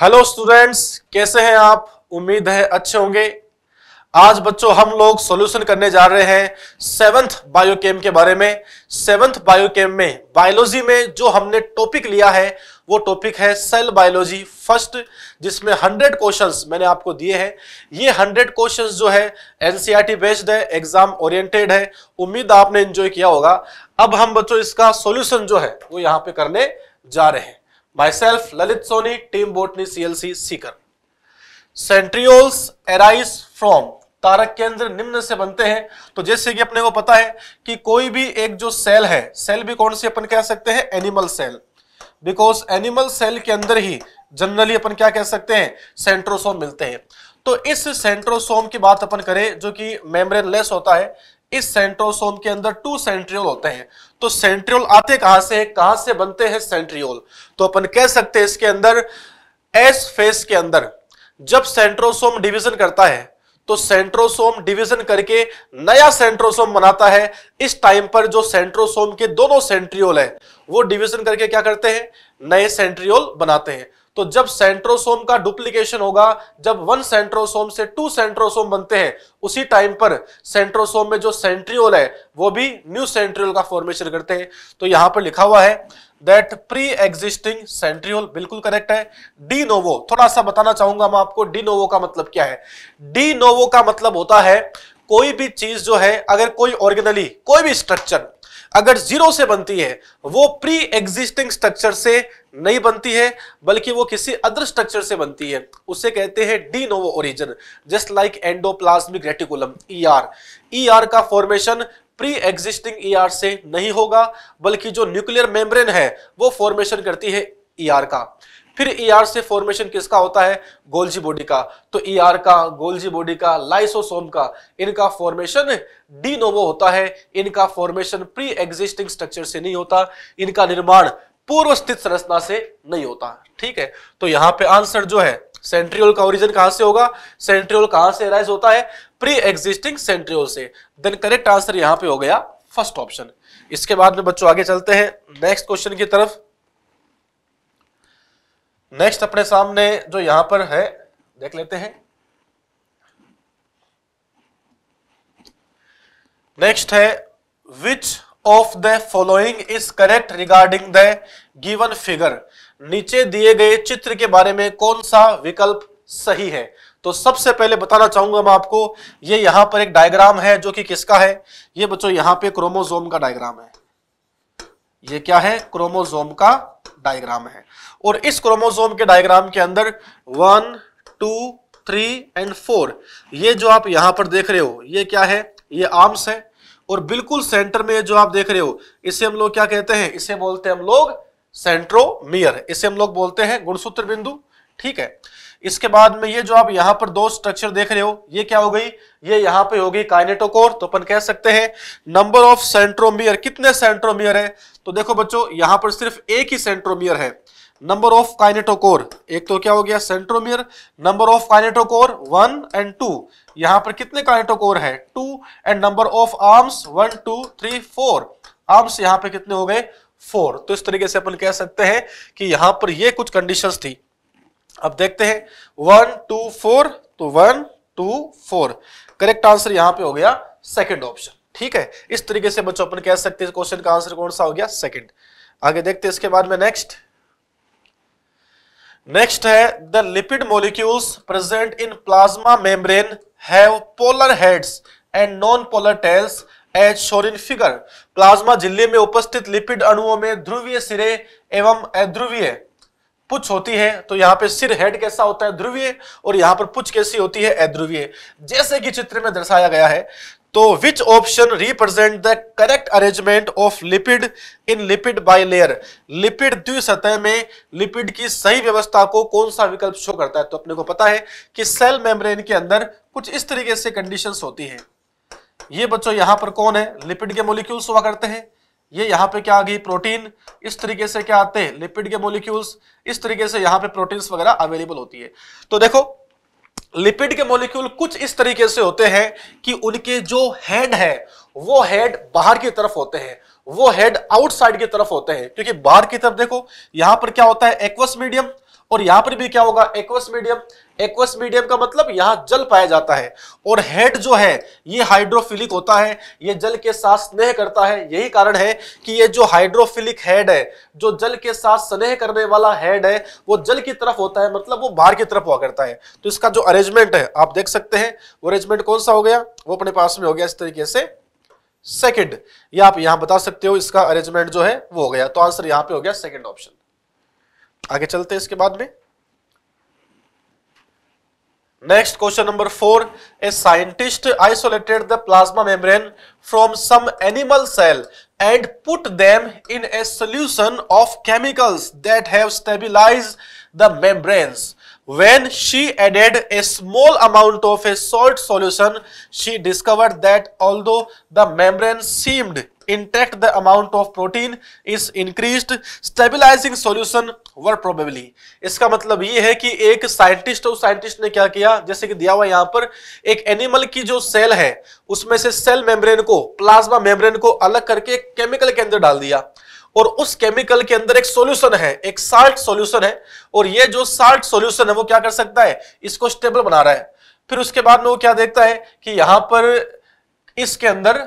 Hello students कैसे हैं आप उम्मीद है अच्छे होंगे आज बच्चों हम लोग सॉल्यूशन करने जा रहे हैं सेवंथ बायोकेम के बारे में सेवंथ बायोकेम में बायोलॉजी में जो हमने टॉपिक लिया है वो टॉपिक है सेल बायोलॉजी फर्स्ट जिसमें हंड्रेड क्वेश्चंस मैंने आपको दिए हैं ये हंड्रेड क्वेश्चंस जो है एनसीईआरटी बेस्ड e है एग्जाम ओरिएंटेड है उम्मीद आपने एंजॉय किया होगा अब हम बच्चों इसका सोल्यूशन जो है वो यहाँ पे करने जा रहे हैं myself Lalit Soni, Team Botany CLC Seeker. centrioles arise from Tarak केंद्र निम्न से बनते हैं तो जैसे कि अपने को पता है कि कोई भी एक जो सेल है सेल भी कौन सी अपन कह सकते हैं animal cell because animal cell के अंदर ही जनरली अपन क्या कह सकते हैं सेंट्रोसोम मिलते हैं तो इस सेंट्रोसोम की बात अपन करें जो कि मेम्ब्रेनलेस होता है इस सेंट्रोसोम के अंदर टू सेंट्रियोल होते हैं तो सेंट्रियोल आते कहां से है कहां से बनते हैं सेंट्रियोल तो अपन कह सकते हैं इसके अंदर एस फेस के अंदर जब सेंट्रोसोम डिवीजन करता है तो सेंट्रोसोम डिवीजन करके नया सेंट्रोसोम बनाता है इस टाइम पर जो सेंट्रोसोम के दोनों सेंट्रियोल है वो डिवीजन करके क्या करते हैं नए सेंट्रियोल बनाते हैं तो जब सेंट्रोसोम का डुप्लीकेशन होगा जब वन सेंट्रोसोम से टू सेंट्रोसोम बनते हैं उसी टाइम पर सेंट्रोसोम में जो सेंट्रियोल है वो भी न्यू सेंट्रियोल का फॉर्मेशन करते हैं तो यहां पर लिखा हुआ है दैट प्री एग्जिस्टिंग सेंट्रियोल बिल्कुल करेक्ट है डी नोवो थोड़ा सा बताना चाहूंगा मैं आपको डी नोवो का मतलब क्या है डी नोवो का मतलब होता है कोई भी चीज जो है अगर कोई ऑर्गेनली कोई भी स्ट्रक्चर अगर जीरो से बनती है वो प्री एग्जिस्टिंग स्ट्रक्चर से नहीं बनती है बल्कि वो किसी अदर स्ट्रक्चर से बनती है उसे कहते हैं de novo origin just like endoplasmic reticulum ER ER का फॉर्मेशन प्री एग्जिस्टिंग ईआर से नहीं होगा बल्कि जो न्यूक्लियर मेम्ब्रेन है वो फॉर्मेशन करती है ईआर e का फिर ईआर e से फॉर्मेशन किसका होता है गोल्जी बॉडी का तो ईआर e का गोल्जी बॉडी का लाइसोसोम का इनका फॉर्मेशन डी नोवो होता है इनका फॉर्मेशन प्री एग्जिस्टिंग स्ट्रक्चर से नहीं होता इनका निर्माण पूर्व स्थित संरचना से नहीं होता ठीक है तो यहां पे आंसर जो है सेंट्रियोल का ओरिजिन कहां से होगा सेंट्रियोल कहां से एराइज होता है प्री एग्जिस्टिंग सेंट्रियोल से देन करेक्ट आंसर यहां पे हो गया फर्स्ट ऑप्शन इसके बाद में बच्चों आगे चलते हैं नेक्स्ट क्वेश्चन की तरफ नेक्स्ट अपने सामने जो यहां पर है देख लेते हैं नेक्स्ट है which of the following is correct regarding the given figure नीचे दिए गए चित्र के बारे में कौन सा विकल्प सही है तो सबसे पहले बताना चाहूंगा मैं आपको ये यहां पर एक डायग्राम है जो कि किसका है ये बच्चों यहां पे क्रोमोजोम का डायग्राम है ये क्या है क्रोमोजोम का डायग्राम है और इस क्रोमोजोम के डायग्राम के अंदर one two three and four ये जो आप यहां पर देख रहे हो ये क्या है ये आर्म्स है और बिल्कुल सेंटर में जो आप देख रहे हो इसे हम लोग क्या कहते हैं इसे बोलते हैं हम लोग सेंट्रोमियर इसे हम लोग बोलते हैं गुणसूत्र बिंदु ठीक है इसके बाद में ये जो आप यहां पर दो स्ट्रक्चर देख रहे हो ये क्या हो गई ये यहां पे होगी काइनेटोकोर तो अपन कह सकते हैं नंबर ऑफ सेंट्रोमियर कितने सेंट्रोमियर है तो देखो बच्चों यहां पर सिर्फ एक ही सेंट्रोमियर है नंबर ऑफ काइनेटोकोर एक तो क्या हो गया centromere number of kinetochore one and two यहां पर कितने काइनेटोकोर है two and number of arms one two three four arms यहां पर कितने हो गए फोर तो इस तरीके से अपन कह सकते हैं कि यहां पर ये कुछ कंडीशन थी अब देखते हैं वन टू फोर तो one two four correct answer यहां पे हो गया सेकंड ऑप्शन ठीक है इस तरीके से बच्चों अपन कह सकते हैं क्वेश्चन का आंसर कौन सा हो गया सेकंड आगे देखते हैं इसके बाद में नेक्स्ट नेक्स्ट है the lipid molecules present in plasma membrane have polar heads and non polar tails as shown in figure plasma झिल्ली में उपस्थित लिपिड अणुओं में ध्रुवीय सिरे एवं अध्रुवीय पुछ होती है तो यहाँ पे सिर हेड कैसा होता है ध्रुवीय और यहाँ पर पुछ कैसी होती है अध्रुवीय जैसे कि चित्र में दर्शाया गया है तो which option represent the correct arrangement of lipid in lipid bilayer lipid द्वि सतह में लिपिड की सही व्यवस्था को कौन सा विकल्प शो करता है तो अपने को पता है कि सेल मेम्ब्रेन के अंदर कुछ इस तरीके से कंडीशंस होती हैं ये बच्चों यहां पर कौन है लिपिड के मोलिक्यूल्स हुआ करते हैं ये यहां पे क्या आ गई प्रोटीन इस तरीके से क्या आते हैं लिपिड के मोलिक्यूल्स इस तरीके से यहां पे प्रोटीन्स वगैरह अवेलेबल होती है तो देखो लिपिड के मॉलिक्यूल कुछ इस तरीके से होते हैं कि उनके जो हेड है वो हेड बाहर की तरफ होते हैं वो हेड आउटसाइड की तरफ होते हैं क्योंकि बाहर की तरफ देखो यहां पर क्या होता है एक्वस मीडियम और यहां पर भी क्या होगा एक्वस मीडियम एक्वस मीडियम का मतलब यहाँ जल पाया जाता है और हेड जो है ये हाइड्रोफिलिक होता है ये जल के साथ स्नेह करता है यही कारण है कि ये जो हाइड्रोफिलिक हेड है जो जल के साथ स्नेह करने वाला हेड है वो जल की तरफ होता है मतलब वो बाहर की तरफ हुआ करता है तो इसका जो अरेंजमेंट है आप देख सकते हैं वो अरेंजमेंट कौन सा हो गया वो अपने पास में हो गया इस तरीके से सेकेंड ये आप यहां बता सकते हो इसका अरेंजमेंट जो है वो हो गया तो आंसर यहां पर हो गया सेकेंड ऑप्शन आगे चलते हैं इसके बाद में Next question number 4. A scientist isolated the plasma membrane from some animal cell and put them in a solution of chemicals that have stabilized the membranes. When she added a small amount of a salt solution, she discovered that although the membrane seemed intact the amount of protein is increased stabilizing solution were probably इसका मतलब ये है कि एक scientist और scientist ने क्या किया जैसे कि दिया हुआ यहाँ पर एक एनिमल की जो सेल है उसमें से सेल मेम्ब्रेन को प्लाज्मा मेम्ब्रेन को अलग करके केमिकल के अंदर डाल दिया और उस केमिकल के अंदर एक सॉल्यूशन है एक साल्ट सॉल्यूशन है और ये जो साल्ट सॉल्यूशन है वो क्या कर सकता है इसको स्टेबल बना रहा है फिर उसके बाद में वो क्या देखता है कि यहां पर इसके अंदर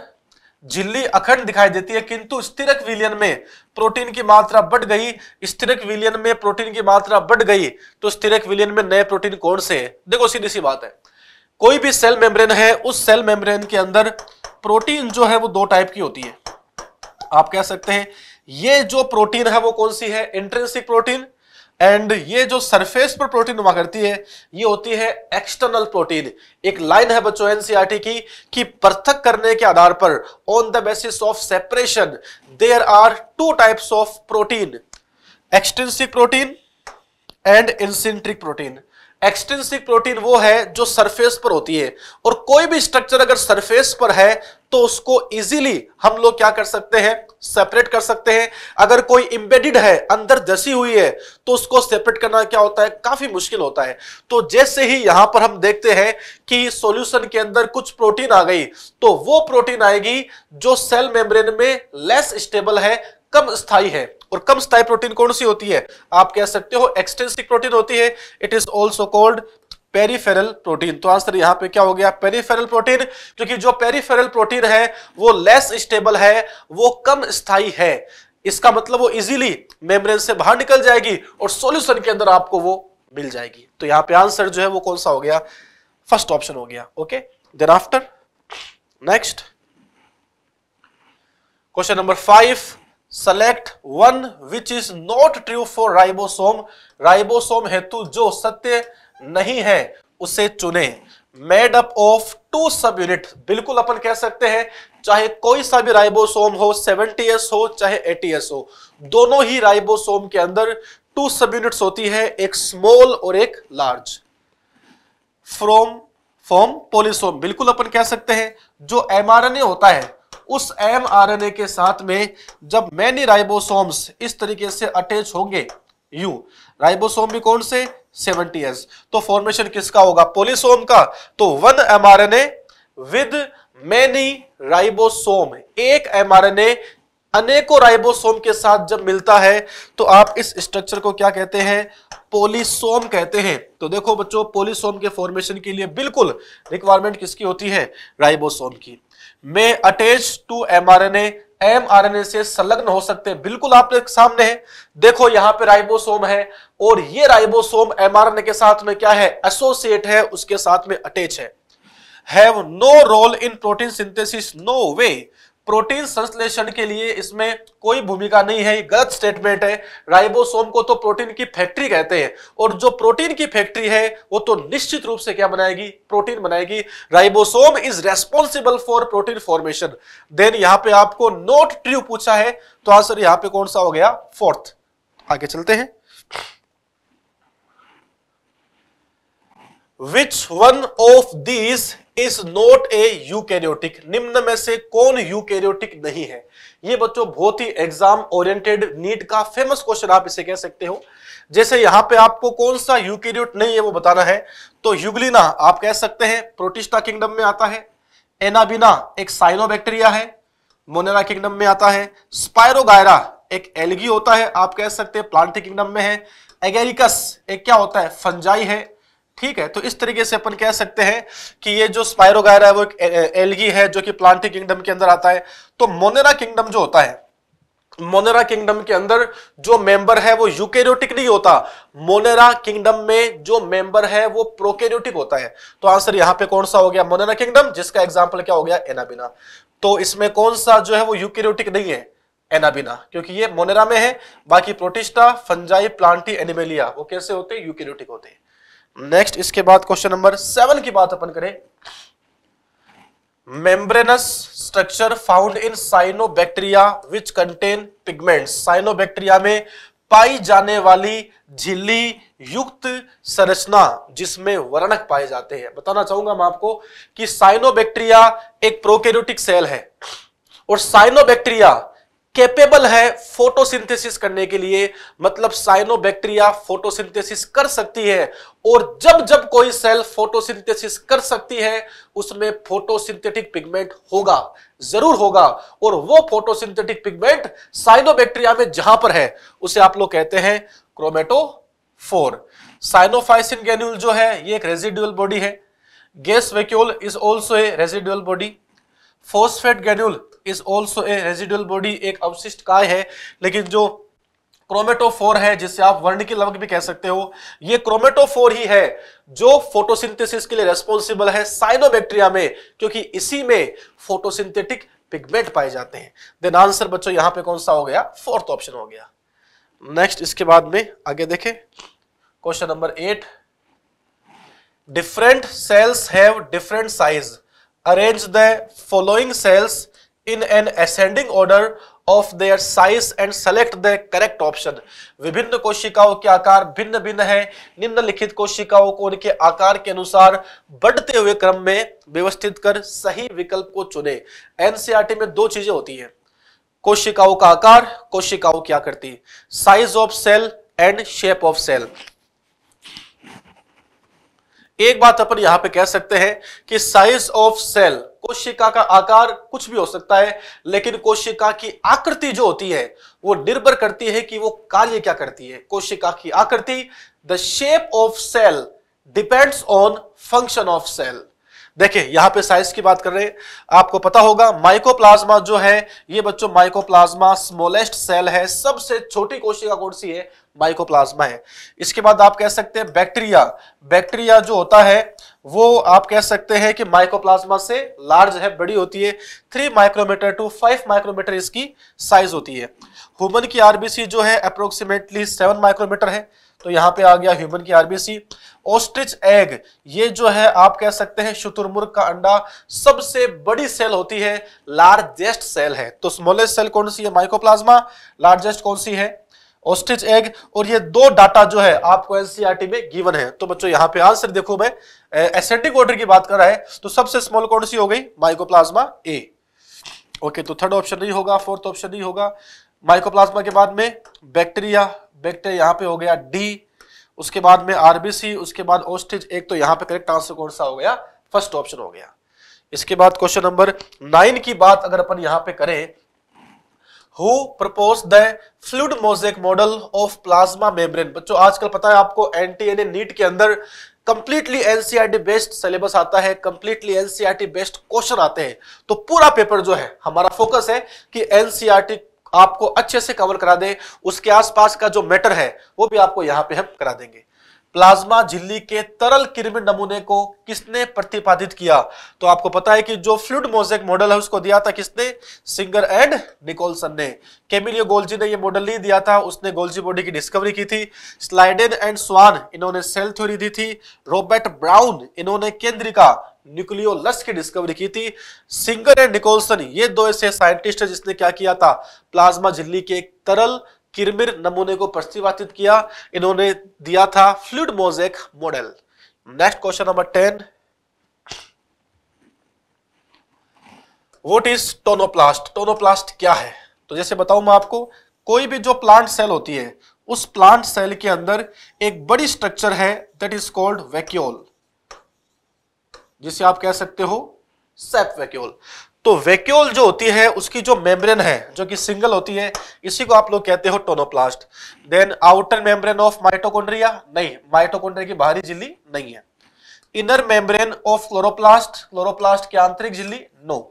झिल्ली अखंड दिखाई देती है किंतु स्थिरक विलियन में प्रोटीन की मात्रा बढ़ गई स्थिरक विलियन में प्रोटीन की मात्रा बढ़ गई तो स्थिरक विलियन में नए प्रोटीन कौन से है देखो सीधी सी बात है कोई भी सेल मेम्ब्रेन है उस सेल मेम्ब्रेन के अंदर प्रोटीन जो है वो दो टाइप की होती है आप कह सकते हैं ये जो प्रोटीन है वो कौन सी है इंट्रेंसिक प्रोटीन एंड ये जो सरफेस पर प्रोटीन हुआ करती है ये होती है एक्सटर्नल प्रोटीन एक लाइन है बच्चों एनसीआरटी e की कि पृथक करने के आधार पर on the basis of separation there are two types of protein extrinsic protein and इंसेंट्रिक प्रोटीन एक्सटेंसिक प्रोटीन वो है जो सरफेस पर होती है और कोई भी स्ट्रक्चर अगर सरफेस पर है तो उसको इजीली हम लोग क्या कर सकते हैं सेपरेट कर सकते हैं अगर कोई इम्बेडिड है अंदर जसी हुई है तो उसको सेपरेट करना क्या होता है काफी मुश्किल होता है तो जैसे ही यहां पर हम देखते हैं कि सॉल्यूशन के अंदर कुछ प्रोटीन आ गई तो वो प्रोटीन आएगी जो सेल मेम्ब्रेन में लेस स्टेबल है कम स्थाई है और कम स्थाई प्रोटीन कौन सी होती है आप कह सकते हो एक्सटेंसिक प्रोटीन होती है it is also called peripheral protein तो आंसर यहां पे क्या हो गया पेरीफेरल प्रोटीन क्योंकि जो पेरीफेरल प्रोटीन है वो लेस स्टेबल है वो कम स्थाई है इसका मतलब वो इजीली मेम्ब्रेन से बाहर निकल जाएगी और सॉल्यूशन के अंदर आपको वो मिल जाएगी तो यहां पे आंसर जो है वो कौन सा हो गया फर्स्ट ऑप्शन हो गया okay then after next question number five select one which is not true for ribosome ribosome हेतु जो सत्य नहीं है उसे चुने made up of two subunit बिल्कुल अपन कह सकते हैं चाहे कोई सा भी राइबोसोम हो 70s हो चाहे 80s हो दोनों ही राइबोसोम के अंदर टू सब यूनिट्स होती है एक स्मॉल और एक लार्ज फ्रॉम फॉर्म पोलिसोम बिल्कुल अपन कह सकते हैं जो एमआरएनए होता है उस एम के साथ में जब मैनी राइबोसोम्स इस तरीके से अटैच होंगे यू राइबोसोम भी कौन से 70s तो फॉर्मेशन किसका होगा पोलिसोम का तो one mRNA with many ribosome एक एमआरएनए अनेकों राइबोसोम के साथ जब मिलता है तो आप इस स्ट्रक्चर को क्या कहते हैं पोलिसोम कहते हैं तो देखो बच्चों पोलिसोम के फॉर्मेशन के लिए बिल्कुल रिक्वायरमेंट किसकी होती है राइबोसोम की में अटैच टू एमआरएनए एमआरएनए से संलग्न हो सकते हैं बिल्कुल आपके सामने है देखो यहां पे राइबोसोम है और ये राइबोसोम एमआरएनए के साथ में क्या है एसोसिएट है उसके साथ में अटैच है have no role in protein synthesis no way protein संश्लेषण के लिए इसमें कोई भूमिका नहीं है गलत स्टेटमेंट है राइबोसोम को तो प्रोटीन की फैक्ट्री कहते हैं और जो प्रोटीन की फैक्ट्री है वो तो निश्चित रूप से क्या बनाएगी प्रोटीन बनाएगी ribosome is responsible for protein formation then यहां पे आपको नोट ट्रू पूछा है तो आंसर यहां पे कौन सा हो गया फोर्थ आगे चलते हैं which one of these is not a eukaryotic निम्न में से कौन यूकैरियोटिक नहीं है ये बच्चों बहुत ही एग्जाम ओरिएंटेड नीट का फेमस क्वेश्चन आप इसे कह सकते हो जैसे यहां पे आपको कौन सा यूकैरियोट नहीं है वो बताना है तो युगलिना आप कह सकते हैं प्रोटिस्टा किंगडम में आता है एनाबिना एक साइनोबैक्टीरिया है मोनेरा किंगडम में आता है स्पायरोगायरा एक एलगी होता है आप कह सकते हैं प्लांट किंगडम में है एगेरिकस एक क्या होता है फंजाई है ठीक है तो इस तरीके से अपन कह सकते हैं कि ये जो स्पायरोगायरा है वो एक एलगी है जो कि प्लांटी किंगडम के अंदर आता है तो मोनेरा किंगडम जो होता है मोनेरा किंगडम के अंदर जो मेंबर है वो यूकेरियोटिक नहीं होता मोनेरा किंगडम में जो मेंबर है वो प्रोकेरियोटिक होता है तो आंसर यहां पे कौन सा हो गया मोनेरा किंगडम जिसका एग्जांपल क्या हो गया एनाबिना तो इसमें कौन सा जो है वो यूकेरियोटिक नहीं है एनाबिना क्योंकि ये मोनेरा में है बाकी प्रोटिस्टा फंजाई प्लांटी एनिमेलिया वो कैसे होते हैं यूकेरियोटिक होते हैं नेक्स्ट इसके बाद क्वेश्चन नंबर सेवन की बात अपन करें found in found in cyanobacteria which contain pigments cyanobacteria में पाई जाने वाली झिल्ली युक्त संरचना जिसमें वर्णक पाए जाते हैं बताना चाहूंगा मैं आपको कि साइनोबैक्टीरिया एक प्रोकैरियोटिक सेल है और साइनोबैक्टीरिया कैपेबल है फोटोसिंथेसिस करने के लिए मतलब साइनोबैक्टीरिया फोटोसिंथेसिस कर सकती है और जब जब कोई सेल फोटोसिंथेसिस कर सकती है उसमें फोटोसिंथेटिक पिगमेंट होगा जरूर होगा और वो फोटोसिंथेटिक पिगमेंट साइनोबैक्टीरिया में जहां पर है उसे आप लोग कहते हैं क्रोमेटोफोर साइनोफाइसिन गैन्यूल जो है ये एक रेजिडुअल बॉडी है gas vacuole is also a residual body phosphate granule is also a residual body एक अवशिष्ट काय है लेकिन जो क्रोमेटोफोर है जिसे आप वर्ण की लवक भी कह सकते हो ये क्रोमेटोफोर ही है जो फोटोसिंथेसिस के लिए रेस्पॉन्सिबल है साइनोबैक्टीरिया में क्योंकि इसी में फोटोसिंथेटिक पिगमेंट पाए जाते हैं देन आंसर बच्चों यहां पे कौन सा हो गया फोर्थ ऑप्शन हो गया नेक्स्ट इसके बाद में आगे देखें question number eight different cells have different size arrange the following cells in an ascending order of their size and select the correct option विभिन्न कोशिकाओं के आकार भिन्न भिन्न है निम्नलिखित कोशिकाओं को उनके आकार के अनुसार बढ़ते हुए क्रम में व्यवस्थित कर सही विकल्प को चुने एनसीआरटी e में दो चीजें होती हैं कोशिकाओं का आकार कोशिकाओं की आकृति size of cell and shape of cell एक बात अपन यहां पे कह सकते हैं कि साइज ऑफ सेल कोशिका का आकार कुछ भी हो सकता है लेकिन कोशिका की आकृति जो होती है वो निर्भर करती है कि वो कार्य क्या करती है कोशिका की आकृति the shape of cell depends on function of cell देखिए यहां पे साइज की बात कर रहे हैं आपको पता होगा माइकोप्लाज्मा जो है ये बच्चों माइकोप्लाज्मा स्मॉलेस्ट सेल है सबसे छोटी कोशिका कौन सी है माइकोप्लाज्मा है इसके बाद आप कह सकते हैं बैक्टीरिया बैक्टीरिया जो होता है वो आप कह सकते हैं कि माइकोप्लाज्मा से लार्ज है बड़ी होती है three micrometer two five micrometer इसकी साइज होती है ह्यूमन की आरबीसी जो है अप्रोक्सीमेटली सेवन माइक्रोमीटर है तो यहाँ पे आ गया ह्यूमन की आरबीसी ऑस्ट्रिच एग ये जो है आप कह सकते हैं शुतुरमुर्ग का अंडा सबसे बड़ी सेल होती है लार्जेस्ट सेल है तो स्मॉलेस्ट सेल कौन सी है माइकोप्लाज्मा लार्जेस्ट कौन सी है ऑस्ट्रिच एग और ये दो डाटा जो है आपको एनसीईआरटी e में गिवन है तो बच्चों यहाँ पे आंसर देखो मैं एसेटिक ऑर्डर की बात कर रहा है तो सबसे स्मॉल कौन सी हो गई माइकोप्लाज्मा ए ओके तो थर्ड ऑप्शन नहीं होगा फोर्थ ऑप्शन नहीं होगा माइकोप्लाज्मा के बाद में बैक्टीरिया बैक्टीरिया यहाँ पे हो गया डी उसके बाद में आरबीसी उसके बाद ऑस्ट्रिच एग तो यहाँ पे करेक्ट आंसर कौन सा हो गया फर्स्ट ऑप्शन हो गया इसके बाद क्वेश्चन नंबर नाइन की बात अगर अपन यहाँ पे करें who propose the fluid mosaic model of plasma membrane बच्चों आजकल पता है आपको एनटीएनए नीट के अंदर कंप्लीटली एनसीआरटी बेस्ड सिलेबस आता है कंप्लीटली एनसीआरटी बेस्ड क्वेश्चन आते हैं तो पूरा पेपर जो है हमारा फोकस है कि एनसीआरटी e आपको अच्छे से कवर करा दे उसके आसपास का जो मैटर है वो भी आपको यहाँ पे हम करा देंगे प्लाज्मा झिल्ली के तरल किरमिन नमूने को किसने प्रतिपादित किया तो आपको पता है कि जो फ्लूड मोजेक मॉडल है उसको दिया था किसने सिंगर एंड निकोलसन ने केमिलियो गोल्जी ने यह मॉडल नहीं दिया था उसने गोल्जी बॉडी की डिस्कवरी की थी स्लाइडेन एंड स्वान इन्होंने सेल थ्योरी दी थी रॉबर्ट ब्राउन इन्होंने केंद्रिका न्यूक्लियोलस की डिस्कवरी की थी सिंगर एंड निकोलसन ये दो ऐसे साइंटिस्ट है जिसने क्या किया था प्लाज्मा झिल्ली के तरल किरमिर नमूने को प्रतिवादित किया इन्होंने दिया था fluid mosaic model next question number ten what is tonoplast tonoplast क्या है तो जैसे बताऊं मैं आपको कोई भी जो प्लांट सेल होती है उस प्लांट सेल के अंदर एक बड़ी स्ट्रक्चर है दैट इज कॉल्ड वैक्यूल जिसे आप कह सकते हो सेप वैक्यूल तो वैक्यूल जो होती है उसकी जो मेम्ब्रेन है जो कि सिंगल होती है इसी को आप लोग कहते हो tonoplast then outer membrane of mitochondria नहीं माइटोकॉन्ड्रिया की बाहरी झिल्ली नहीं है inner membrane of chloroplast chloroplast की आंतरिक झिल्ली no no.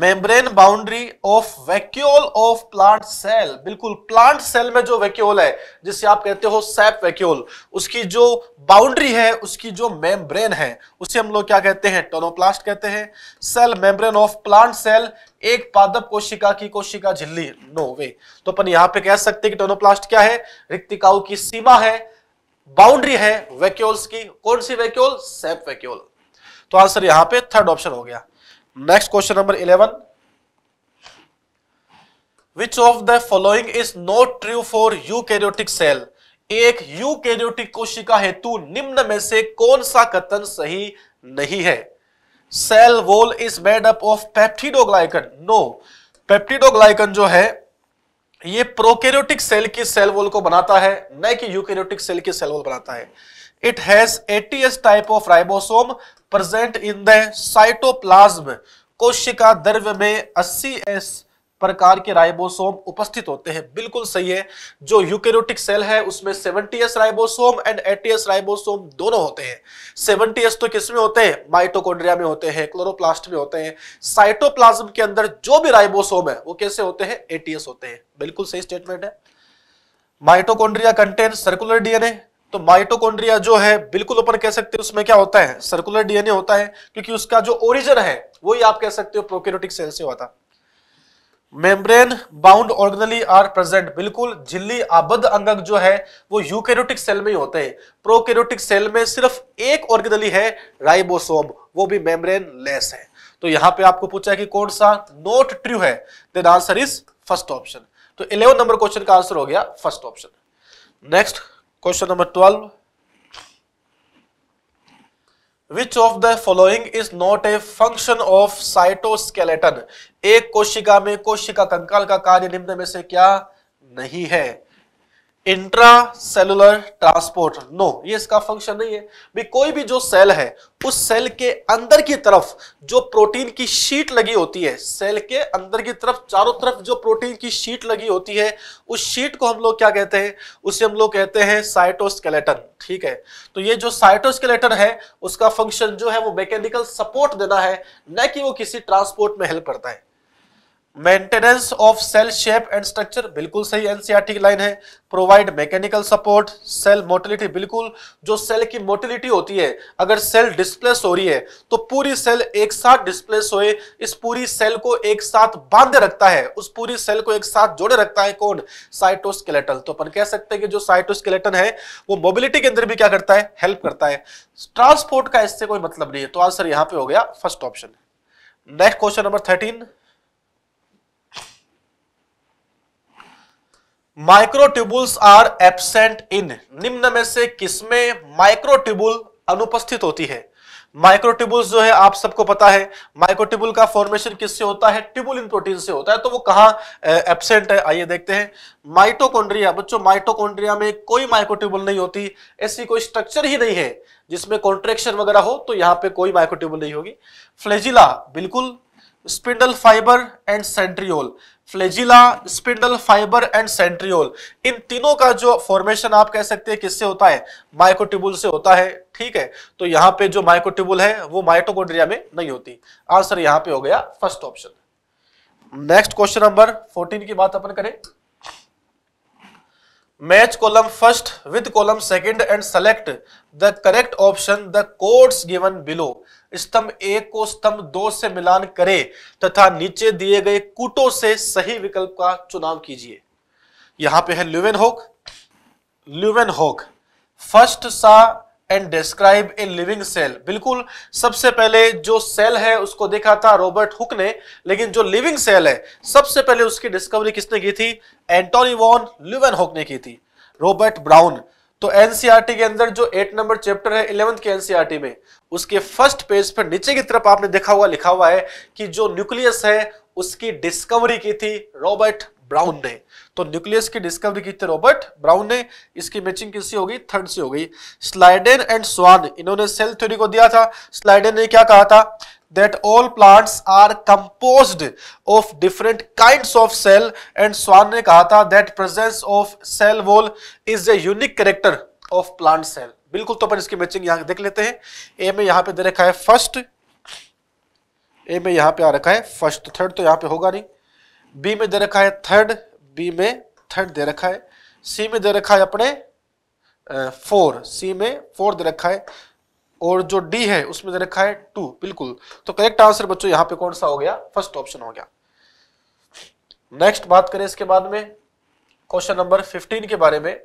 Membrane boundary of vacuole of plant cell बिल्कुल प्लांट सेल में जो वैक्यूल है जिसे आप कहते हो सैप वैक्यूल उसकी जो बाउंड्री है उसकी जो मेम्ब्रेन है उसे हम लोग क्या कहते हैं टोनोप्लास्ट कहते हैं cell membrane of plant cell एक पादप कोशिका की कोशिका झिल्ली नो वे तो अपन यहां पे कह सकते हैं कि टोनोप्लास्ट क्या है रिक्तिकाओं की सीमा है बाउंड्री है वैक्यूल्स की कौन सी वैक्यूल सैप वैक्यूल तो आंसर यहां पर थर्ड ऑप्शन हो गया next question number eleven which of the following is not true for eukaryotic cell एक यूकैरियोटिक कोशिका हेतु निम्न में से कौन सा कथन सही नहीं है cell wall is made up of peptidoglycan no peptidoglycan जो है ये प्रोकैरियोटिक सेल की सेल वॉल को बनाता है न कि यूकैरियोटिक सेल की सेल वॉल बनाता है it has eighty S type of ribosome present in the cytoplasm कोशिका द्रव्य में एस प्रकार के राइबोसोम उपस्थित होते हैं बिल्कुल सही है जो यूकेरोटिक सेल है उसमें 70s ribosome and 80s ribosome दोनों होते हैं 70s तो किसमें होते हैं माइटोकोड्रिया में होते हैं क्लोरोप्लास्ट में होते हैं साइटोप्लाज्म के अंदर जो भी राइबोसोम है वो कैसे होते हैं एटीएस होते हैं बिल्कुल सही स्टेटमेंट है माइटोकोड्रिया कंटेन सर्कुलर डीएनए तो माइटोकॉन्ड्रिया जो है बिल्कुल ओपन कह सकते हो उसमें क्या होता है सर्कुलर डीएनए होता है क्योंकि उसका जो ओरिजिन है वही आप कह सकते हो प्रोकेरोटिक सेल से होता membrane bound organelle are present बिल्कुल झिल्ली आबद्ध अंगक जो है वो यूकेरोटिक सेल में ही होते हैं प्रोकेरोटिक सेल में सिर्फ एक ऑर्गनली है राइबोसोम वो भी मेम्ब्रेन लेस है तो यहां पे आपको पूछा है कि कौन सा नोट ट्रू है then answer is first option तो इलेवन नंबर क्वेश्चन का आंसर हो गया first option next question number twelve which of the following is not a function of cytoskeleton एक कोशिका में कोशिका कंकाल का कार्य निम्न में से क्या नहीं है इंट्रा सेलुलर ट्रांसपोर्ट नो ये इसका फंक्शन नहीं है भी कोई भी जो सेल है उस सेल के अंदर की तरफ जो प्रोटीन की शीट लगी होती है सेल के अंदर की तरफ चारों तरफ जो प्रोटीन की शीट लगी होती है उस शीट को हम लोग क्या कहते हैं उसे हम लोग कहते हैं साइटोस्केलेटन ठीक है तो ये जो साइटोस्केलेटन है उसका फंक्शन जो है वो मैकेनिकल सपोर्ट देना है न कि वो किसी ट्रांसपोर्ट में हेल्प करता है maintenance of cell shape and structure बिल्कुल सही एनसीआरटी की लाइन है provide mechanical support cell motility बिल्कुल जो सेल की मोटिलिटी होती है अगर सेल डिस्प्लेस हो रही है तो पूरी सेल एक साथ डिस्प्लेस होए इस पूरी सेल को एक साथ बांधे रखता है उस पूरी सेल को एक साथ जोड़े रखता है कौन साइटोस्केलेटन तो अपन कह सकते हैं कि जो साइटोस्केलेटन है वो मोबिलिटी के अंदर भी क्या करता है हेल्प करता है ट्रांसपोर्ट का इससे कोई मतलब नहीं है तो आंसर यहां पर हो गया first option next question number thirteen microtubules are absent in निम्न में से किसमें माइक्रोट्यूबुल अनुपस्थित होती है माइक्रोट्यूबुल्स जो है आप सबको पता है माइक्रोट्यूबुल का फॉर्मेशन किससे होता है इन प्रोटीन से होता है तो वो कहाँ एबसेंट है आइए देखते हैं माइटोकॉन्ड्रिया बच्चों माइटोकॉन्ड्रिया में कोई माइक्रोट्यूबुल नहीं होती ऐसी कोई स्ट्रक्चर ही नहीं है जिसमें कॉन्ट्रेक्शन वगैरह हो तो यहाँ पे कोई माइक्रोट्यूबुल नहीं होगी फ्लेजिला बिल्कुल spindle fibre and centriole flagella spindle fibre and centriole इन तीनों का जो फॉर्मेशन आप कह सकते हैं किससे होता है माइकोटिबुल से होता है ठीक है तो यहां पे जो माइकोटिबुल है वो माइटोकोड्रिया में नहीं होती आंसर यहां पे हो गया first option next question number fourteen की बात अपन करें match column first with column second and select the correct option the codes given below स्तंभ एक को स्तंभ दो से मिलान करें तथा नीचे दिए गए कूटों से सही विकल्प का चुनाव कीजिए यहां पे है होक ल्यूवेनहोक होक first saw and describe a living cell बिल्कुल सबसे पहले जो सेल है उसको देखा था रॉबर्ट हुक ने लेकिन जो लिविंग सेल है सबसे पहले उसकी डिस्कवरी किसने की थी एंटोनी वॉन ल्यूवेन होक ने की थी रॉबर्ट ब्राउन तो एनसीआरटी के अंदर जो एट नंबर चैप्टर है इलेवंथ के एनसीआरटी में उसके फर्स्ट पेज पर नीचे की तरफ आपने देखा हुआ लिखा हुआ है कि जो न्यूक्लियस है उसकी डिस्कवरी की थी रॉबर्ट ब्राउन ने तो न्यूक्लियस की डिस्कवरी की थी रॉबर्ट ब्राउन ने इसकी मैचिंग किससे होगी थर्ड से गई स्लाइडेन एंड स्वान इन्होंने सेल थ्योरी को दिया था स्लाइडेन ने क्या कहा था that all plants are composed of different kinds of cell and Swan ne kaha tha that presence of cell wall is a unique character of plant cell बिल्कुल तो अपन इसकी मैचिंग यहाँ देख लेते हैं ए में यहाँ पे दे रखा है फर्स्ट ए में यहाँ पे आ रखा है फर्स्ट थर्ड तो यहाँ पे होगा नहीं बी में दे रखा है थर्ड बी में थर्ड दे रखा है सी में दे रखा है अपने फोर सी में फोर दे रखा है और जो डी है उसमें दे रखा है टू बिल्कुल तो करेक्ट आंसर बच्चों यहां पे कौन सा हो गया फर्स्ट ऑप्शन हो गया नेक्स्ट बात करें इसके बाद में क्वेश्चन नंबर 15 के बारे में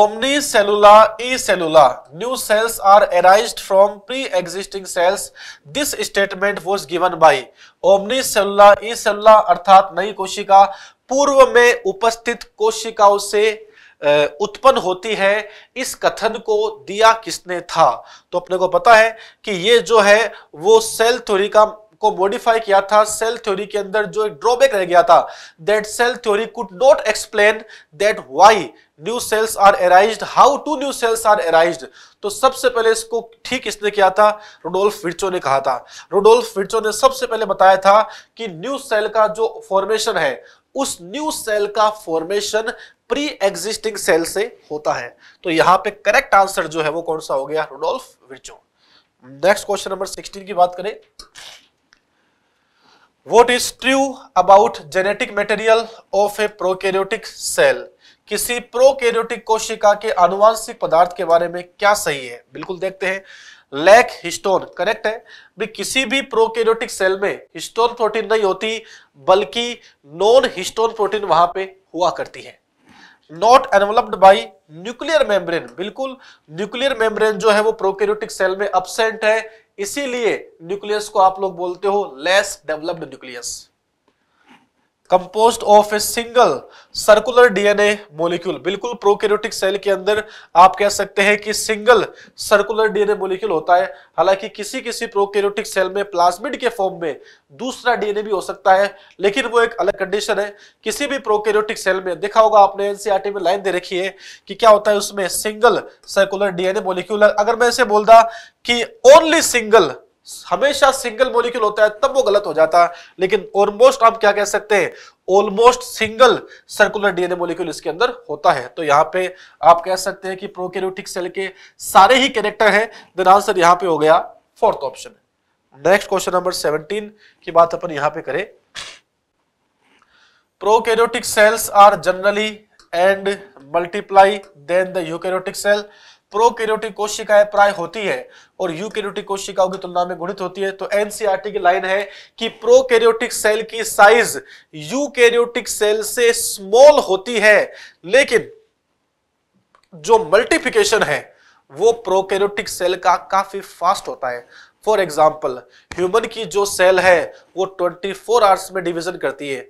omnis cellula e cellula new cells are arise from pre existing cells this statement was given by omnis cellula e cellula अर्थात नई कोशिका पूर्व में उपस्थित कोशिकाओं से उत्पन्न होती है इस कथन को दिया किसने था तो अपने को पता है कि ये जो है वो सेल थ्योरी का को मॉडिफाई किया था सेल थ्योरी के अंदर जो एक ड्रॉबैक रह गया था that cell theory could not explain that why new cells are arise how to new cells are arise तो सबसे पहले इसको ठीक इसने किया था रोडोल्फ विर्चो ने कहा था रोडोल्फ विर्चो ने सबसे पहले बताया था कि न्यू सेल का जो फॉर्मेशन है उस न्यू सेल का फॉर्मेशन प्री एग्जिस्टिंग सेल से होता है तो यहां पे करेक्ट आंसर जो है वो कौन सा हो गया Rudolf Virchow next question number 16 की बात करें what is true about genetic material of a prokaryotic cell किसी प्रोकैरियोटिक कोशिका के आनुवांशिक पदार्थ के बारे में क्या सही है बिल्कुल देखते हैं लैक हिस्टोन करेक्ट है भी किसी भी प्रोकैरियोटिक सेल में हिस्टोन प्रोटीन नहीं होती बल्कि नॉन हिस्टोन प्रोटीन वहां पे हुआ करती है not enveloped by nuclear membrane बिल्कुल न्यूक्लियर मेम्ब्रेन जो है वो प्रोकैरियोटिक सेल में अपसेंट है इसीलिए न्यूक्लियस को आप लोग बोलते हो less developed nucleus composed of a single circular DNA molecule बिल्कुल प्रोकैरियोटिक सेल के अंदर आप कह सकते हैं कि सिंगल सर्कुलर डीएनए मोलिक्यूल होता है हालांकि किसी किसी प्रोकैरियोटिक सेल में प्लाज्मिड के फॉर्म में दूसरा डीएनए भी हो सकता है लेकिन वो एक अलग कंडीशन है किसी भी प्रोकैरियोटिक सेल में देखा होगा आपने एनसीआरटी e में लाइन दे रखी है कि क्या होता है उसमें सिंगल सर्कुलर डीएनए मोलिक्यूल अगर मैं इसे बोलता कि ओनली सिंगल हमेशा सिंगल मोलिक्यूल होता है तब वो गलत हो जाता है लेकिन ऑलमोस्ट आप क्या कह सकते हैं almost single circular DNA molecule इसके अंदर होता है तो यहां पे आप कह सकते हैं कि प्रोकैरियोटिक सेल के सारे ही कैरेक्टर हैं देन आंसर यहां पे हो गया fourth option next question number seventeen की बात अपन यहां पर करें prokaryotic cells are generally and multiply then the eukaryotic cell prokaryotic कोशिकाएं प्राय होती है और यूकैरियोटिक कोशिकाओं की तुलना में गुणित होती है तो एनसीईआरटी e की लाइन है कि प्रोकैरियोटिक सेल की साइज यूकैरियोटिक सेल से स्मॉल होती है लेकिन जो मल्टीप्लिकेशन है वो प्रोकैरियोटिक सेल का काफी फास्ट होता है फॉर एग्जाम्पल ह्यूमन की जो सेल है वो 24 आवर्स में डिविजन करती है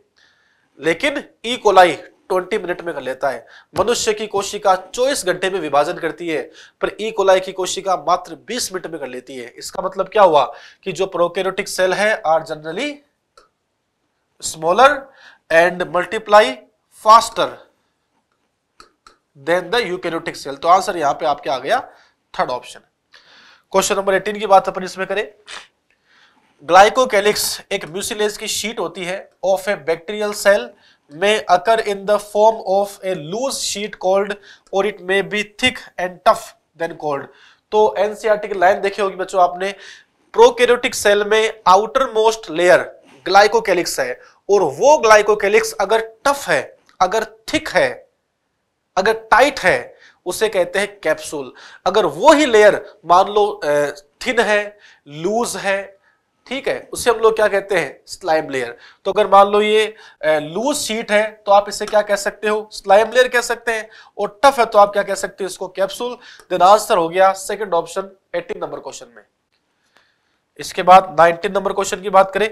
लेकिन ई e. कोलाई 20 मिनट में कर लेता है मनुष्य की कोशिका 24 घंटे में विभाजन करती है पर ई कोलाई की कोशिका मात्र 20 मिनट में कर लेती है इसका मतलब क्या हुआ कि जो प्रोकेरोटिक सेल है are generally smaller and multiply faster than the eukaryotic cell तो आंसर यहां पे आपके आ गया थर्ड ऑप्शन क्वेश्चन नंबर 18 की बात अपन इसमें करें ग्लाइकोकेलिक्स एक म्यूसिलेज की शीट होती है of a bacterial cell may occur in the form of a loose sheet called or it may be thick and tough then called तो एनसीआरटी e की लाइन देखी होगी बच्चों आपने प्रोकैरियोटिक सेल में आउटर मोस्ट लेयर ग्लाइकोकैलिक्स है और वो ग्लाइकोकैलिक्स अगर टफ है अगर थिक है अगर टाइट है उसे कहते हैं कैप्सूल अगर वो ही लेयर मान लो थिन है लूज है ठीक है उसे हम लोग क्या कहते हैं स्लाइम लेयर तो अगर मान लो ये लूज सीट है तो आप इसे क्या कह सकते हो स्लाइम लेयर कह सकते हैं और टफ है तो आप क्या कह सकते हो इसको कैप्सूल देन आंसर हो गया सेकंड ऑप्शन 18 नंबर क्वेश्चन में इसके बाद 19 नंबर क्वेश्चन की बात करें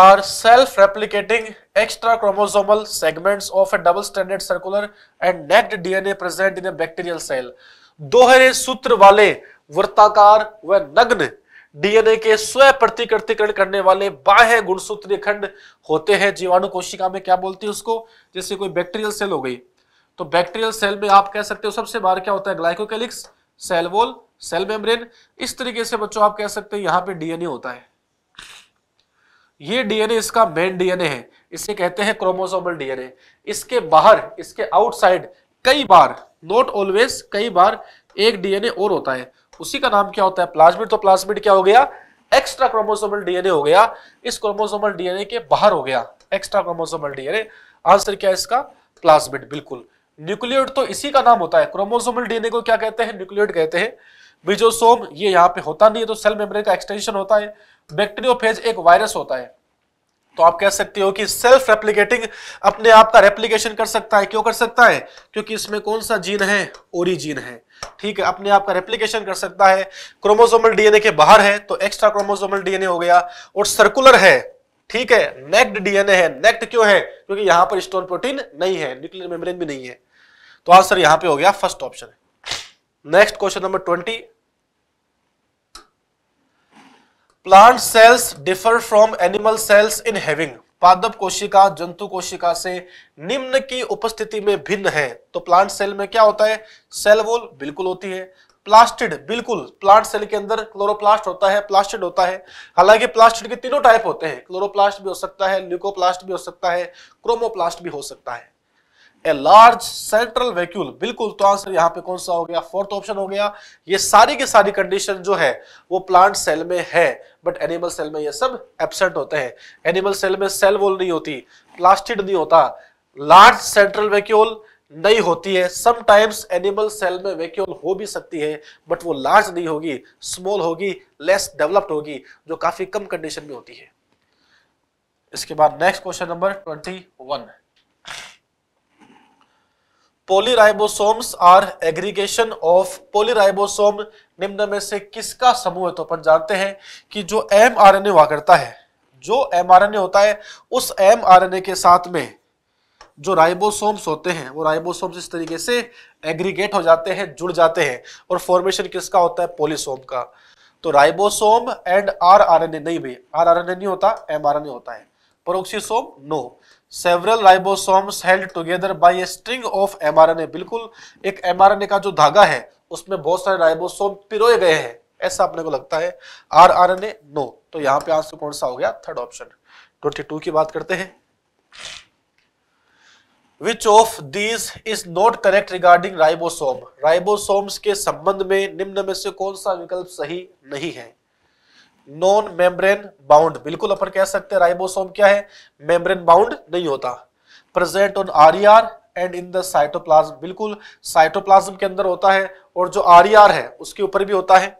are self replicating extra chromosomal segment of a double standard circular and naked DNA present in a bacterial cell दोहरे सूत्र वाले वृत्ताकार व नग्न डीएनए के स्व प्रतिकृतिकरण करने वाले बाह्य गुणसूत्रीय खंड होते हैं जीवाणु कोशिका में क्या बोलती है उसको जैसे कोई बैक्टीरियल सेल हो गई तो बैक्टीरियल सेल में आप कह सकते हो सबसे बाहर क्या होता है glycocalyx cell wall cell membrane इस तरीके से बच्चों आप कह सकते हैं यहां पे डीएनए होता है ये डीएनए इसका मेन डीएनए है इसे कहते हैं क्रोमोसोमल डीएनए इसके बाहर इसके आउटसाइड कई बार नॉट ऑलवेज कई बार एक डीएनए और होता है उसी का नाम क्या होता है प्लाज्मिड तो प्लाज्मिड क्या हो गया एक्स्ट्रा क्रोमोसोमल डीएनए हो गया इस क्रोमोसोमल डीएनए के बाहर हो गया एक्स्ट्रा क्रोमोसोमल डीएनए आंसर क्या है इसका प्लाज्मिड बिल्कुल न्यूक्लियोड तो इसी का नाम होता है क्रोमोसोमल डीएनए को क्या कहते हैं न्यूक्लियोड कहते हैं बिजोसोम ये यहाँ पे होता नहीं है तो सेल मेम्ब्रेन का एक्सटेंशन होता है बैक्टीरियोफेज एक वायरस होता है तो आप कह सकते हो कि सेल्फ रेप्लिकेटिंग अपने आप का रेप्लिकेशन कर सकता है क्यों कर सकता है क्योंकि इसमें कौन सा जीन है ओरिजिन है ठीक है अपने आप का रेप्लीकेशन कर सकता है क्रोमोसोमल डीएनए के बाहर है तो एक्स्ट्रा क्रोमोसोमल डीएनए हो गया और सर्कुलर है ठीक है नेक्ड डीएनए है नेक्ट क्यों है क्योंकि यहां पर स्टोन प्रोटीन नहीं है न्यूक्लियर मेम्ब्रेन भी नहीं है तो आंसर यहां पे हो गया फर्स्ट ऑप्शन है next question number twenty plant cells differ from animal cells in having पादप कोशिका जंतु कोशिका से निम्न की उपस्थिति में भिन्न है तो प्लांट सेल में क्या होता है सेल वोल बिल्कुल होती है प्लास्टिड बिल्कुल प्लांट सेल के अंदर क्लोरोप्लास्ट होता है प्लास्टिड होता है हालांकि प्लास्टिड के तीनों टाइप होते हैं क्लोरोप्लास्ट भी हो सकता है ल्यूकोप्लास्ट भी हो सकता है क्रोमोप्लास्ट भी हो सकता है ए लार्ज सेंट्रल वैक्यूल बिल्कुल तो आंसर यहां पे कौन सा हो गया फोर्थ ऑप्शन हो गया ये सारी की सारी कंडीशन जो है वो प्लांट सेल में है बट एनिमल सेल में ये सब एबसेंट होते हैं एनिमल सेल में सेल वॉल नहीं होती प्लास्टिड नहीं होता लार्ज सेंट्रल वैक्यूल नहीं होती है समटाइम्स एनिमल सेल में वैक्यूल हो भी सकती है बट वो लार्ज नहीं होगी स्मॉल होगी लेस डेवलप्ड होगी जो काफी कम कंडीशन में होती है इसके बाद next question number twenty one polyribosomes are aggregation of polyribosome निम्न में से किसका समूह है तो अपन जानते हैं कि जो एम आर एन ए हुआ करता है जो एम आर एन ए होता है उस एम आर एन ए के साथ में जो राइबोसोम्स होते हैं वो राइबोसोम्स इस तरीके से एग्रीगेट हो जाते हैं जुड़ जाते हैं और फॉर्मेशन किसका होता है पोलिसोम का तो ribosome and R R N A नहीं भाई आर आर एन ए नहीं होता एम आर एन ए होता है peroxisome no no. Several ribosomes held together by a string of mRNA बिल्कुल एक एमआरएनए का जो धागा है उसमें बहुत सारे राइबोसोम पिरोए गए हैं ऐसा अपने को लगता है R R N A no तो यहां पे आंसर तो कौन सा हो गया थर्ड ऑप्शन ट्वेंटी टू की बात करते हैं which of these is not correct regarding ribosome ribosomes के संबंध में निम्न में से कौन सा विकल्प सही नहीं है नॉन मेम्ब्रेन बाउंड बिल्कुल अपन कह सकते हैं राइबोसोम क्या है मेम्ब्रेन बाउंड नहीं होता present on R R and in the cytoplasm बिल्कुल साइटोप्लाज्म के अंदर होता है और जो आर आर e है उसके ऊपर भी होता है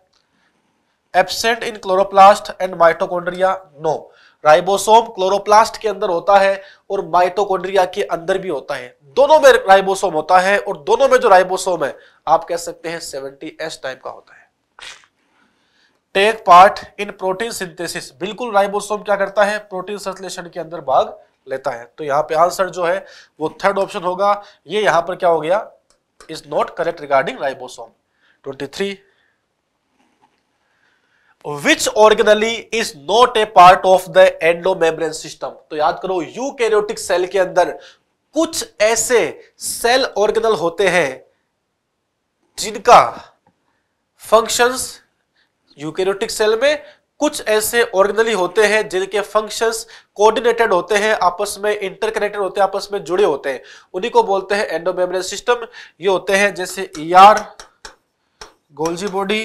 absent in chloroplast and mitochondria no ribosome chloroplast के अंदर होता है और माइटोकॉन्ड्रिया के अंदर भी होता है दोनों में राइबोसोम होता है और दोनों में जो राइबोसोम है आप कह सकते हैं सेवेंटी एस टाइप का होता है take part in protein synthesis बिल्कुल राइबोसोम क्या करता है प्रोटीन संश्लेषण के अंदर भाग लेता है तो यहाँ पे आंसर जो है वो थर्ड ऑप्शन होगा ये यहाँ पर क्या हो गया is not correct regarding ribosome three which organelle is not a part of the endomembrane system तो याद करो यूकैरियोटिक सेल के अंदर कुछ ऐसे सेल ऑर्गेनल होते हैं जिनका फंक्शंस यूकेरोटिक सेल में कुछ ऐसे ऑर्गेनली होते हैं जिनके फंक्शंस कोऑर्डिनेटेड होते हैं आपस में इंटरकनेक्टेड होते हैं आपस में जुड़े होते हैं उन्हीं को बोलते हैं एंडोमेम्ब्रेन सिस्टम ये होते हैं जैसे ER Golgi body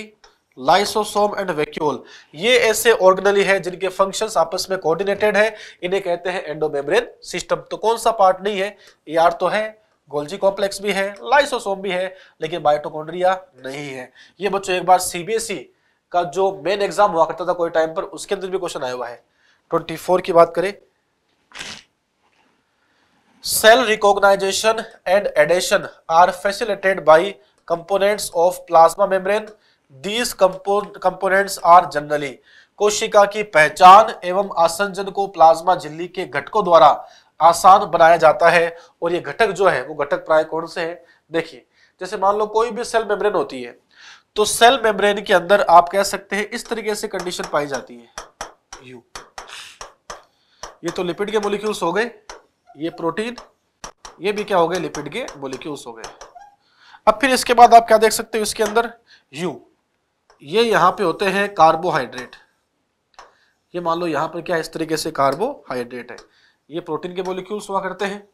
lysosome and vacuole ये ऐसे ऑर्गेनली है जिनके फंक्शंस आपस में कोऑर्डिनेटेड है इन्हें कहते हैं एंडोमेम्ब्रेन सिस्टम तो कौन सा पार्ट नहीं है ईआर e तो है गोल्जी कॉम्प्लेक्स भी है लाइसोसोम भी है लेकिन बायोटोकॉन्ड्रिया नहीं है ये बच्चों एक बार सीबीएसई का जो मेन एग्जाम हुआ करता था कोई टाइम पर उसके अंदर भी क्वेश्चन आया हुआ है ट्वेंटी फोर की बात करें cell recognization and adhesion are facilitated by components of plasma membrane these components are generally कोशिका की पहचान एवं आसंजन को प्लाज्मा झिल्ली के घटकों द्वारा आसान बनाया जाता है और ये घटक जो है वो घटक प्राय कौन से है देखिए जैसे मान लो कोई भी सेल मेम्ब्रेन होती है तो सेल मेम्ब्रेन के अंदर आप कह सकते हैं इस तरीके से कंडीशन पाई जाती है यू ये तो लिपिड के मोलिक्यूल्स हो गए ये प्रोटीन ये भी क्या हो गए लिपिड के मोलिक्यूल्स हो गए अब फिर इसके बाद आप क्या देख सकते हो इसके अंदर यू ये यहां पे होते हैं कार्बोहाइड्रेट ये मान लो यहां पर क्या इस तरीके से कार्बोहाइड्रेट है ये प्रोटीन के मोलिक्यूल्स हुआ करते हैं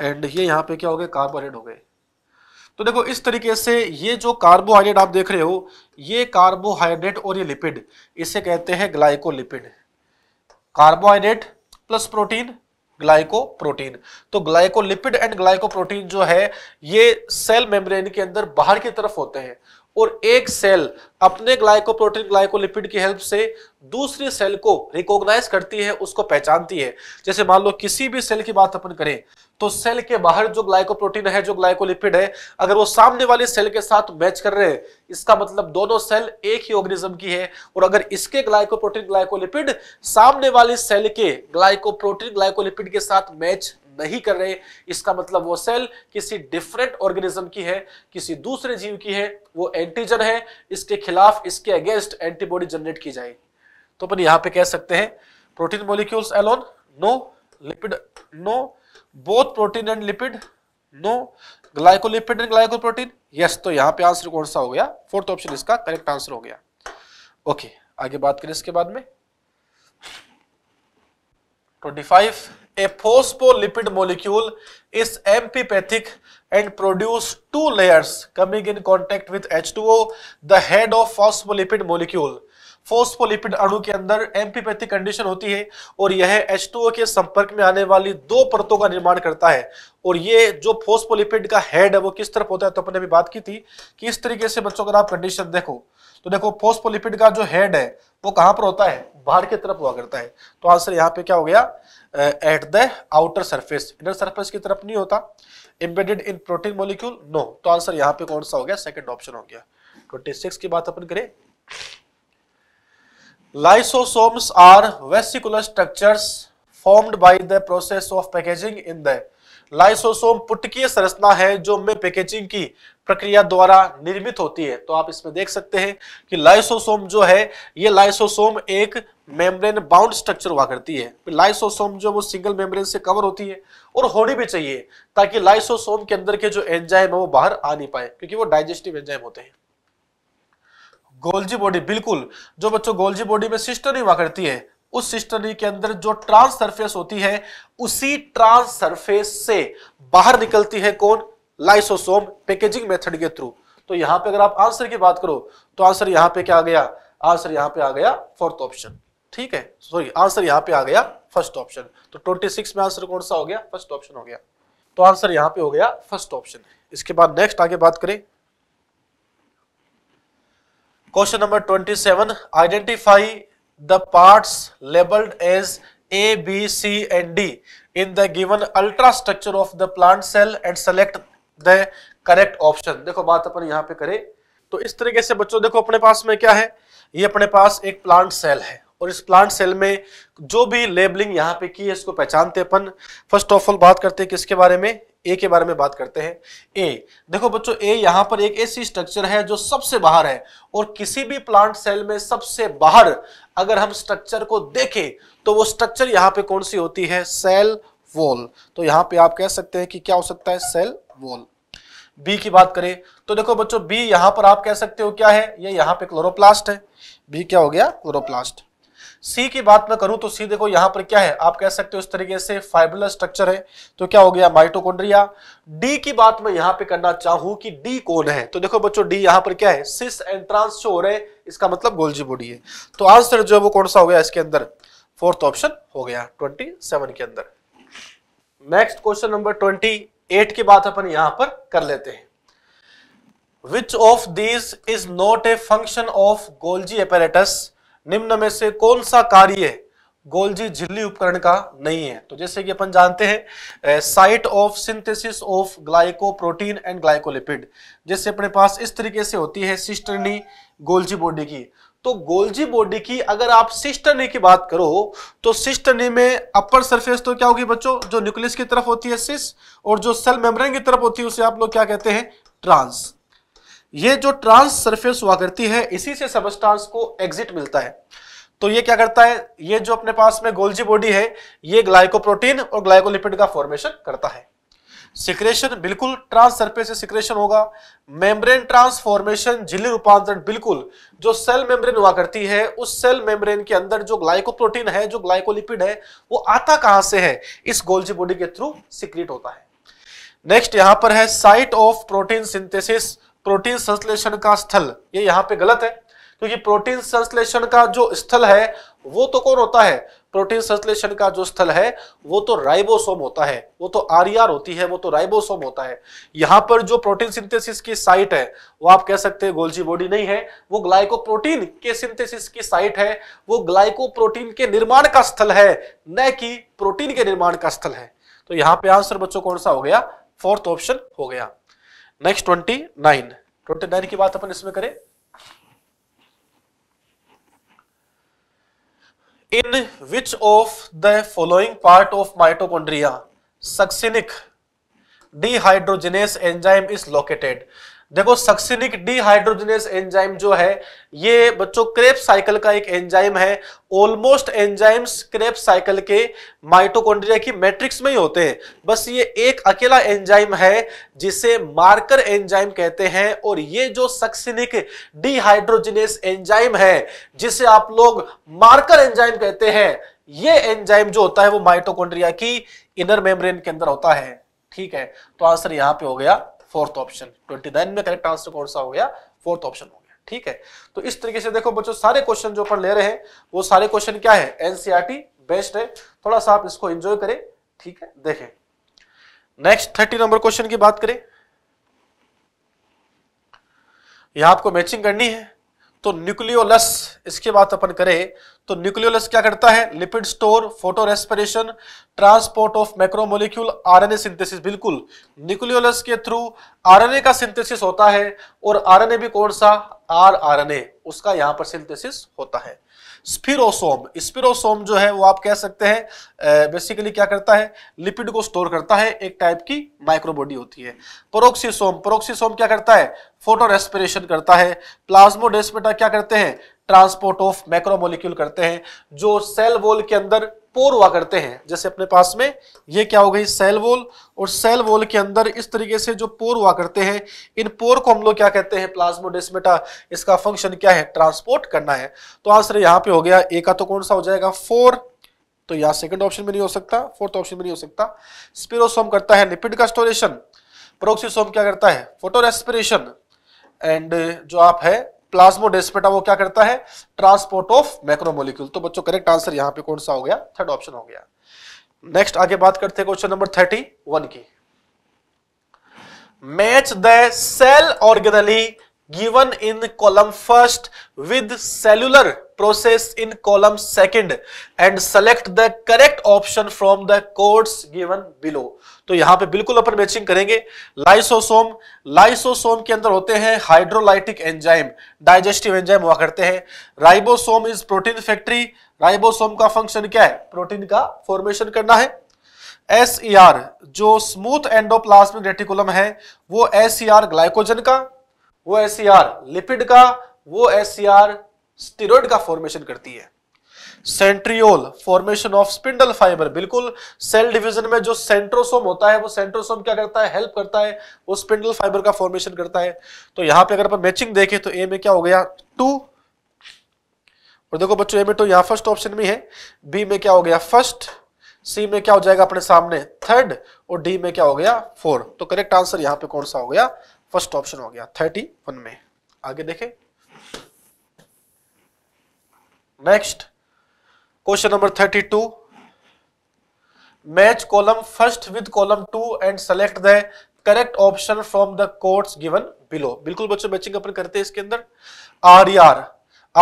एंड ये यहां पे क्या हो गए कार्बोहाइड्रेट हो गए तो देखो इस तरीके से ये जो कार्बोहाइड्रेट आप देख रहे हो ये कार्बोहाइड्रेट और ये लिपिड इसे कहते हैं glycolipid carbohydrate plus protein glycoprotein तो ग्लाइकोलिपिड एंड ग्लाइको प्रोटीन जो है ये सेल मेम्ब्रेन के अंदर बाहर की तरफ होते हैं और एक सेल अपने ग्लाइकोप्रोटीन ग्लाइकोलिपिड की हेल्प से दूसरी सेल को रिकॉग्नाइज करती है उसको पहचानती है जैसे मान लो किसी भी सेल की बात अपन करें तो सेल के बाहर जो ग्लाइकोप्रोटीन है जो ग्लाइकोलिपिड है अगर वो सामने वाली सेल के साथ मैच कर रहे हैं इसका मतलब दोनों सेल एक ही ऑर्गेनिज्म की है और अगर इसके ग्लाइकोप्रोटीन ग्लाइकोलिपिड सामने वाली सेल के ग्लाइकोप्रोटीन ग्लाइकोलिपिड के साथ मैच नहीं कर रहे इसका मतलब वो सेल किसी डिफरेंट ऑर्गेनिज्म की है किसी दूसरे जीव की है वो एंटीजन है इसके खिलाफ इसके अगेंस्ट एंटीबॉडी जनरेट की जाए तो अपन यहां पे कह सकते हैं protein molecules alone no lipid no both protein and lipid no glycolipid and glycoprotein yes तो यहां पे आंसर कौन सा हो गया फोर्थ ऑप्शन इसका करेक्ट आंसर हो गया ओके okay, आगे बात करें इसके बाद में twenty five a a phospholipid molecule is amphipathic and produce two layers coming in contact with H2O, the head of phospholipid molecule. Phospholipid अणु के अंदर एम्पीपैथिक कंडीशन होती है और यह एच टू ओ के संपर्क में आने वाली दो परतों का निर्माण करता है और ये जो फोस्फोलिपिड का हेड है वो किस तरफ होता है तो अपने भी बात की थी कि इस तरीके से बच्चों अगर आप कंडीशन देखो तो देखो फोस्फोलिपिड का जो हेड है वो कहां पर होता है बाहर की तरफ हुआ करता है तो आंसर यहाँ पे क्या हो गया at the outer surface inner surface की तरफ नहीं होता embedded in protein molecule no तो आंसर यहाँ पे कौन सा हो गया सेकंड ऑप्शन हो गया 26 की बात अपन करें lysosomes are vesicular structures formed by the process of packaging in the lysosome पुटकीय संरचना है जो में पैकेजिंग की प्रक्रिया द्वारा निर्मित होती है तो आप इसमें देख सकते हैं कि लाइसोसोम जो है ये लाइसोसोम एक मेम्ब्रेन बाउंड स्ट्रक्चर हुआ करती है लाइसोसोम जो वो सिंगल मेम्ब्रेन से कवर होती है और होनी भी चाहिए ताकि लाइसोसोम के अंदर के जो एंजाइम है वो बाहर आ नहीं पाए क्योंकि वो डाइजेस्टिव एंजाइम होते हैं गोल्जी बॉडी बिल्कुल जो बच्चों गोल्जी बॉडी में सिस्टर नहीं हुआ करती है उस सिस्टनी के अंदर जो ट्रांस सरफेस होती है उसी ट्रांस सरफेस से बाहर निकलती है कौन लाइसोसोम पैकेजिंग मेथड के थ्रू तो यहां पे अगर आप आंसर की बात करो तो आंसर यहां पे क्या आ गया आंसर यहां पे आ गया फोर्थ ऑप्शन ठीक है सॉरी आंसर यहां पे आ गया फर्स्ट ऑप्शन तो 26 में आंसर कौन सा हो गया फर्स्ट ऑप्शन हो गया तो आंसर यहां पे हो गया फर्स्ट ऑप्शन इसके बाद नेक्स्ट आगे बात करें question number 27 identify the parts labeled as A, B, C and D in the given ultra structure of the plant cell and select the correct option. देखो बात अपन यहाँ पे करें तो इस तरीके से बच्चों देखो अपने पास में क्या है ये अपने पास एक प्लांट सेल है और इस प्लांट सेल में जो भी लेबलिंग यहां पे की है इसको पहचानते अपन फर्स्ट ऑफ ऑल बात करते हैं किसके बारे में ए के बारे में बात करते हैं ए देखो बच्चों ए यहां पर एक ऐसी स्ट्रक्चर है जो सबसे बाहर है और किसी भी प्लांट सेल में सबसे बाहर अगर हम स्ट्रक्चर को देखें तो वो स्ट्रक्चर यहाँ पे कौन सी होती है सेल वॉल तो यहाँ पे आप कह सकते हैं कि क्या हो सकता है सेल वॉल बी की बात करें तो देखो बच्चों बी यहाँ पर आप कह सकते हो क्या है ये यह यहाँ पे क्लोरोप्लास्ट है बी क्या हो गया क्लोरोप्लास्ट सी की बात मैं करूं तो सी देखो यहां पर क्या है आप कह सकते हो इस तरीके से फाइबुलर स्ट्रक्चर है तो क्या हो गया माइटोकोड्रिया डी की बात मैं यहां पे करना चाहूं कि डी कौन है तो देखो बच्चों डी यहां पर क्या है सिस एंट्रांस जो हो रहे इसका मतलब गोल्जी बॉडी है तो आंसर जो है वो कौन सा हो गया इसके अंदर फोर्थ ऑप्शन हो गया ट्वेंटी के अंदर नेक्स्ट क्वेश्चन नंबर ट्वेंटी की बात अपन यहां पर कर लेते हैं which of these is not a function of golgi apparatus निम्न में से कौन सा कार्य गोल्जी झिल्ली उपकरण का नहीं है तो जैसे कि अपन जानते हैं site of synthesis of glycoprotein and glycolipid जैसे अपने पास इस तरीके से होती है सिस्टरनी गोल्जी बॉडी की तो गोल्जी बॉडी की अगर आप सिस्टरनी की बात करो तो सिस्टरनी में अपर सरफेस तो क्या होगी बच्चों जो न्यूक्लियस की तरफ होती है सिस और जो सेल मेम्ब्रेन की तरफ होती है उसे आप लोग क्या कहते हैं ट्रांस ये जो ट्रांस सरफेस हुआ करती है इसी से सबस्टांस को एग्जिट मिलता है तो ये क्या करता है ये जो अपने पास में गोल्जी बॉडी है ये ग्लाइकोप्रोटीन और ग्लाइकोलिपिड का फॉर्मेशन करता है सिक्रेशन बिल्कुल ट्रांस सरफेस से सिक्रेशन होगा मेम्ब्रेन ट्रांसफॉर्मेशन झिल्ली रूपांतरण बिल्कुल जो सेल मेम्ब्रेन हुआ करती है उस सेल मेम्ब्रेन के अंदर जो ग्लाइकोप्रोटीन है जो ग्लाइकोलिपिड है वो आता कहां से है इस गोल्जी बॉडी के थ्रू सिक्रीट होता है नेक्स्ट यहां पर है site of protein synthesis protein संश्लेषण का स्थल ये यहाँ पे गलत है क्योंकि प्रोटीन संश्लेषण का जो स्थल है वो तो कौन होता है प्रोटीन संश्लेषण का जो स्थल है वो तो राइबोसोम होता है वो तो आरआर होती है वो तो राइबोसोम होता है यहाँ पर जो प्रोटीन सिंथेसिस की साइट है वो आप कह सकते हैं गोल्जी बॉडी नहीं है वो ग्लाइकोप्रोटीन के सिंथेसिस की साइट है वो ग्लाइकोप्रोटीन के निर्माण का स्थल है न कि प्रोटीन के निर्माण का स्थल है तो यहाँ पे आंसर बच्चों कौन सा हो गया फोर्थ ऑप्शन हो गया next twenty nine twenty nine की बात अपन इसमें करें in which of the following part of mitochondria succinic dehydrogenase enzyme is located देखो सक्सिनिक डिहाइड्रोजनेस एंजाइम जो है ये बच्चों क्रेप साइकिल का एक एंजाइम है ऑलमोस्ट एंजाइम्स क्रेप साइकिल के माइटोकॉन्ड्रिया की मैट्रिक्स में ही होते हैं बस ये एक अकेला एंजाइम है जिसे मार्कर एंजाइम कहते हैं और ये जो सक्सिनिक डिहाइड्रोजनेस एंजाइम है जिसे आप लोग मार्कर एंजाइम कहते हैं ये एंजाइम जो होता है वो माइटोकॉन्ड्रिया की इनर मेम्ब्रेन के अंदर होता है ठीक है तो आंसर यहां पे हो गया फोर्थ ऑप्शन ट्वेंटी नाइन में करेक्ट आंसर कौन सा हो गया फोर्थ ऑप्शन हो गया ठीक है तो इस तरीके से देखो बच्चों सारे क्वेश्चन जो अपन ले रहे हैं वो सारे क्वेश्चन क्या है एनसीआरटी बेस्ट e है थोड़ा सा आप इसको एंजॉय करें ठीक है देखें नेक्स्ट थर्टी नंबर क्वेश्चन की बात करें यह आपको मैचिंग करनी है तो न्यूक्लियोलस इसके बाद अपन करें तो न्यूक्लियोलस क्या करता है lipid store photorespiration transport of macromolecule RNA synthesis बिल्कुल न्यूक्लियोलस के थ्रू आरएनए का सिंथेसिस होता है और आरएनए भी कौन सा आर आरएनए उसका यहां पर सिंथेसिस होता है स्पिरोसोम स्पिरोसोम जो है वो आप कह सकते हैं बेसिकली क्या करता है लिपिड को स्टोर करता है एक टाइप की माइक्रोबॉडी होती है परोक्सीसोम परोक्सीसोम क्या करता है फोटो रेस्पिरेशन करता है प्लाज्मोडेस्मेटा क्या करते हैं ट्रांसपोर्ट ऑफ मैक्रोमोलिक्यूल करते हैं जो सेल वॉल के अंदर पोर हुआ करते हैं जैसे अपने पास में ये क्या हो गई सेल वॉल और सेल वॉल के अंदर इस तरीके से जो पोर हुआ करते हैं इन पोर को हम लोग क्या कहते हैं प्लाज्मोडेस्मेटा इसका फंक्शन क्या है ट्रांसपोर्ट करना है तो आंसर यहाँ पे हो गया ए का तो कौन सा हो जाएगा फोर तो यहाँ सेकंड ऑप्शन में नहीं हो सकता फोर्थ ऑप्शन में नहीं हो सकता स्पिरोसोम करता है लिपिड का स्टोरेशन प्रोक्सीसोम क्या करता है फोटोरेस्पिरेशन एंड जो आप है प्लाज्मोडेस्पेटा वो क्या करता है ट्रांसपोर्ट ऑफ मैक्रोमोलिक्यूल तो बच्चों करेक्ट आंसर यहां पे कौन सा हो गया थर्ड ऑप्शन हो गया नेक्स्ट आगे बात करते हैं क्वेश्चन नंबर थर्टी वन की match the cell organelle given in column first with cellular process in column second and select the correct option from the codes given below तो यहां पे बिल्कुल अपन मैचिंग करेंगे लाइसोसोम लाइसोसोम के अंदर होते हैं हाइड्रोलाइटिक एंजाइम डाइजेस्टिव एंजाइम हुआ करते हैं ribosome is protein factory ribosome का फंक्शन क्या है प्रोटीन का फॉर्मेशन करना है एस e जो स्मूथ एंडोप्लाज्मिक रेटिकुलम है वो एस ग्लाइकोजन e का वो एस लिपिड e का वो एस स्टीरोइड का फॉर्मेशन करती है centriole formation of spindle fibre बिल्कुल सेल डिवीजन में जो सेंट्रोसोम होता है वो सेंट्रोसोम क्या करता है हेल्प करता है वो स्पिंडल फाइबर का फॉर्मेशन करता है तो यहां पे अगर अपन मैचिंग देखें तो ए में क्या हो गया टू और देखो बच्चों ए में तो यहां फर्स्ट ऑप्शन में है बी में क्या हो गया फर्स्ट सी में क्या हो जाएगा अपने सामने थर्ड और डी में क्या हो गया फोर तो करेक्ट आंसर यहां पर कौन सा हो गया फर्स्ट ऑप्शन हो गया थर्टी वन में आगे देखें next question number thirty two match column first with column two and select the correct option from the codes given below बिल्कुल बच्चों मैचिंग अपन करते हैं इसके अंदर आर आर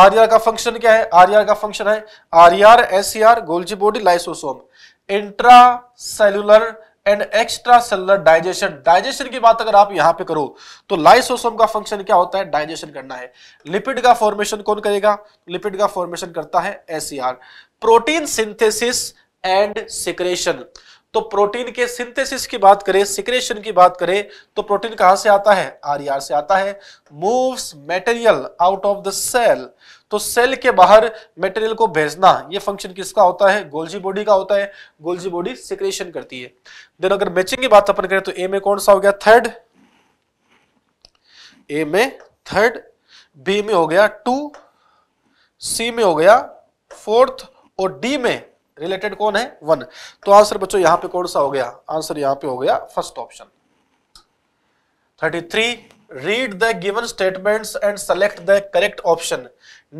आर का फंक्शन क्या है आर e का फंक्शन है R R S R Golgi body lysosome intracellular and extracellular digestion digestion की बात अगर आप यहां पे करो तो लाइसोसोम का फंक्शन क्या होता है डाइजेशन करना है लिपिड का फॉर्मेशन कौन करेगा लिपिड का फॉर्मेशन करता है SER protein synthesis and secretion तो प्रोटीन के सिंथेसिस की बात करें सिक्रेशन की बात करें तो प्रोटीन कहां से आता है आरईआर से आता है moves material out of the cell तो सेल के बाहर मटेरियल को भेजना ये फंक्शन किसका होता है गोल्जी बॉडी का होता है गोल्जी बॉडी सिक्रेशन करती है देन अगर मैचिंग की बात अपन करें तो ए में कौन सा हो गया थर्ड ए में थर्ड बी में हो गया टू सी में हो गया फोर्थ और डी में रिलेटेड कौन है वन तो आंसर बच्चों यहां पे कौन सा हो गया आंसर यहां पे हो गया first option 33 read the given statements and select the correct option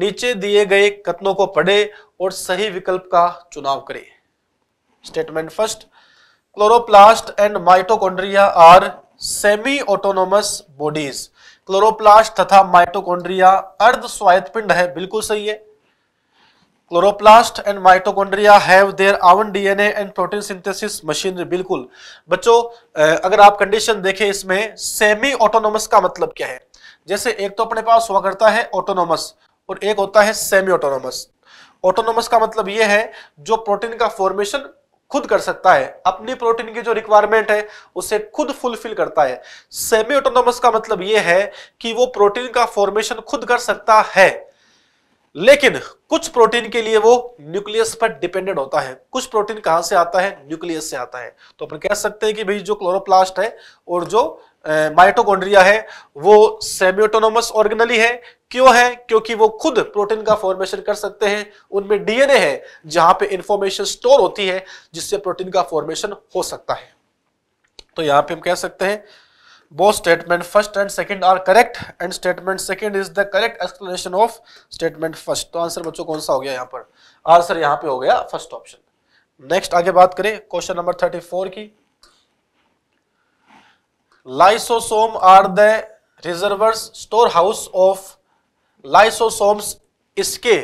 नीचे दिए गए कथनों को पढ़े और सही विकल्प का चुनाव करें statement first chloroplast and mitochondria are semi autonomous bodies chloroplast तथा माइटोकॉन्ड्रिया अर्ध स्वायत्त पिंड है बिल्कुल सही है chloroplast and mitochondria have their own DNA and protein synthesis machinery बिल्कुल बच्चों अगर आप कंडीशन देखें इसमें सेमी ऑटोनोमस का मतलब क्या है जैसे एक तो अपने पास हुआ करता है ऑटोनोमस और एक होता है सेमी ऑटोनोमस ऑटोनोमस का मतलब यह है जो प्रोटीन का फॉर्मेशन खुद कर सकता है अपनी प्रोटीन की जो रिक्वायरमेंट है उसे खुद फुलफिल करता है सेमी ऑटोनोमस का मतलब यह है कि वो प्रोटीन का फॉर्मेशन खुद कर सकता है लेकिन कुछ प्रोटीन के लिए वो न्यूक्लियस पर डिपेंडेंट होता है कुछ प्रोटीन कहां से आता है न्यूक्लियस से आता है तो अपन कह सकते हैं कि भाई जो क्लोरोप्लास्ट है और जो माइटोकॉन्ड्रिया है वो सेमियोटोनोमस ऑर्गेनली है क्यों है क्योंकि वो खुद प्रोटीन का फॉर्मेशन कर सकते हैं उनमें डीएनए है जहां पे इंफॉर्मेशन स्टोर होती है जिससे प्रोटीन का फॉर्मेशन हो सकता है तो यहां पे हम कह सकते हैं both statement first and second are correct and statement second is the correct explanation of statement first तो आंसर बच्चों कौन सा हो गया यहाँ पर आंसर यहाँ पे हो गया फर्स्ट ऑप्शन नेक्स्ट आगे बात करें क्वेश्चन नंबर थर्टी फोर की lysosome are the reservoirs storehouse of lysosomes इसके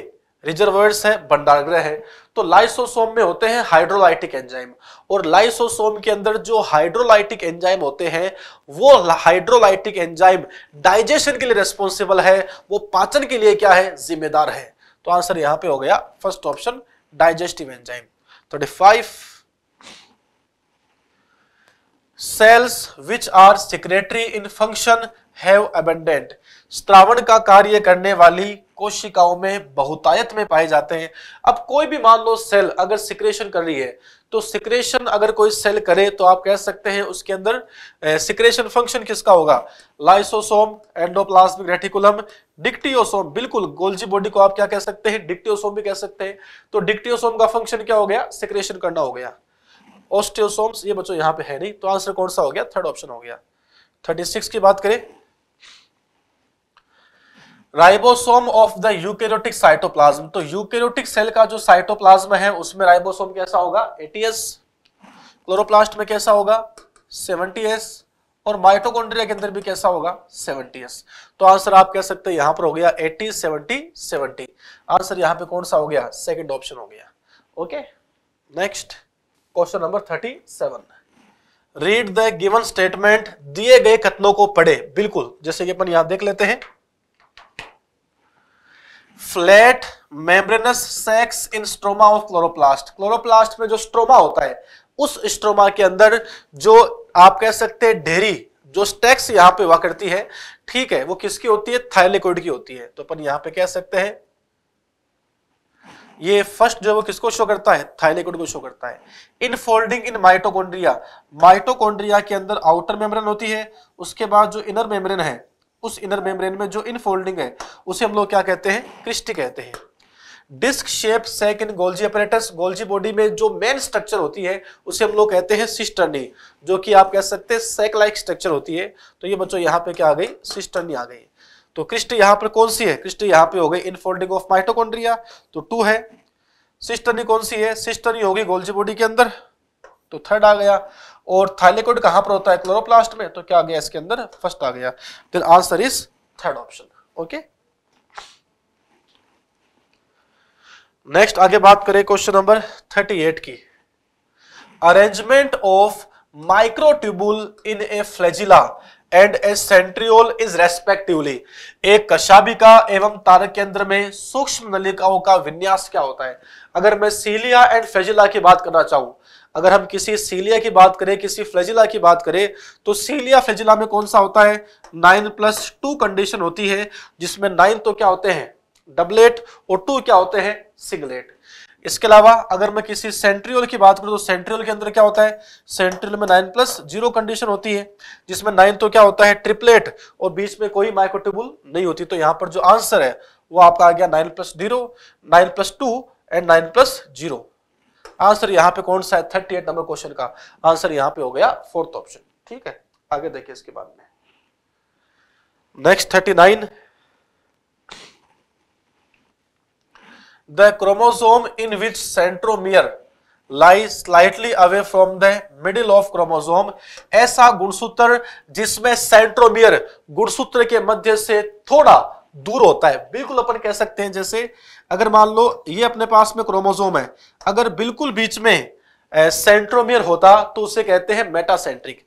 रिजर्वर्स है भंडारगृह है तो लाइसोसोम में होते हैं हाइड्रोलाइटिक एंजाइम और लाइसोसोम के अंदर जो हाइड्रोलाइटिक एंजाइम होते हैं वो हाइड्रोलाइटिक एंजाइम डाइजेशन के लिए रेस्पॉन्सिबल है वो पाचन के लिए क्या है जिम्मेदार है तो आंसर यहां पे हो गया first option digestive enzyme thirty five cells which are secretory in function have abundant का कार्य करने वाली कोशिकाओं में बहुतायत में पाए जाते हैं अब कोई भी मान लो सेल अगर सिक्रेशन कर रही है तो सिक्रेशन अगर कोई सेल करे तो आप कह सकते हैं उसके अंदर सिक्रेशन फंक्शन किसका होगा लाइसोसोम एंडोप्लाज्मिक रेटिकुलम डिक्टियोसोम बिल्कुल गोल्जी बॉडी को आप क्या कह सकते हैं डिक्टियोसोम भी कह सकते हैं तो डिक्टियोसोम का फंक्शन क्या हो गया सिक्रेशन करना हो गया ऑस्टियोसोम्स ये बच्चों यहाँ पे है नहीं तो आंसर कौन सा हो गया थर्ड ऑप्शन हो गया थर्टी सिक्स की बात करें ribosome of the eukaryotic cytoplasm तो यूकेरोटिक सेल का जो साइटोप्लाज्म है उसमें राइबोसोम कैसा होगा एटीएस क्लोरोप्लास्ट में कैसा होगा 70s और माइटोकॉन्ड्रिया के अंदर भी कैसा होगा 70s तो आंसर आप कह सकते हैं यहां पर हो गया एटी सेवनटी सेवनटी आंसर यहां पे कौन सा हो गया सेकंड ऑप्शन हो गया okay next question number thirty seven read the given statement दिए गए कथनों को पढ़े बिल्कुल जैसे कि अपन यहां देख लेते हैं flat membranous sacs in stroma of chloroplast chloroplast में जो स्ट्रोमा होता है उस स्ट्रोमा के अंदर जो आप कह सकते हैं ढेरी जो स्टेक्स यहां पे हुआ करती है ठीक है वो किसकी होती है थाइलेकोइड की होती है तो अपन यहां पे कह सकते हैं ये फर्स्ट जो है वो किसको शो करता है थाइलेकोड को शो करता है infolding in mitochondria mitochondria के अंदर आउटर मेम्ब्रेन होती है उसके बाद जो इनर मेम्ब्रेन है उस इनर मेम्ब्रेन में जो इनफोल्डिंग है उसे हम लोग क्या कहते हैं क्रिस्टी कहते हैं disc shape sac in Golgi apparatus Golgi body में जो मेन स्ट्रक्चर होती है उसे हम लोग कहते हैं सिस्टर्नी जो कि आप कह सकते हैं सेक लाइक स्ट्रक्चर होती है तो ये बच्चों यहाँ पे क्या आ गई सिस्टर्नी आ गई तो क्रिस्ट यहाँ पर कौन सी है क्रिस्ट यहाँ पे हो गई इनफोल्डिंग ऑफ माइटोकॉन्ड्रिया तो टू है सिस्टर्नी कौन सी है सिस्टर्नी होगी गोल्जी बॉडी के अंदर तो थर्ड आ गया और थाइलेकोड कहां पर होता है क्लोरोप्लास्ट में तो क्या आ गया इसके अंदर फर्स्ट आ गया then answer is third option okay next आगे बात करें क्वेश्चन नंबर 38 की arrangement of microtubule in a flagella and a centriole is respectively एक कशाबिका एवं तारक केंद्र में सूक्ष्म नलिकाओं का विन्यास क्या होता है अगर मैं सीलिया एंड फ्लेजिला की बात करना चाहूं अगर हम किसी सीलिया की बात करें किसी फ्लैजिला की बात करें तो सीलिया फ्लैजिला में कौन सा होता है नाइन प्लस टू कंडीशन होती है जिसमें नाइन तो क्या होते हैं डबलेट और टू क्या होते हैं सिंगलेट इसके अलावा अगर मैं किसी सेंट्रियोल की बात करूं तो सेंट्रियोल के अंदर क्या होता है सेंट्रियोल में नाइन प्लस जीरो कंडीशन होती है जिसमें नाइन तो क्या होता है ट्रिपलेट और बीच में कोई माइक्रोटिबुल नहीं होती तो यहाँ पर जो आंसर है वो आपका आ गया nine plus zero nine plus two and nine plus zero answer यहाँ पे कौन सा है थर्टी एट नंबर क्वेश्चन का आंसर यहाँ पे हो गया फोर्थ ऑप्शन ठीक है आगे देखिए इसके बाद में next thirty nine the chromosome in which centromere lie slightly away from the middle of chromosome ऐसा गुणसूत्र जिसमें सेंट्रोमियर गुणसूत्र के मध्य से थोड़ा दूर होता है बिल्कुल अपन कह सकते हैं जैसे अगर मान लो ये अपने पास में क्रोमोसोम है अगर बिल्कुल बीच में सेंट्रोमियर होता तो उसे कहते हैं मेटासेंट्रिक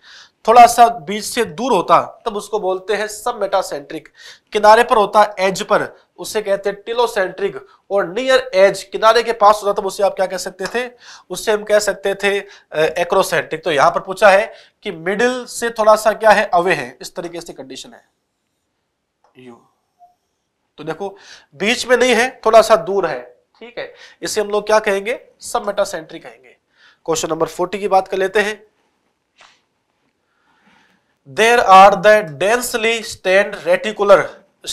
थोड़ा सा बीच से दूर होता तब उसको बोलते हैं सब मेटासेंट्रिक किनारे पर होता एज पर उसे कहते हैं टिलोसेंट्रिक और नियर एज किनारे के पास होता तब उसे आप क्या कह सकते थे उससे हम कह सकते थे एक्रोसेंट्रिक तो यहां पर पूछा है कि मिडिल से थोड़ा सा क्या है अवे है इस तरीके से कंडीशन है यू तो देखो बीच में नहीं है थोड़ा सा दूर है ठीक है इसे हम लोग क्या कहेंगे सब मेटासेंट्री कहेंगे क्वेश्चन नंबर फोर्टी की बात कर लेते हैं there are the densely stained reticular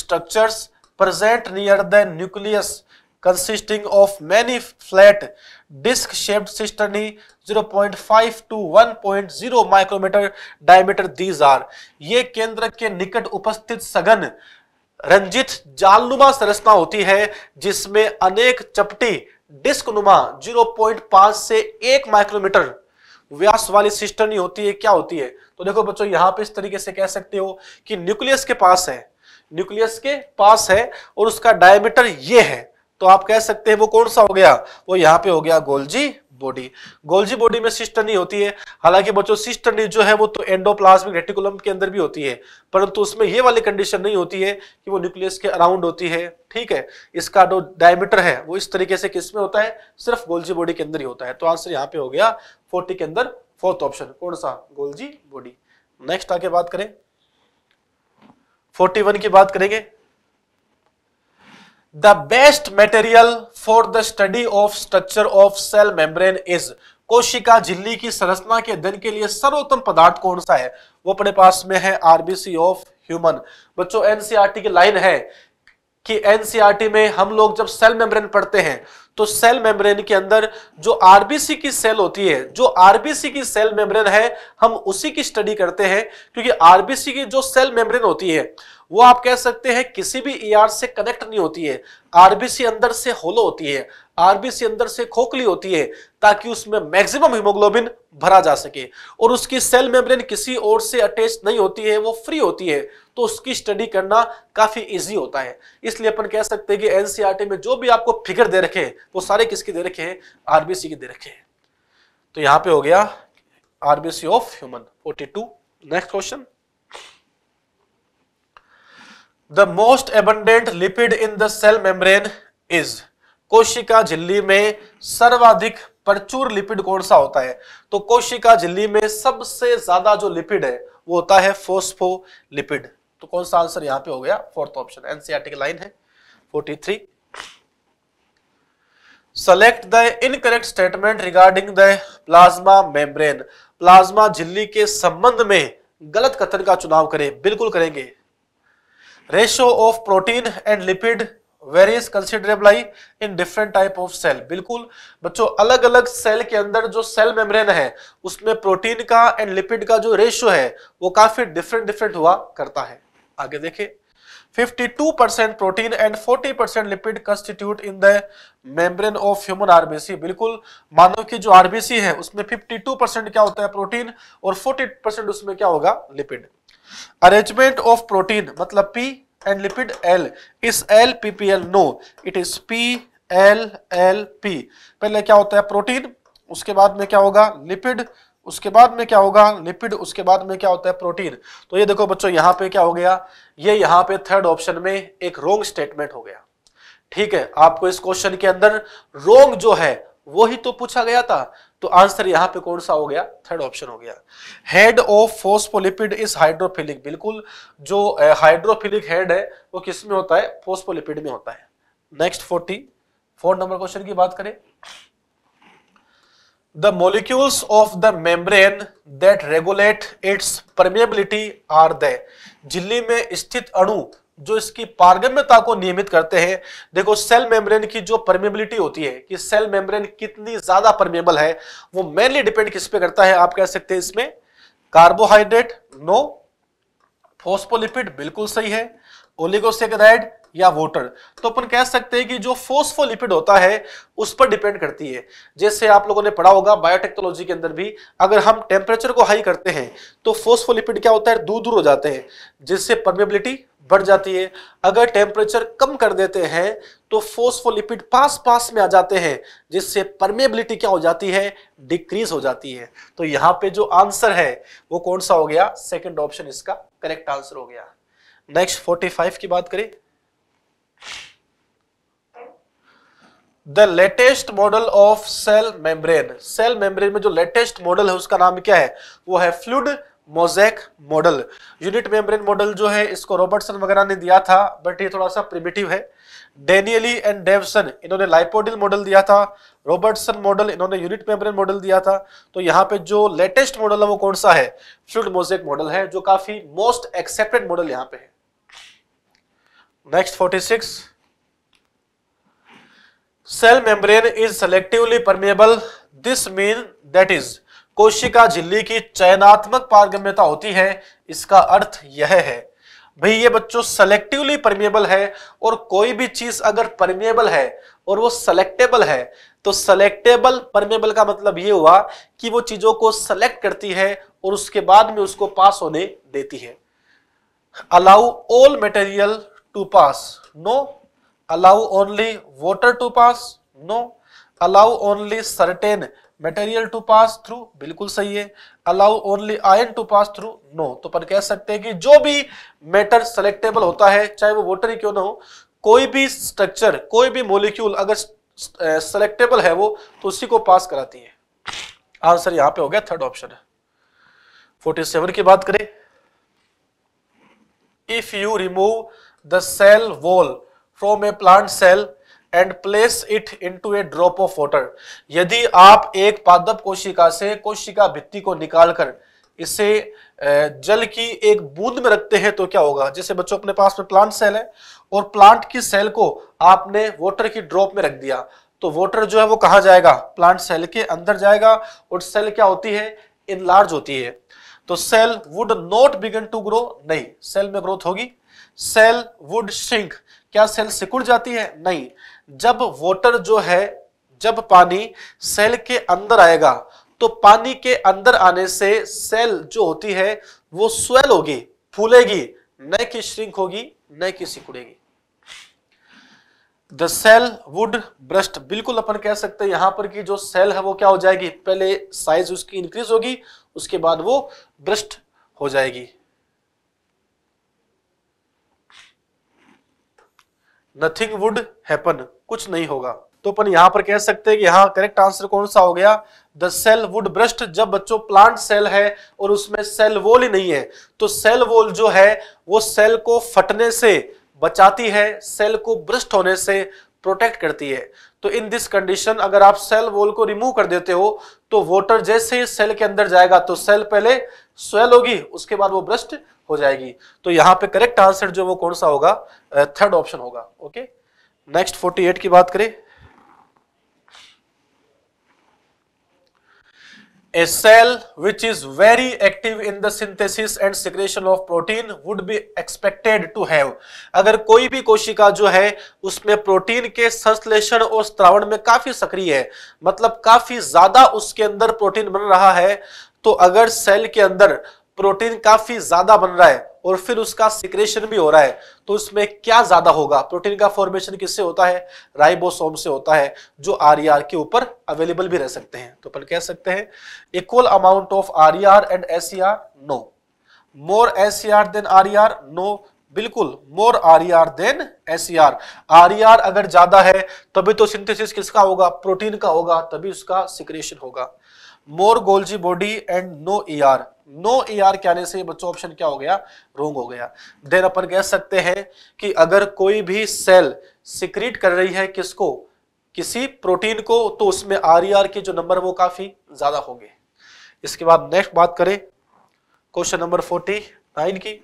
structure present near the nucleus consisting of many flat disc shaped cisternae 0.5 to 1.0 micrometer diameter these are ये केंद्र के निकट उपस्थित सघन रंजित जालनुमा संरचना होती है जिसमें अनेक चपटी डिस्क नुमा 0.5 से 1 माइक्रोमीटर व्यास वाली सिस्टर्नी होती है क्या होती है तो देखो बच्चों यहां पे इस तरीके से कह सकते हो कि न्यूक्लियस के पास है न्यूक्लियस के पास है और उसका डायमीटर ये है तो आप कह सकते हैं वो कौन सा हो गया वो यहां पे हो गया गोलजी बॉडी गोल्जी बॉडी में सिस्ट नहीं होती है हालांकि बच्चों सिस्ट नहीं जो है वो तो एंडोप्लाज्मिक रेटिकुलम के अंदर भी होती है परंतु उसमें ये वाली कंडीशन नहीं होती है कि वो न्यूक्लियस के अराउंड होती है ठीक है इसका जो डायमीटर है वो इस तरीके से किस में होता है सिर्फ गोल्जी बॉडी के अंदर ही होता है तो आंसर यहाँ पे हो गया फोर्टी के अंदर फोर्थ ऑप्शन कौन सा गोल्जी बॉडी नेक्स्ट आके बात करें फोर्टी की बात करेंगे the best material for the study of structure of cell membrane is कोशिका झिल्ली की संरचना के अध्ययन के लिए सर्वोत्तम पदार्थ कौन सा है वो अपने पास में है आरबीसी ऑफ ह्यूमन बच्चों एनसीआरटी e की लाइन है कि एनसीआरटी e में हम लोग जब सेल मेम्ब्रेन पढ़ते हैं तो सेल मेम्ब्रेन के अंदर जो आरबीसी की सेल होती है जो आरबीसी की सेल मेम्ब्रेन है हम उसी की स्टडी करते हैं क्योंकि आरबीसी की जो सेल मेम्ब्रेन होती है वो आप कह सकते हैं किसी भी ईआर e से कनेक्ट नहीं होती है आरबीसी अंदर से होलो होती है आरबीसी अंदर से खोखली होती है ताकि उसमें मैक्सिमम हीमोग्लोबिन भरा जा सके और उसकी सेल मेम्ब्रेन किसी और से अटैच नहीं होती है वो फ्री होती है तो उसकी स्टडी करना काफी इजी होता है इसलिए अपन कह सकते हैं कि एनसीआरटी e में जो भी आपको फिगर दे रखे हैं वो सारे किसके दे रखे हैं आरबीसी के दे रखे हैं तो यहां पर हो गया RBC of human forty next question the most abundant lipid in the cell membrane is कोशिका झिल्ली में सर्वाधिक प्रचुर लिपिड कौन सा होता है तो कोशिका झिल्ली में सबसे ज्यादा जो लिपिड है वो होता है लिपिड तो कौन सा आंसर यहां पे हो गया फोर्थ ऑप्शन एनसीआरटी की लाइन है 43 select the incorrect statement regarding the plasma membrane plasma झिल्ली के संबंध में गलत कथन का चुनाव करें बिल्कुल करेंगे ratio of protein and lipid varies considerably in different type of cell बिल्कुल बच्चों अलग अलग सेल के अंदर जो सेल मेम्ब्रेन है उसमें प्रोटीन का एंड लिपिड का जो रेशियो है वो काफी डिफरेंट डिफरेंट हुआ करता है आगे देखे 52% protein and 40% lipid constitute in the membrane of human RBC बिल्कुल मानव की जो आरबीसी है उसमें 52% क्या होता है प्रोटीन और 40% उसमें क्या होगा लिपिड अरेंजमेंट ऑफ प्रोटीन मतलब पी एंड लिपिड एल इस L P P L no it is P L L P पहले क्या होता है प्रोटीन उसके बाद में क्या होगा लिपिड उसके बाद में क्या होगा लिपिड उसके बाद में क्या होता है प्रोटीन तो ये देखो बच्चों यहां पे क्या हो गया ये यहां पे थर्ड ऑप्शन में एक रोंग स्टेटमेंट हो गया ठीक है आपको इस क्वेश्चन के अंदर रोंग जो है वो ही तो पूछा गया था तो आंसर यहां पे कौन सा हो गया थर्ड ऑप्शन हो गया head of phospholipid is hydrophilic बिल्कुल जो हाइड्रोफिलिक हेड है वो किस में होता है फोस्पोलिपिड में होता है next forty four number question की बात करें the molecules of the membrane that regulate its permeability are the झिल्ली में स्थित अणु जो इसकी पारगम्यता को नियमित करते हैं देखो सेल मेम्ब्रेन की जो परमेबिलिटी होती है कि सेल मेम्ब्रेन कितनी ज्यादा परमेबल है वो मेनली डिपेंड किस पे करता है आप कह सकते हैं इसमें कार्बोहाइड्रेट नो फोस्फोलिपिड बिल्कुल सही है ओलिगोसेकेराइड या वोटर तो अपन कह सकते हैं कि जो फोस्फोलिपिड होता है उस पर डिपेंड करती है जैसे आप लोगों ने पढ़ा होगा बायोटेक्नोलॉजी के अंदर भी अगर हम टेम्परेचर को हाई करते हैं तो फोस्फोलिपिड क्या होता है दूर दूर हो जाते हैं जिससे परमेबिलिटी बढ़ जाती है अगर टेम्परेचर कम कर देते हैं तो फोस्फोलिपिड पास पास में आ जाते हैं जिससे परमेबिलिटी क्या हो जाती है डिक्रीज हो जाती है तो यहाँ पे जो आंसर है वो कौन सा हो गया सेकंड ऑप्शन इसका करेक्ट आंसर हो गया नेक्स्ट फोर्टी फाइव की बात करें the latest model of cell membrane cell membrane में जो लेटेस्ट मॉडल है उसका नाम क्या है वो है fluid mosaic model unit membrane model जो है इसको रॉबर्टसन वगैरह ने दिया था बट ये थोड़ा सा प्रिमिटिव है डेनियली एंड डेवसन इन्होंने लाइपोडिल मॉडल दिया था रॉबर्टसन मॉडल इन्होंने यूनिट मेम्ब्रेन मॉडल दिया था तो यहाँ पे जो लेटेस्ट मॉडल है वो कौन सा है फ्लूड मोजेक मॉडल है जो काफी मोस्ट एक्सेप्टेड मॉडल यहाँ पे है next forty six cell membrane is selectively permeable this mean that is कोशिका झिल्ली की चयनात्मक पारगम्यता होती है इसका अर्थ यह है भाई ये बच्चों सेलेक्टिवली परमिएबल है और कोई भी चीज अगर परमिएबल है और वो सेलेक्टेबल है तो सेलेक्टेबल परमेबल का मतलब ये हुआ कि वो चीजों को सेलेक्ट करती है और उसके बाद में उसको पास होने देती है allow all material to pass no allow only water to pass no allow only certain material to pass through बिल्कुल सही है allow only ion to pass through no तो अपन कह सकते हैं कि जो भी मैटर सेलेक्टेबल होता है चाहे वो वोटर ही क्यों ना हो कोई भी स्ट्रक्चर कोई भी मोलिक्यूल अगर सेलेक्टेबल है वो तो उसी को पास कराती है आंसर यहां पे हो गया थर्ड ऑप्शन फोर्टी सेवन की बात करें if you remove the cell wall from a plant cell and place it into a drop of water यदि आप एक पादप कोशिका से कोशिका भित्ति को निकालकर इसे जल की एक बूंद में रखते हैं तो क्या होगा जैसे बच्चों अपने पास में प्लांट सेल है और प्लांट की सेल को आपने वाटर की ड्रॉप में रख दिया तो वाटर जो है वो कहा जाएगा प्लांट सेल के अंदर जाएगा और सेल क्या होती है इनलार्ज होती है तो cell would not begin to grow नहीं सेल में ग्रोथ होगी सेल वुड सिंक क्या सेल सिकुड़ जाती है नहीं जब वोटर जो है जब पानी सेल के अंदर आएगा तो पानी के अंदर आने से सेल जो होती है वो स्वेल होगी फूलेगी न कि श्रिंक होगी न कि सिकुड़ेगी द सेल वुड ब्रस्ट बिल्कुल अपन कह सकते हैं यहां पर कि जो सेल है वो क्या हो जाएगी पहले साइज उसकी इंक्रीज होगी उसके बाद वो ब्रस्ट हो जाएगी नथिंग वुड हैपन कुछ नहीं होगा तो अपन यहाँ पर कह सकते हैं कि यहाँ करेक्ट आंसर कौन सा हो गया द सेल वुड ब्रस्ट जब बच्चों प्लांट सेल है और उसमें सेल वोल ही नहीं है तो सेल वोल जो है वो सेल को फटने से बचाती है सेल को ब्रस्ट होने से प्रोटेक्ट करती है तो इन दिस कंडीशन अगर आप सेल वॉल को रिमूव कर देते हो तो वाटर जैसे ही सेल के अंदर जाएगा तो सेल पहले स्वेल होगी उसके बाद वो ब्रस्ट हो जाएगी तो यहाँ पे करेक्ट आंसर जो वो कौन सा होगा थर्ड uh, ऑप्शन होगा ओके नेक्स्ट फोर्टी की बात करें a cell which is very active in the synthesis and secretion of protein would be expected to have अगर कोई भी कोशिका जो है उसमें प्रोटीन के संश्लेषण और स्त्रावण में काफी सक्रिय है मतलब काफी ज्यादा उसके अंदर प्रोटीन बन रहा है तो अगर सेल के अंदर प्रोटीन काफी ज्यादा बन रहा है और फिर उसका सिक्रेशन भी हो रहा है तो उसमें क्या ज्यादा होगा प्रोटीन का फॉर्मेशन किससे होता है राइबोसोम से होता है जो आर e के ऊपर अवेलेबल भी रह सकते हैं तो अपन कह सकते हैं equal amount of R and S no more S than R no बिल्कुल more R R than S R R अगर ज्यादा है तभी तो सिंथेसिस किसका होगा प्रोटीन का होगा तभी उसका सिक्रेशन होगा more Golgi body and no E R no E R के आने से बच्चों ऑप्शन क्या हो गया रोंग हो गया देन अपन कह सकते हैं कि अगर कोई भी सेल सिक्रीट कर रही है किसको किसी प्रोटीन को तो उसमें आर ई आर के जो नंबर वो काफी ज्यादा होंगे इसके बाद नेक्स्ट बात करें क्वेश्चन नंबर फोर्टी नाइन की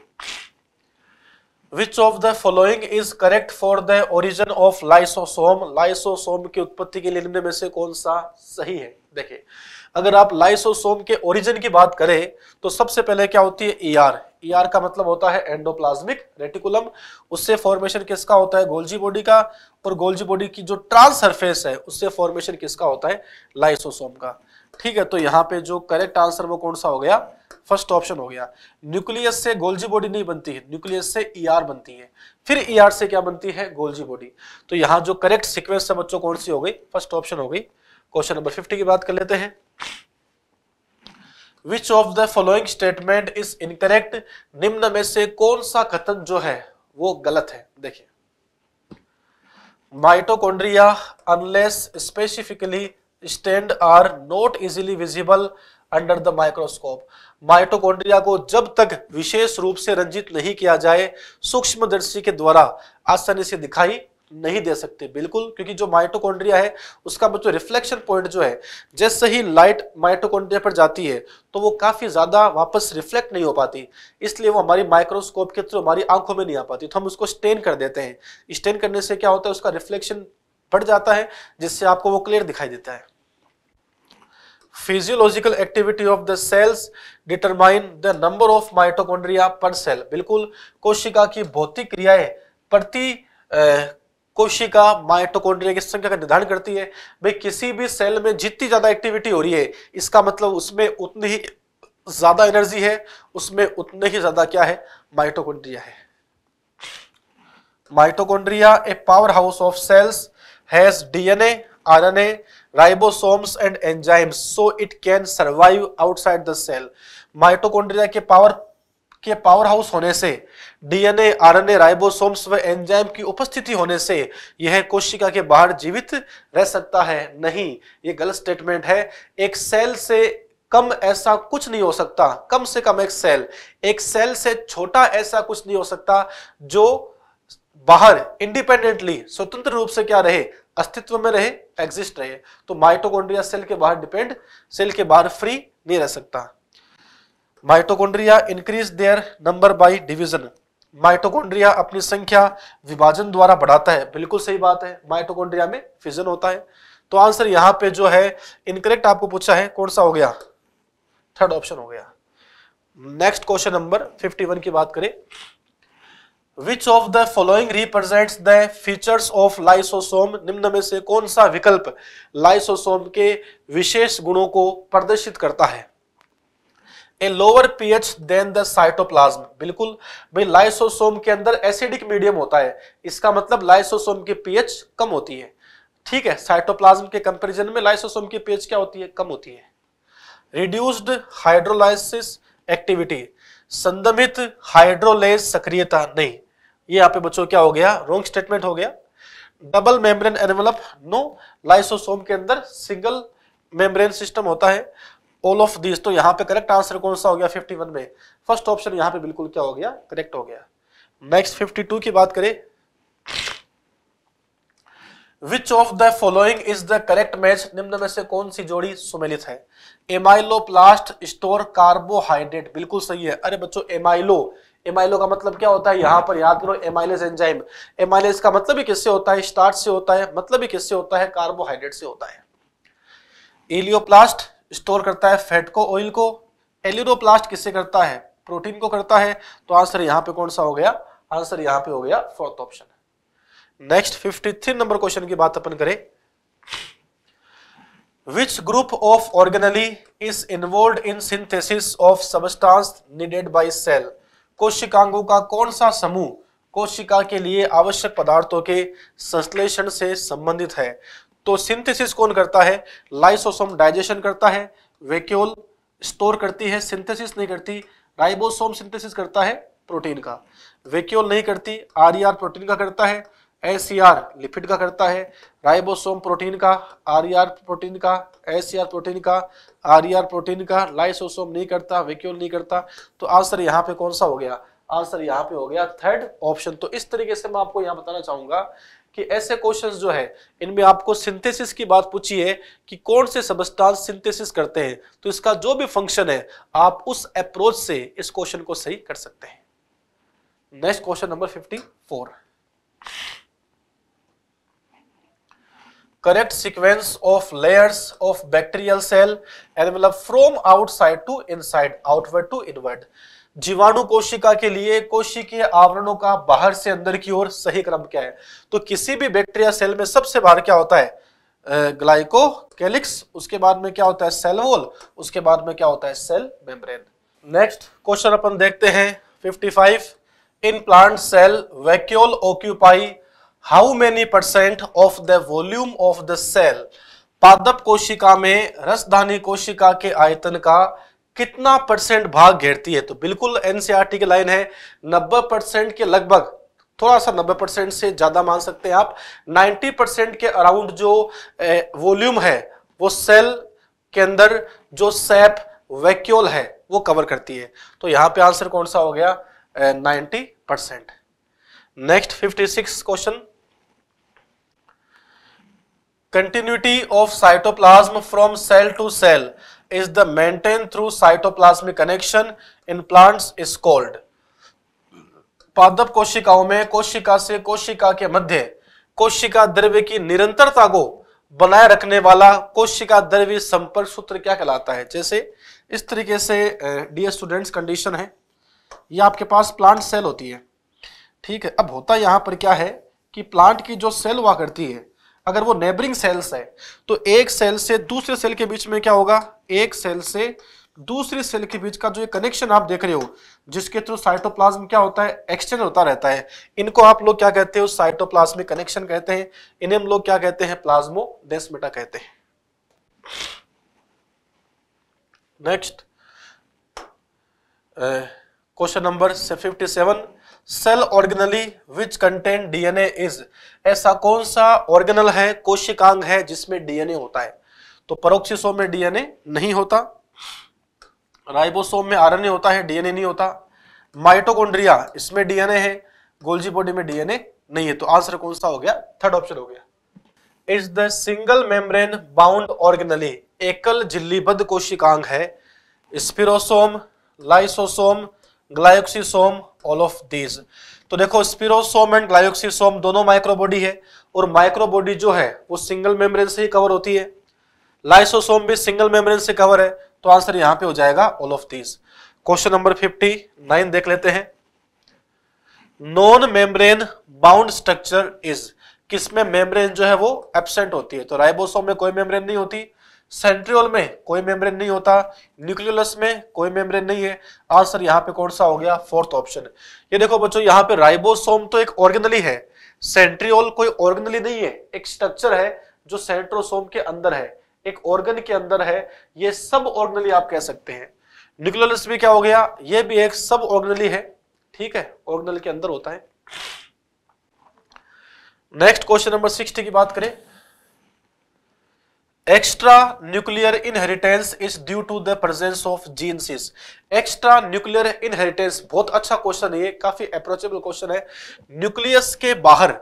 which of the following is correct for the origin of lysosome lysosome की उत्पत्ति के लिए निम्न में से कौन सा सही है देखिये अगर आप लाइसोसोम के ओरिजिन की बात करें तो सबसे पहले क्या होती है ई आर ई आर का मतलब होता है एंडोप्लाज्मिक रेटिकुलम उससे फॉर्मेशन किसका होता है गोल्जी बॉडी का और गोल्जी बॉडी की जो ट्रांस सरफेस है उससे फॉर्मेशन किसका होता है लाइसोसोम का ठीक है तो यहाँ पे जो करेक्ट आंसर वो कौन सा हो गया फर्स्ट ऑप्शन हो गया न्यूक्लियस से गोल्जी बॉडी नहीं बनती है न्यूक्लियस से ईआर e बनती है फिर ईआर e से क्या बनती है गोल्जी बॉडी तो यहाँ जो करेक्ट सिक्वेंस है बच्चों कौन सी हो गई फर्स्ट ऑप्शन हो गई क्वेश्चन नंबर फिफ्टी की बात कर लेते हैं which of the following statement is incorrect निम्न में से कौन सा कथन जो है वो गलत है देखिए mitochondria unless specifically stained are not easily visible under the microscope mitochondria को जब तक विशेष रूप से रंजित नहीं किया जाए सूक्ष्मदर्शी के द्वारा आसानी से दिखाई नहीं दे सकते बिल्कुल क्योंकि जो माइटोकॉन्ड्रिया है उसका बच्चों रिफ्लेक्शन पॉइंट जो है जैसे ही लाइट माइटोकॉन्ड्रिया पर जाती है तो वो काफ़ी ज़्यादा वापस रिफ्लेक्ट नहीं हो पाती इसलिए वो हमारी माइक्रोस्कोप के थ्रू हमारी आंखों में नहीं आ पाती तो हम उसको स्टेन कर देते हैं स्टेन करने से क्या होता है उसका रिफ्लेक्शन बढ़ जाता है जिससे आपको वो क्लियर दिखाई देता है physiological activity of the cells determine the number of mitochondria per cell बिल्कुल कोशिका की भौतिक क्रियाएं प्रति कोशिका माइटोकॉन्ड्रिया की संख्या का निर्धारण करती है भाई किसी भी सेल में जितनी ज्यादा एक्टिविटी हो रही है इसका मतलब उसमें उतनी ही ज्यादा एनर्जी है उसमें उतने ही ज्यादा क्या है माइटोकॉन्ड्रिया है mitochondria a power house of cells has DNA RNA ribosomes and enzymes so it can survive outside the cell mitochondria के पावर के पावर हाउस होने से डीएनए आरएनए राइबोसोम्स व एंजाइम की उपस्थिति होने से यह कोशिका के बाहर जीवित रह सकता है नहीं ये गलत स्टेटमेंट है एक सेल से कम ऐसा कुछ नहीं हो सकता कम से कम एक सेल एक सेल से छोटा ऐसा कुछ नहीं हो सकता जो बाहर इंडिपेंडेंटली स्वतंत्र रूप से क्या रहे अस्तित्व में रहे एग्जिस्ट रहे तो माइटोकॉन्ड्रिया सेल के बाहर डिपेंड सेल के बाहर फ्री नहीं रह सकता mitochondria increase their number by division mitochondria अपनी संख्या विभाजन द्वारा बढ़ाता है बिल्कुल सही बात है माइटोकोन्ड्रिया में फिजन होता है तो आंसर यहाँ पे जो है इनकरेक्ट आपको पूछा है कौन सा हो गया थर्ड ऑप्शन हो गया नेक्स्ट क्वेश्चन नंबर 51 की बात करें which of the following represents the features of lysosome निम्न में से कौन सा विकल्प लाइसोसोम के विशेष गुणों को प्रदर्शित करता है a lower pH than the cytoplasm बिल्कुल भाई लाइसोसोम के अंदर एसिडिक मीडियम होता है इसका मतलब लाइसोसोम की पीएच कम होती है ठीक है साइटोप्लाज्म के कंपैरिजन में लाइसोसोम की पीएच क्या होती है कम होती है रिड्यूस्ड हाइड्रोलाइसिस एक्टिविटी संदमित हाइड्रोलेज सक्रियता नहीं ये यहाँ पे बच्चों क्या हो गया रॉन्ग स्टेटमेंट हो गया double membrane envelope no lysosome के अंदर सिंगल मेम्ब्रेन सिस्टम होता है ऑल ऑफ दिस तो यहाँ पे करेक्ट आंसर कौन सा हो गया 51 में फर्स्ट ऑप्शन यहाँ पे बिल्कुल क्या हो गया करेक्ट हो गया नेक्स्ट 52 की बात करें which of the following is the correct match निम्न में से कौन सी जोड़ी सुमेलित है एमाइलो प्लास्ट स्टोर कार्बोहाइड्रेट बिल्कुल सही है अरे बच्चों एमाइलो एमाइलो का मतलब क्या होता है यहाँ पर याद करो एमाइलेज एंजाइम एमाइलेज का मतलब ही किससे होता है स्टार्ट से होता है मतलब ही किससे होता है कार्बोहाइड्रेट से होता है एलियोप्लास्ट स्टोर करता है फैट को ऑयल को एल्यूरोप्लास्ट किससे करता है प्रोटीन को करता है तो आंसर यहां पे कौन सा हो गया आंसर यहां पे हो गया fourth option next fifty three number question की बात अपन करें which group of organelle is involve in synthesis of substance needed by cell कोशिकांगों का कौन सा समूह कोशिका के लिए आवश्यक पदार्थों के संश्लेषण से संबंधित है तो सिंथेसिस कौन करता है लाइसोसोम डाइजेशन करता है वेक्यूल स्टोर करती है सिंथेसिस नहीं करती राइबोसोम सिंथेसिस करता है प्रोटीन का वेक्यूल नहीं करती आर प्रोटीन e का करता है एस लिपिड e का करता है राइबोसोम प्रोटीन का आर प्रोटीन e का एस प्रोटीन का आर प्रोटीन का लाइसोसोम नहीं करता वेक्यूल नहीं करता तो आंसर यहाँ पे कौन सा हो गया आंसर यहाँ पे हो गया थर्ड ऑप्शन तो इस तरीके से मैं आपको यहाँ बताना चाहूंगा कि ऐसे क्वेश्चंस जो है इनमें आपको सिंथेसिस की बात पूछी है कि कौन से सबस्टांस सिंथेसिस करते हैं तो इसका जो भी फंक्शन है आप उस अप्रोच से इस क्वेश्चन को सही कर सकते हैं next question number fifty four sequence of layers of bacterial cell and मतलब from outside to inside outward to inward जीवाणु कोशिका के लिए कोशिकीय आवरणों का बाहर से अंदर की ओर सही क्रम क्या है तो किसी भी बैक्टीरिया सेल में सबसे बाहर क्या होता है ग्लाइको कैलिक्स उसके बाद में क्या होता है सेल वॉल उसके बाद में क्या होता है सेल मेम्ब्रेन नेक्स्ट क्वेश्चन अपन देखते हैं 55 in plant cell vacuole occupy how many percent of the volume of the cell पादप कोशिका में रसधानी कोशिका के आयतन का कितना परसेंट भाग घेरती है तो बिल्कुल एनसीआरटी e की लाइन है नब्बे परसेंट के लगभग थोड़ा सा नब्बे परसेंट से ज्यादा मान सकते हैं आप नाइन्टी परसेंट के अराउंड जो वॉल्यूम है वो सेल के अंदर जो सैप वैक्यूल है वो कवर करती है तो यहां पे आंसर कौन सा हो गया ninety percent next fifty six question continuity of cytoplasm from cell to cell is the maintained through cytoplasmic connection in plants is called पादप कोशिकाओं में कोशिका से कोशिका के मध्य कोशिका द्रव्य की निरंतरता को बनाए रखने वाला कोशिका द्रव्य संपर्क सूत्र क्या कहलाता है जैसे इस तरीके से डी स्टूडेंट्स कंडीशन है ये आपके पास प्लांट सेल होती है ठीक है अब होता यहां पर क्या है कि प्लांट की जो सेल हुआ करती है अगर वो नेबरिंग सेल्स है तो एक सेल से दूसरे सेल के बीच में क्या होगा एक सेल से दूसरे सेल के बीच का जो कनेक्शन आप देख रहे हो जिसके थ्रू साइटोप्लाज्म क्या होता है एक्सचेंज होता रहता है इनको आप लोग क्या कहते हो साइटोप्लाज्मिक कनेक्शन कहते हैं इन्हें हम लोग क्या कहते हैं प्लाज्मो डेस्मेटा कहते हैं next question number fifty seven cell organelle which content DNA is ऐसा कौन सा ऑर्गेनल है कोशिकांग है जिसमें डीएनए होता है तो परोक्सिसोम में डीएनए नहीं होता राइबोसोम में आरएनए होता है डीएनए नहीं होता माइटोकॉन्ड्रिया इसमें डीएनए है गोल्जी बॉडी में डीएनए नहीं है तो आंसर कौन सा हो गया थर्ड ऑप्शन हो गया is the single membrane bound organelle एकल झिल्लीबद्ध कोशिकांग है spherosome lysosome glyoxysome all of these तो देखो स्पिरोसोम एंड ग्लायोक्सीसोम दोनों माइक्रोबॉडी है और माइक्रोबॉडी जो है वो सिंगल मेम्ब्रेन से ही कवर होती है लाइसोसोम भी सिंगल मेम्ब्रेन से कवर है तो आंसर यहां पे हो जाएगा all of these question number fifty nine देख लेते हैं non membrane bound structure is किसमें मेम्ब्रेन जो है वो एबसेंट होती है तो राइबोसोम में कोई मेम्ब्रेन नहीं होती सेंट्रियोल में कोई मेम्ब्रेन नहीं होता न्यूक्लियोलस में कोई मेम्ब्रेन नहीं है आंसर यहाँ पे कौन सा हो गया फोर्थ ऑप्शन ये देखो बच्चों यहाँ पे राइबोसोम तो एक ऑर्गेनली है सेंट्रियोल कोई ऑर्गेनली नहीं है एक स्ट्रक्चर है जो सेंट्रोसोम के अंदर है एक ऑर्गन के अंदर है ये सब ऑर्गनली आप कह सकते हैं न्यूक्लियोलस भी क्या हो गया ये भी एक सब ऑर्गनली है ठीक है ऑर्गनल के अंदर होता है नेक्स्ट क्वेश्चन नंबर सिक्सटी की बात करें extra nuclear inheritance is due to the presence of genes in extra nuclear inheritance बहुत अच्छा क्वेश्चन है काफी अप्रोचेबल क्वेश्चन है न्यूक्लियस के बाहर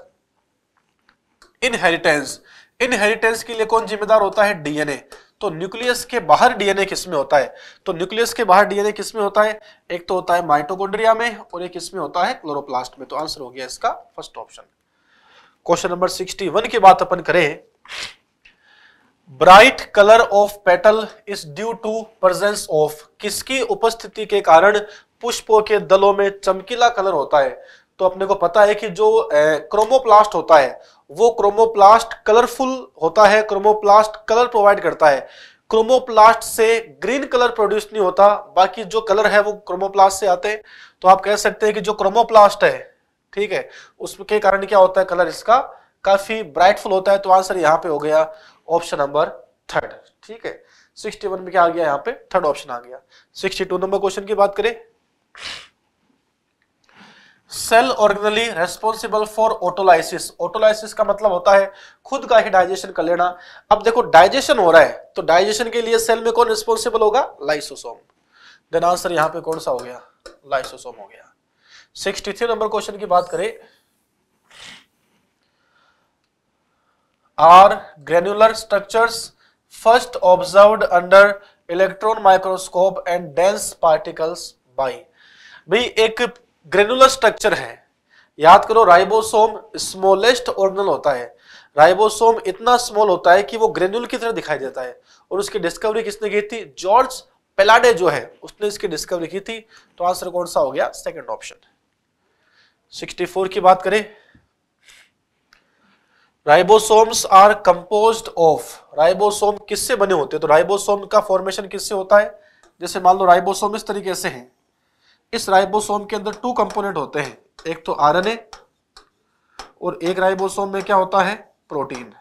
इनहेरिटेंस इनहेरिटेंस के लिए कौन जिम्मेदार होता है डीएनए तो न्यूक्लियस के बाहर डीएनए किसमें होता है तो न्यूक्लियस के बाहर डीएनए किसमें होता है एक तो होता है माइटोकोड्रिया में और एक इसमें होता है क्लोरोप्लास्ट में तो आंसर हो गया इसका first option question number sixty one की बात अपन करें bright colour of petal is due to presence of किसकी उपस्थिति के कारण पुष्पों के दलों में चमकीला कलर होता है तो अपने को पता है कि जो क्रोमोप्लास्ट होता है वो क्रोमोप्लास्ट कलरफुल होता है क्रोमोप्लास्ट कलर प्रोवाइड करता है क्रोमोप्लास्ट से ग्रीन कलर प्रोड्यूस नहीं होता बाकी जो कलर है वो क्रोमोप्लास्ट से आते हैं तो आप कह सकते हैं कि जो क्रोमोप्लास्ट है ठीक है उसके कारण क्या होता है कलर इसका काफी ब्राइटफुल होता है तो आंसर यहाँ पे हो गया ऑप्शन नंबर थर्ड ठीक है सिक्सटी वन में क्या आ गया यहाँ पे थर्ड ऑप्शन आ गया सिक्सटी टू नंबर क्वेश्चन की बात करें cell organelle responsible for autolysis autolysis का मतलब होता है खुद का ही डाइजेशन कर लेना अब देखो डाइजेशन हो रहा है तो डाइजेशन के लिए सेल में कौन रिस्पॉन्सिबल होगा लाइसोसोम देन आंसर यहां पे कौन सा हो गया लाइसोसोम हो गया सिक्सटी थ्री नंबर क्वेश्चन की बात करें are granular structures first observed under electron microscope and dense particles by भाई एक ग्रेनुलर स्ट्रक्चर है याद करो राइबोसोम स्मॉलेस्ट ऑर्गेनल होता है राइबोसोम इतना स्मॉल होता है कि वो ग्रेन्यूल की तरह दिखाई देता है और उसकी डिस्कवरी किसने की थी जॉर्ज पेलाडे जो है उसने इसकी डिस्कवरी की थी तो आंसर कौन सा हो गया सेकंड ऑप्शन 64 की बात करें ribosomes are composed of ribosome किससे बने होते हैं तो राइबोसोम का फॉर्मेशन किससे होता है जैसे मान लो राइबोसोम इस तरीके से है इस राइबोसोम के अंदर टू कंपोनेंट होते हैं एक तो आरएनए और एक राइबोसोम में क्या होता है प्रोटीन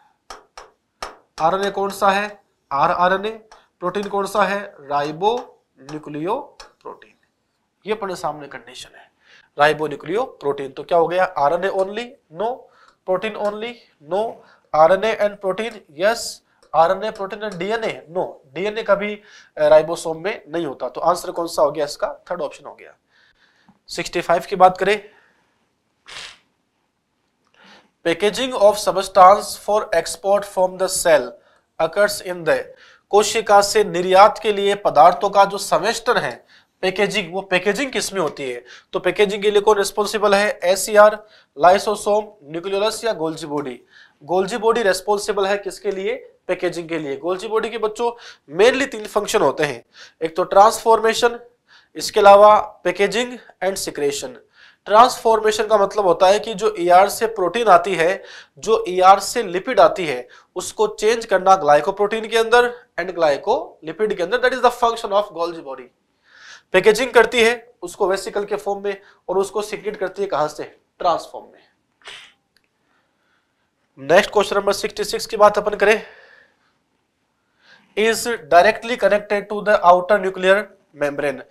आरएनए कौन सा है आर आरएनए प्रोटीन कौन सा है राइबो न्यूक्लियो प्रोटीन ये अपने सामने कंडीशन है राइबो न्यूक्लियो प्रोटीन तो क्या हो गया RNA only no protein only no rna and protein yes RNA protein and DNA no DNA कभी राइबोसोम में नहीं होता तो आंसर कौन सा हो गया इसका थर्ड ऑप्शन हो गया 65 की बात करें packaging of substance for export from the cell occurs in the कोशिका से निर्यात के लिए पदार्थों का जो समेस्टर है पैकेजिंग वो पैकेजिंग किस में होती है तो पैकेजिंग के लिए कौन रिस्पॉन्सिबल है एस लाइसोसोम न्यूक्लियोलस या Golgi body Golgi body responsible है किसके लिए पैकेजिंग के लिए गोल्जी बॉडी के बच्चों मेनली तीन फंक्शन होते हैं एक तो ट्रांसफॉर्मेशन इसके अलावा पैकेजिंग एंड सिक्रेशन ट्रांसफॉर्मेशन का मतलब होता है कि जो ई e से प्रोटीन आती है जो ई e से लिपिड आती है उसको चेंज करना ग्लाइको प्रोटीन के अंदर एंड ग्लाइको के अंदर that is the function of Golgi body packaging करती है उसको वेसिकल के फॉर्म में और उसको सिक्रेट करती है कहां से ट्रांसफॉर्म में नेक्स्ट क्वेश्चन नंबर 66 की बात अपन करें is directly connected to the outer nuclear membrane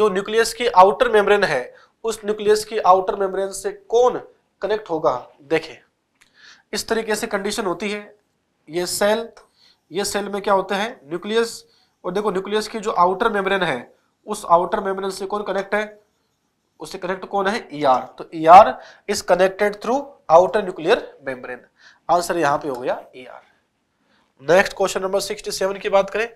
जो न्यूक्लियस की आउटर मेम्ब्रेन है उस न्यूक्लियस की आउटर मेम्ब्रेन से कौन कनेक्ट होगा देखें इस तरीके से कंडीशन होती है ये सेल ये सेल में क्या होता है न्यूक्लियस और देखो न्यूक्लियस की जो आउटर मेम्ब्रेन है उस आउटर मेम्ब्रेन से कौन कनेक्ट है उससे कनेक्ट कौन है ई e ER. तो E R is connected through outer nuclear membrane answer यहां पे हो गया ई नेक्स्ट क्वेश्चन नंबर 67 की बात करें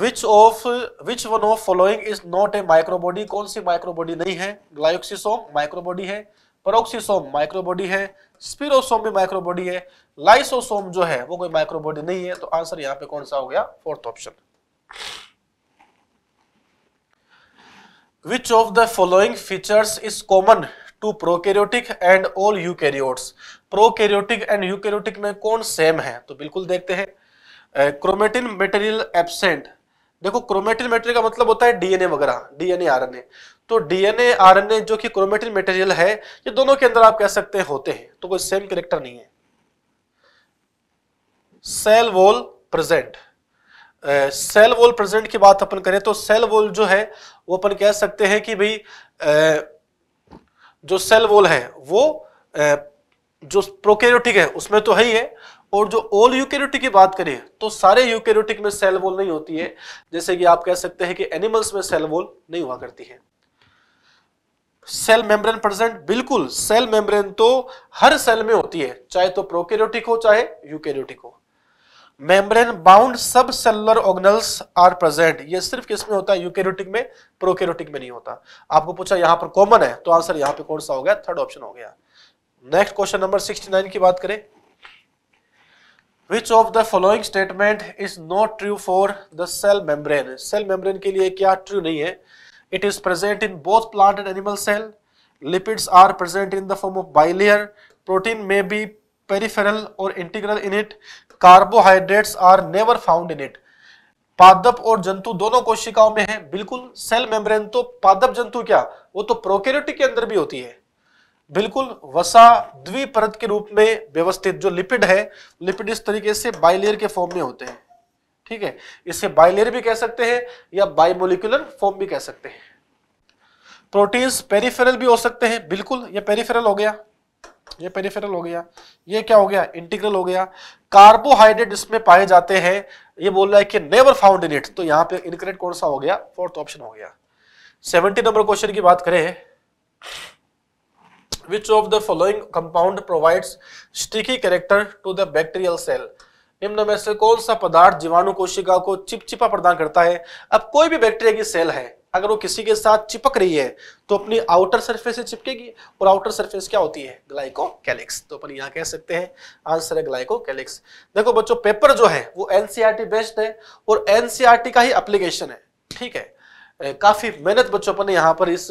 which of which one of following is not a microbody कौन सी माइक्रोबॉडी नहीं है ग्लायोक्सिसोम माइक्रोबॉडी है परोक्सीसोम माइक्रोबॉडी है स्पिरोसोम भी माइक्रोबॉडी है लाइसोसोम जो है वो कोई माइक्रोबॉडी नहीं है तो आंसर यहाँ पे कौन सा हो गया fourth option Which is common to features is common to prokaryotic and all eukaryotes? Prokaryotic and eukaryotic में कौन सेम है तो बिल्कुल देखते हैं क्रोमेटिन मटेरियल एबसेंट देखो क्रोमेटिन मटेरियल का मतलब होता है डीएनए वगैरह डीएनए आरएनए तो डीएनए आरएनए जो कि क्रोमेटिन मटेरियल है ये दोनों के अंदर आप कह सकते हैं होते हैं तो कोई सेम करेक्टर नहीं है cell wall present cell wall present की बात अपन करें तो सेल वॉल जो है वो अपन कह सकते हैं कि भाई जो सेल वॉल है वो जो प्रोकैरियोटिक है उसमें तो है ही है और जो ऑल यूकैरियोटिक की बात करें तो सारे यूकैरियोटिक में सेल वॉल नहीं होती है जैसे कि आप कह सकते हैं कि एनिमल्स में सेल वॉल नहीं हुआ करती है सेल मेम्ब्रेन प्रेजेंट बिल्कुल सेल मेम्ब्रेन तो हर सेल में होती है चाहे तो प्रोकैरियोटिक हो चाहे यूकैरियोटिक हो मेम्ब्रेन बाउंड सब सेलुलर ऑर्गनल्स आर प्रेजेंट ये सिर्फ किसमें होता है यूकेरोटिक में प्रोकेरोटिक में नहीं होता आपको पूछा यहां पर कॉमन है तो आंसर यहां पे कौन सा हो गया थर्ड ऑप्शन हो गया नेक्स्ट क्वेश्चन नंबर 69 की बात करें which of the following statement is not true for the cell membrane cell membrane के लिए क्या ट्रू नहीं है it is present in both plant and animal cell lipids are present in the form of bilayer protein may be peripheral or integral in it carbohydrates are never found in it पादप और जंतु दोनों कोशिकाओं में है बिल्कुल cell membrane तो पादप जंतु क्या वो तो प्रोकैरियोटिक के अंदर भी होती है बिल्कुल वसा द्विपरत के रूप में व्यवस्थित जो लिपिड है लिपिड इस तरीके से बाइलेयर के फॉर्म में होते हैं ठीक है इसे बाइलेयर भी कह सकते हैं या बाइमोलिकुलर फॉर्म भी कह सकते हैं प्रोटीन्स पेरीफेरल भी हो सकते हैं बिल्कुल ये पेरीफेरल हो गया ये पेरिफेरल हो गया ये क्या हो गया इंटीग्रल हो गया कार्बोहाइड्रेट इसमें पाए जाते हैं ये बोल रहा है कि नेवर फाउंड इन इट तो यहां पे इनकरेक्ट कौन सा हो गया फोर्थ ऑप्शन हो गया सेवेंटी नंबर क्वेश्चन की बात करें which of the following compound provide sticky character to the bacterial cell निम्न में से कौन सा पदार्थ जीवाणु कोशिका को चिपचिपा प्रदान करता है अब कोई भी बैक्टीरिया की सेल है अगर वो किसी के साथ चिपक रही है तो अपनी आउटर सरफेस से चिपकेगी और आउटर सरफेस क्या होती है ग्लाइको कैलिक्स तो अपन यहाँ कह सकते हैं आंसर है ग्लाइको कैलिक्स देखो बच्चों पेपर जो है वो एनसीआरटी बेस्ड e है और एनसीआरटी e का ही अप्लीकेशन है ठीक है काफी मेहनत बच्चों अपन ने यहाँ पर इस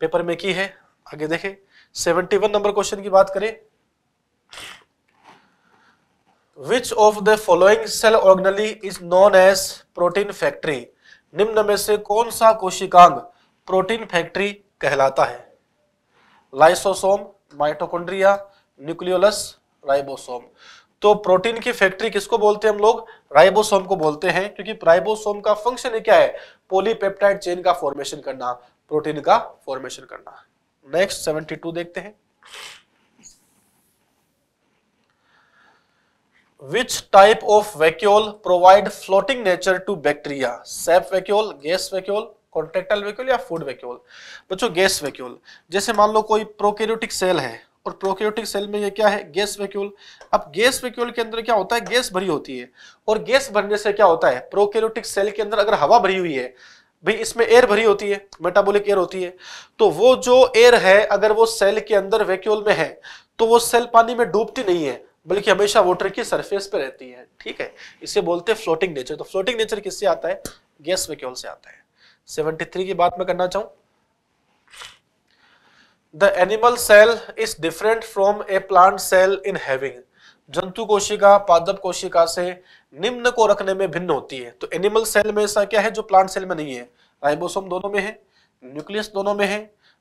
पेपर में की है आगे देखे सेवेंटी वन नंबर क्वेश्चन की बात करें which of the following cell organelle is known as protein factory निम्न में से कौन सा कोशिकांग प्रोटीन फैक्ट्री कहलाता है लाइसोसोम माइटोकॉन्ड्रिया न्यूक्लियोलस राइबोसोम तो प्रोटीन की फैक्ट्री किसको बोलते हैं हम लोग राइबोसोम को बोलते हैं क्योंकि राइबोसोम का फंक्शन क्या है पोलीपेप्टाइड चेन का फॉर्मेशन करना प्रोटीन का फॉर्मेशन करना नेक्स्ट 72 देखते हैं which type of vacuole provide floating nature to bacteria sap vacuole gas vacuole contractile vacuole या फूड वेक्यूल बच्चों गैस वेक्यूल जैसे मान लो कोई प्रोकेरियोटिक सेल है और प्रोकेरियोटिक सेल में ये क्या है गैस वैक्यूल अब गैस वैक्यूल के अंदर क्या होता है गैस भरी होती है और गैस भरने से क्या होता है प्रोकेरियोटिक सेल के अंदर अगर हवा भरी हुई है भाई इसमें एयर भरी होती है मेटाबॉलिक एयर होती है तो वो जो एयर है अगर वो सेल के अंदर वैक्यूल में है तो वो सेल पानी में डूबती नहीं है बल्कि हमेशा वाटर की सरफेस पे रहती है ठीक है इसे बोलते हैं फ्लोटिंग नेचर तो फ्लोटिंग नेचर किससे आता है गैस वेक्यूल से आता है 73 की बात मैं करना चाहूं the animal cell is different from a plant cell in having जंतु कोशिका पादप कोशिका से निम्न को रखने में भिन्न होती है तो एनिमल सेल में ऐसा क्या है जो प्लांट सेल में नहीं है राइबोसोम दोनों में है न्यूक्लियस दोनों में है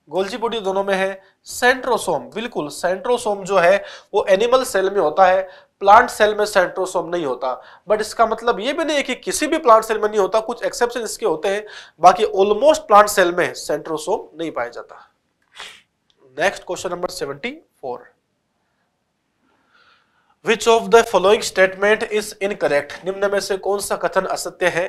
गोल्जी बॉडी दोनों में है सेंट्रोसोम बिल्कुल सेंट्रोसोम जो है वो एनिमल सेल में होता है प्लांट सेल में सेंट्रोसोम नहीं होता बट इसका मतलब ये भी नहीं है कि किसी भी प्लांट सेल में नहीं होता कुछ एक्सेप्शन इसके होते हैं बाकी ऑलमोस्ट प्लांट सेल में सेंट्रोसोम नहीं पाया जाता next question number seventy four which of the following statement is incorrect निम्न में से कौन सा कथन असत्य है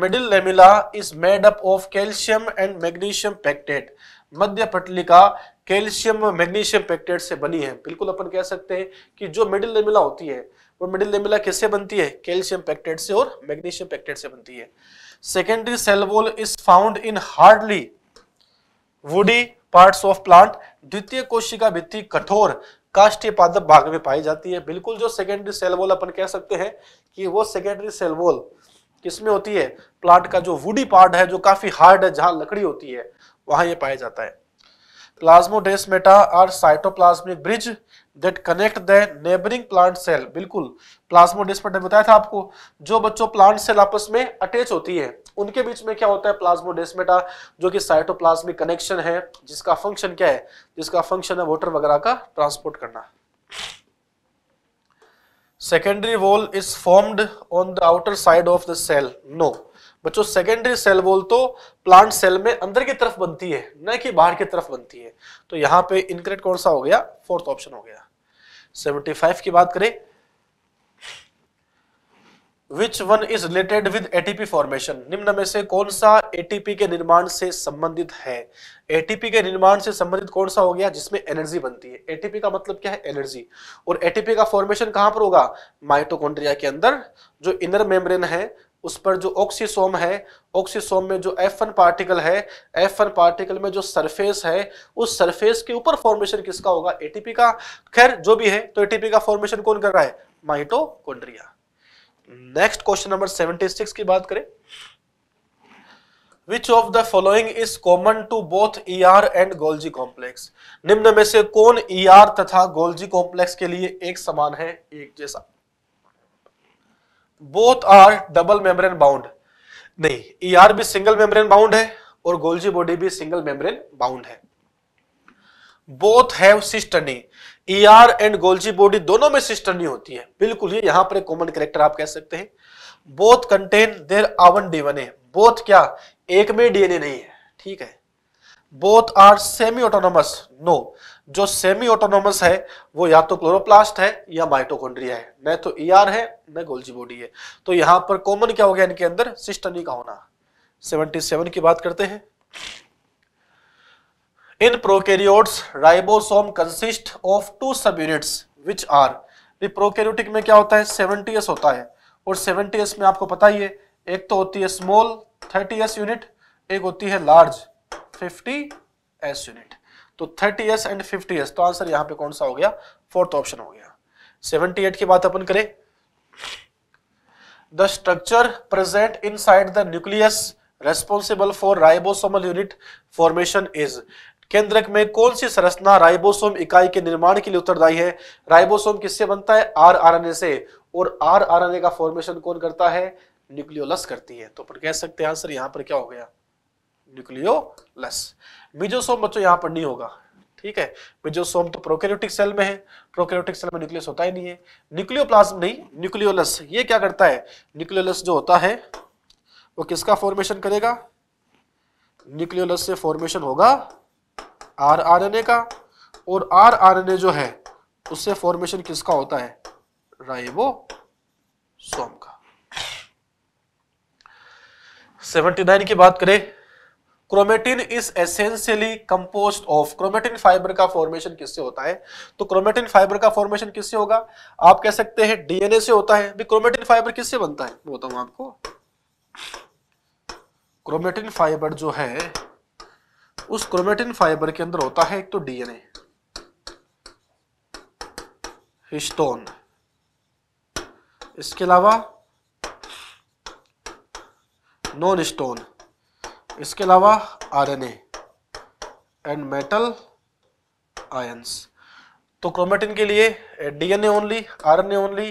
middle lamella is made up of calcium and magnesium pectate मध्य पटलिका कैल्शियम मैग्नीशियम पेक्टेट से बनी है बिल्कुल अपन कह सकते हैं कि जो मिडिल लेमिला होती है वो मिडिल लेमिला किससे बनती है कैल्शियम पेक्टेट से और मैग्नीशियम पेक्टेट से बनती है secondary cell wall is found in hardly woody parts of plant द्वितीय कोशिका भित्ति कठोर काष्ठीय पादप भाग में पाई जाती है बिल्कुल जो सेकेंडरी सेलवोल अपन कह सकते हैं कि वो सेकेंडरी सेलवोल किसमें होती है प्लांट का जो वुडी पार्ट है जो काफी हार्ड है जहां लकड़ी होती है वहां ये पाया जाता है plasmodesmata are cytoplasmic bridge that connect the neighbouring plant cell बिल्कुल प्लाज्मोडेस्मेटा बताया था आपको जो बच्चों प्लांट सेल आपस में अटैच होती है उनके बीच में क्या होता है प्लाज्मोडेस्मेटा जो कि साइटोप्लाज्मिक कनेक्शन है जिसका फंक्शन क्या है जिसका फंक्शन है वाटर वगैरह का ट्रांसपोर्ट करना secondary wall is formed on the outer side of the cell no बच्चों सेकेंडरी सेल बोल तो प्लांट सेल में अंदर की तरफ बनती है न कि बाहर की तरफ बनती है तो यहाँ पे इनकरेक्ट कौन सा हो गया फोर्थ ऑप्शन हो गया 75 की बात करें which one is related with ATP formation निम्न में से कौन सा एटीपी के निर्माण से संबंधित है एटीपी के निर्माण से संबंधित कौन सा हो गया जिसमें एनर्जी बनती है एटीपी का मतलब क्या है एनर्जी और एटीपी का फॉर्मेशन कहां पर होगा माइटोकॉन्ड्रिया के अंदर जो इनर मेम्ब्रेन है उस पर जो ऑक्सीसोम है ऑक्सीसोम में जो एफ वन पार्टिकल है एफ वन पार्टिकल में जो सरफेस है उस सरफेस के ऊपर फॉर्मेशन किसका होगा एटीपी का खैर जो भी है तो एटीपी का फॉर्मेशन कौन कर रहा है माइटोकॉन्ड्रिया नेक्स्ट क्वेश्चन नंबर 76 की बात करें which of the following is common to both E R and Golgi complex निम्न में से कौन ई e ER तथा गोल्जी कॉम्प्लेक्स के लिए एक समान है एक जैसा both are double membrane bound नहीं ई e आर भी सिंगल मेम्ब्रेन बाउंड है और गोल्जी बॉडी भी सिंगल मेम्ब्रेन बाउंड है both have cisternae E R and Golgi body दोनों में सिस्टर्नी होती है बिल्कुल ये यहां पर एक कॉमन करेक्टर आप कह सकते हैं बोथ कंटेन देर आवन डीएनए बोथ क्या एक में डीएनए नहीं है ठीक है both are semi autonomous no जो सेमी ऑटोनोमस है वो या तो क्लोरोप्लास्ट है या माइटोकॉन्ड्रिया है न तो ई e ER है न गोल्जी बॉडी है तो यहां पर कॉमन क्या हो गया इनके अंदर सिस्टनी का होना 77 की बात करते हैं in prokaryotes ribosome consist of two sub units which are prokaryotic में क्या होता है 70s होता है और 70s में आपको पता ही है एक तो होती है स्मॉल 30s यूनिट एक होती है लार्ज 50s यूनिट तो thirty years and fifty years तो आंसर यहां पे कौन सा हो गया फोर्थ ऑप्शन हो गया सेवेंटी एट की बात अपन करें the structure present inside the nucleus responsible for ribosomal unit formation is केंद्रक में कौन सी संरचना राइबोसोम इकाई के निर्माण के लिए उत्तरदायी है राइबोसोम किससे बनता है आर आरएनए से और आर आरएनए का फॉर्मेशन कौन करता है न्यूक्लियोलस करती है तो अपन कह सकते हैं आंसर यहां पर क्या हो गया न्यूक्लियोलस बीजोसोम बच्चों यहाँ पर नहीं होगा ठीक है बीजोसोम तो प्रोकैरियोटिक सेल में है प्रोकैरियोटिक सेल में न्यूक्लियस होता ही नहीं है न्यूक्लियोप्लाज्म नहीं न्यूक्लियोलस ये क्या करता है न्यूक्लियोलस जो होता है वो किसका फॉर्मेशन करेगा न्यूक्लियोलस से फॉर्मेशन होगा आर आरएनए का और आर आरएनए जो है उससे फॉर्मेशन किसका होता है राइबो सोम का 79 की बात करें chromatin is essentially composed of chromatin fibre का फॉर्मेशन किससे होता है तो क्रोमेटिन फाइबर का फॉर्मेशन किससे होगा आप कह सकते हैं डीएनए से होता है भी क्रोमेटिन फाइबर किससे बनता है बोलता हूं आपको क्रोमेटिन फाइबर जो है उस क्रोमेटिन फाइबर के अंदर होता है एक तो डीएनए हिस्टोन इसके अलावा नॉन स्टोन इसके अलावा आरएनए एंड मेटल आयंस तो क्रोमेटिन के लिए DNA only RNA only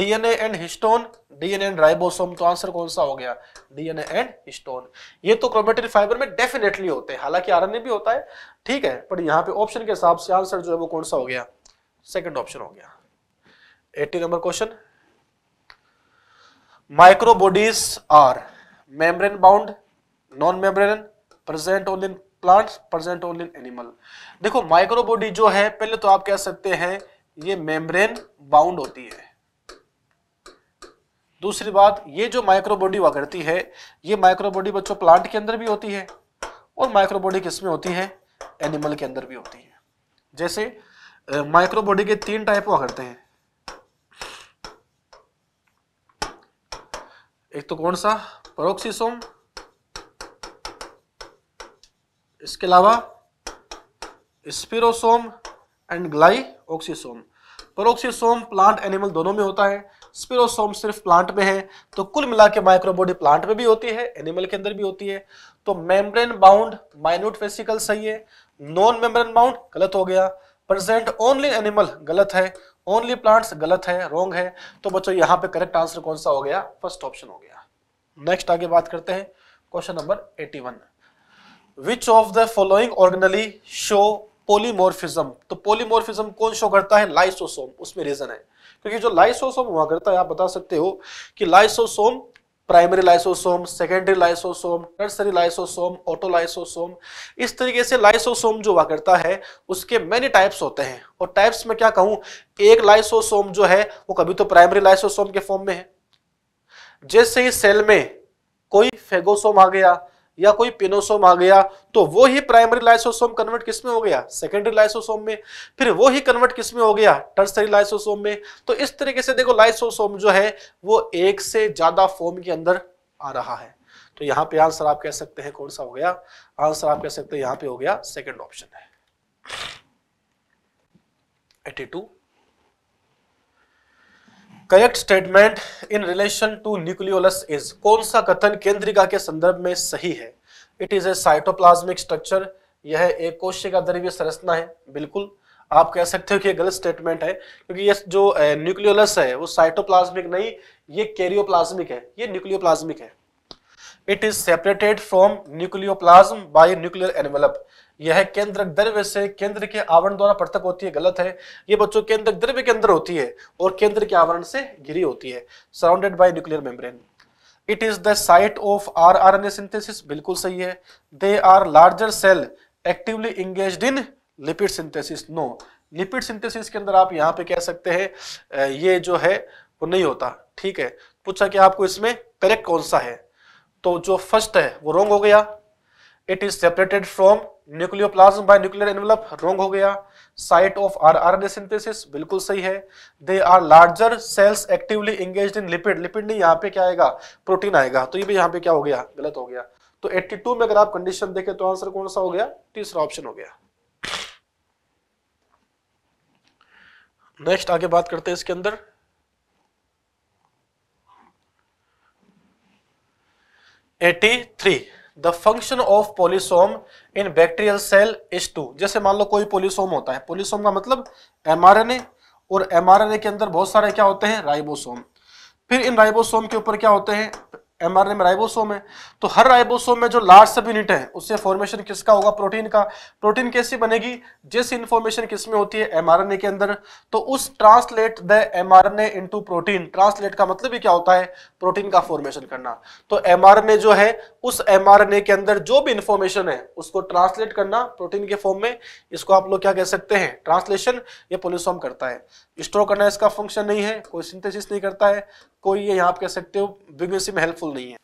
DNA and histone DNA and ribosome तो आंसर कौन सा हो गया डीएनए एंड हिस्टोन ये तो क्रोमेटिन फाइबर में डेफिनेटली होते हैं हालांकि आरएनए भी होता है ठीक है पर यहाँ पे ऑप्शन के हिसाब से आंसर जो है वो कौन सा हो गया सेकंड ऑप्शन हो गया eighty number question microbodies are membrane bound non membrane present only in plants present only in animal देखो माइक्रोबॉडी जो है पहले तो आप कह सकते हैं ये मेम्ब्रेन बाउंड होती है दूसरी बात ये जो माइक्रोबॉडी हुआ करती है ये माइक्रोबॉडी बच्चों प्लांट के अंदर भी होती है और माइक्रोबॉडी किस में होती है एनिमल के अंदर भी होती है जैसे माइक्रोबॉडी के तीन टाइप हुआ करते हैं एक तो कौन सा परोक्सीसोम इसके अलावा spherosome and glyoxysome peroxisome plant animal दोनों में होता है स्पिरोसोम सिर्फ प्लांट में है तो कुल मिला के माइक्रोबॉडी प्लांट में भी होती है एनिमल के अंदर भी होती है तो मेम्ब्रेन बाउंड माइन्यूट फेसिकल सही है नॉन मेम्ब्रेन बाउंड गलत हो गया प्रेजेंट ओनली एनिमल गलत है ओनली प्लांट्स गलत है रॉन्ग है तो बच्चों यहाँ पे करेक्ट आंसर कौन सा हो गया फर्स्ट ऑप्शन हो गया नेक्स्ट आगे बात करते हैं question number eighty one which of the following organelle show polymorphism तो पोलीमोरफिज्म कौन शो करता है लाइसोसोम उसमें रीजन है क्योंकि जो लाइसोसोम हुआ करता है आप बता सकते हो कि lysosome primary lysosome secondary lysosome tertiary lysosome auto lysosome इस तरीके से लाइसोसोम जो हुआ करता है उसके मैनी टाइप्स होते हैं और टाइप्स में क्या कहूं एक लाइसोसोम जो है वो कभी तो प्राइमरी लाइसोसोम के फॉर्म में है जैसे ही सेल में कोई फेगोसोम आ गया या कोई पिनोसोम आ गया तो वो ही प्राइमरी लाइसोसोम कन्वर्ट किस में हो गया सेकेंडरी लाइसोसोम में फिर वो ही कन्वर्ट किस में हो गया टर्सरी लाइसोसोम में तो इस तरीके से देखो लाइसोसोम जो है वो एक से ज्यादा फॉर्म के अंदर आ रहा है तो यहाँ पे आंसर आप कह सकते हैं कौन सा हो गया आंसर आप कह सकते हैं यहाँ पे हो गया सेकेंड ऑप्शन है eighty two correct statement in relation to nucleolus is कौन सा कथन केंद्रिका के संदर्भ में सही है it is a cytoplasmic structure यह एक कोशिका का द्रव्य संरचना है बिल्कुल आप कह सकते हो कि यह गलत स्टेटमेंट है क्योंकि यह जो न्यूक्लियोलस है वो साइटोप्लाज्मिक नहीं ये कैरियोप्लाज्मिक है ये न्यूक्लियोप्लाज्मिक है it is separated from nucleoplasm by nuclear envelope यह केंद्रक द्रव्य से केंद्र के आवरण द्वारा पृथक होती है गलत है ये बच्चों केंद्रक द्रव्य के अंदर होती है और केंद्र के आवरण से घिरी होती है surrounded by nuclear membrane it is the site of R R N A synthesis बिल्कुल सही है they are larger cell actively engage in lipid synthesis no lipid synthesis के अंदर आप यहाँ पे कह सकते हैं ये जो है वो नहीं होता ठीक है पूछा कि आपको इसमें करेक्ट कौन सा है तो जो फर्स्ट है वो रोंग हो गया it is separated from nucleoplasm by nuclear envelope wrong हो गया साइट ऑफ आरआरएनए सिंथेसिस बिल्कुल सही है they are larger cells actively engage in lipid lipid नहीं यहाँ पे क्या आएगा प्रोटीन आएगा तो ये भी यहाँ पे क्या हो गया गलत हो गया तो 82 में अगर आप कंडीशन देखें तो आंसर कौन सा हो गया तीसरा ऑप्शन हो गया नेक्स्ट आगे बात करते हैं इसके अंदर eighty three the function of polysome in bacterial cell is to जैसे मान लो कोई पोलिसोम होता है पोलिसोम का मतलब ए और ए के अंदर बहुत सारे क्या होते हैं राइबोसोम फिर इन राइबोसोम के ऊपर क्या होते हैं एमआरएनए में राइबोसोम है तो हर राइबोसोम में जो लार्ज सब यूनिट है उससे फॉर्मेशन किसका होगा प्रोटीन का प्रोटीन कैसी बनेगी जिस इन्फॉर्मेशन किसमें होती है एमआरएनए के अंदर तो उस translate the mRNA into protein translate का मतलब ही क्या होता है प्रोटीन का फॉर्मेशन करना तो एमआरएनए जो है उस एमआरएनए के अंदर जो भी इन्फॉर्मेशन है उसको ट्रांसलेट करना प्रोटीन के फॉर्म में इसको आप लोग क्या कह सकते हैं ट्रांसलेशन या पोलिसोम करता है स्टोर करना इसका फंक्शन नहीं है कोई सिंथेसिस नहीं करता है कोई यहाँ आप कह सकते हो बिगनेसी में हेल्पफुल नहीं है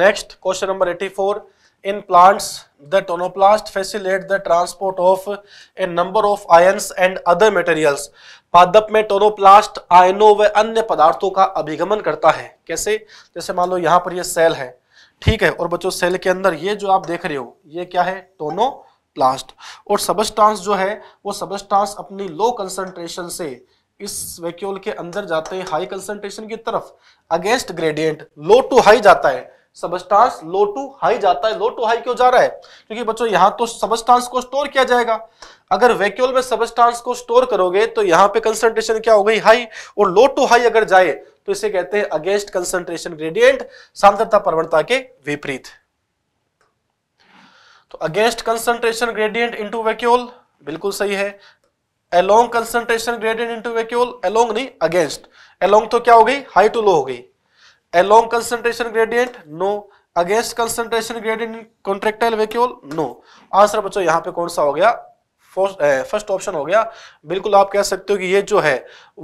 next question number eighty four in plants the tonoplast facilitate the transport of a number of ions and other materials पादप में टोनोप्लास्ट आयनों व अन्य पदार्थों का अभिगमन करता है कैसे जैसे मान लो यहाँ पर ये सेल है ठीक है और बच्चों सेल के अंदर ये जो आप देख रहे हो ये क्या है टोनोप्लास्ट और सबस्टांस जो है वो सबस्टांस अपनी लो कंसंट्रेशन से इस वैक्यूल के अंदर जाते हैं हाई कंसंट्रेशन की तरफ against gradient low to high जाता है सबस्टांस लो टू हाई जाता है लो टू हाई क्यों जा रहा है क्योंकि बच्चों यहां तो सबस्टांस को स्टोर किया जाएगा अगर वैक्यूल में सबस्टांस को स्टोर करोगे तो यहां पे कंसंट्रेशन क्या हो गई हाई और लो टू हाई अगर जाए तो इसे कहते हैं अगेंस्ट कंसंट्रेशन ग्रेडियंट सांद्रता प्रवणता के विपरीत तो against concentration gradient into vacuole बिल्कुल सही है along concentration gradient into vacuole along नहीं अगेंस्ट एलोंग तो क्या हो गई हाई टू लो हो गई along concentration gradient no against concentration gradient contractile vacuole no answer बच्चों यहां पे कौन सा हो गया फर्स्ट ऑप्शन eh, हो गया बिल्कुल आप कह सकते हो कि ये जो है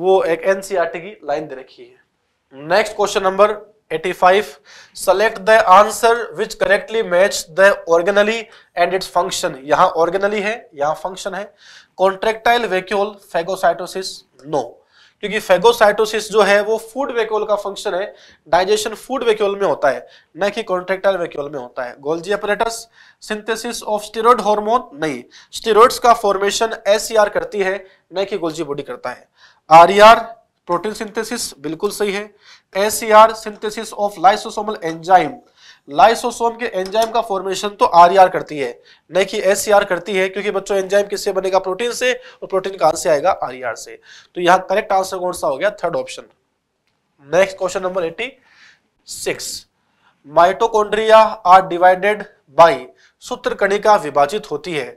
वो एक एनसीईआरटी e की लाइन दे रखी है next question number 85 select the answer which correctly match the organelle and its function यहां ऑर्गेनली है यहां फंक्शन है कॉन्ट्रेक्टाइल वेक्यूल फेगोसाइटोसिस नो क्योंकि फेगोसाइटोसिस जो है वो फूड वेक्यूल का फंक्शन है डाइजेशन फूड वेक्यूल में होता है न कि कॉन्ट्रेक्टाइल वेक्यूल में होता है Golgi apparatus synthesis of steroid hormone नहीं स्टेरॉइड्स का फॉर्मेशन एसईआर e करती है न कि गोल्जी बॉडी करता है आर प्रोटीन सिंथेसिस बिल्कुल सही है SER synthesis of lysosomal enzyme lysosome के एंजाइम का फॉर्मेशन तो आर e करती है न कि एस e करती है क्योंकि बच्चों एंजाइम किससे बनेगा प्रोटीन से और प्रोटीन कहां से आएगा आर e से तो यहां करेक्ट आंसर कौन सा हो गया third option next question number eighty six mitochondria are divided by सूत्र कणिका विभाजित होती है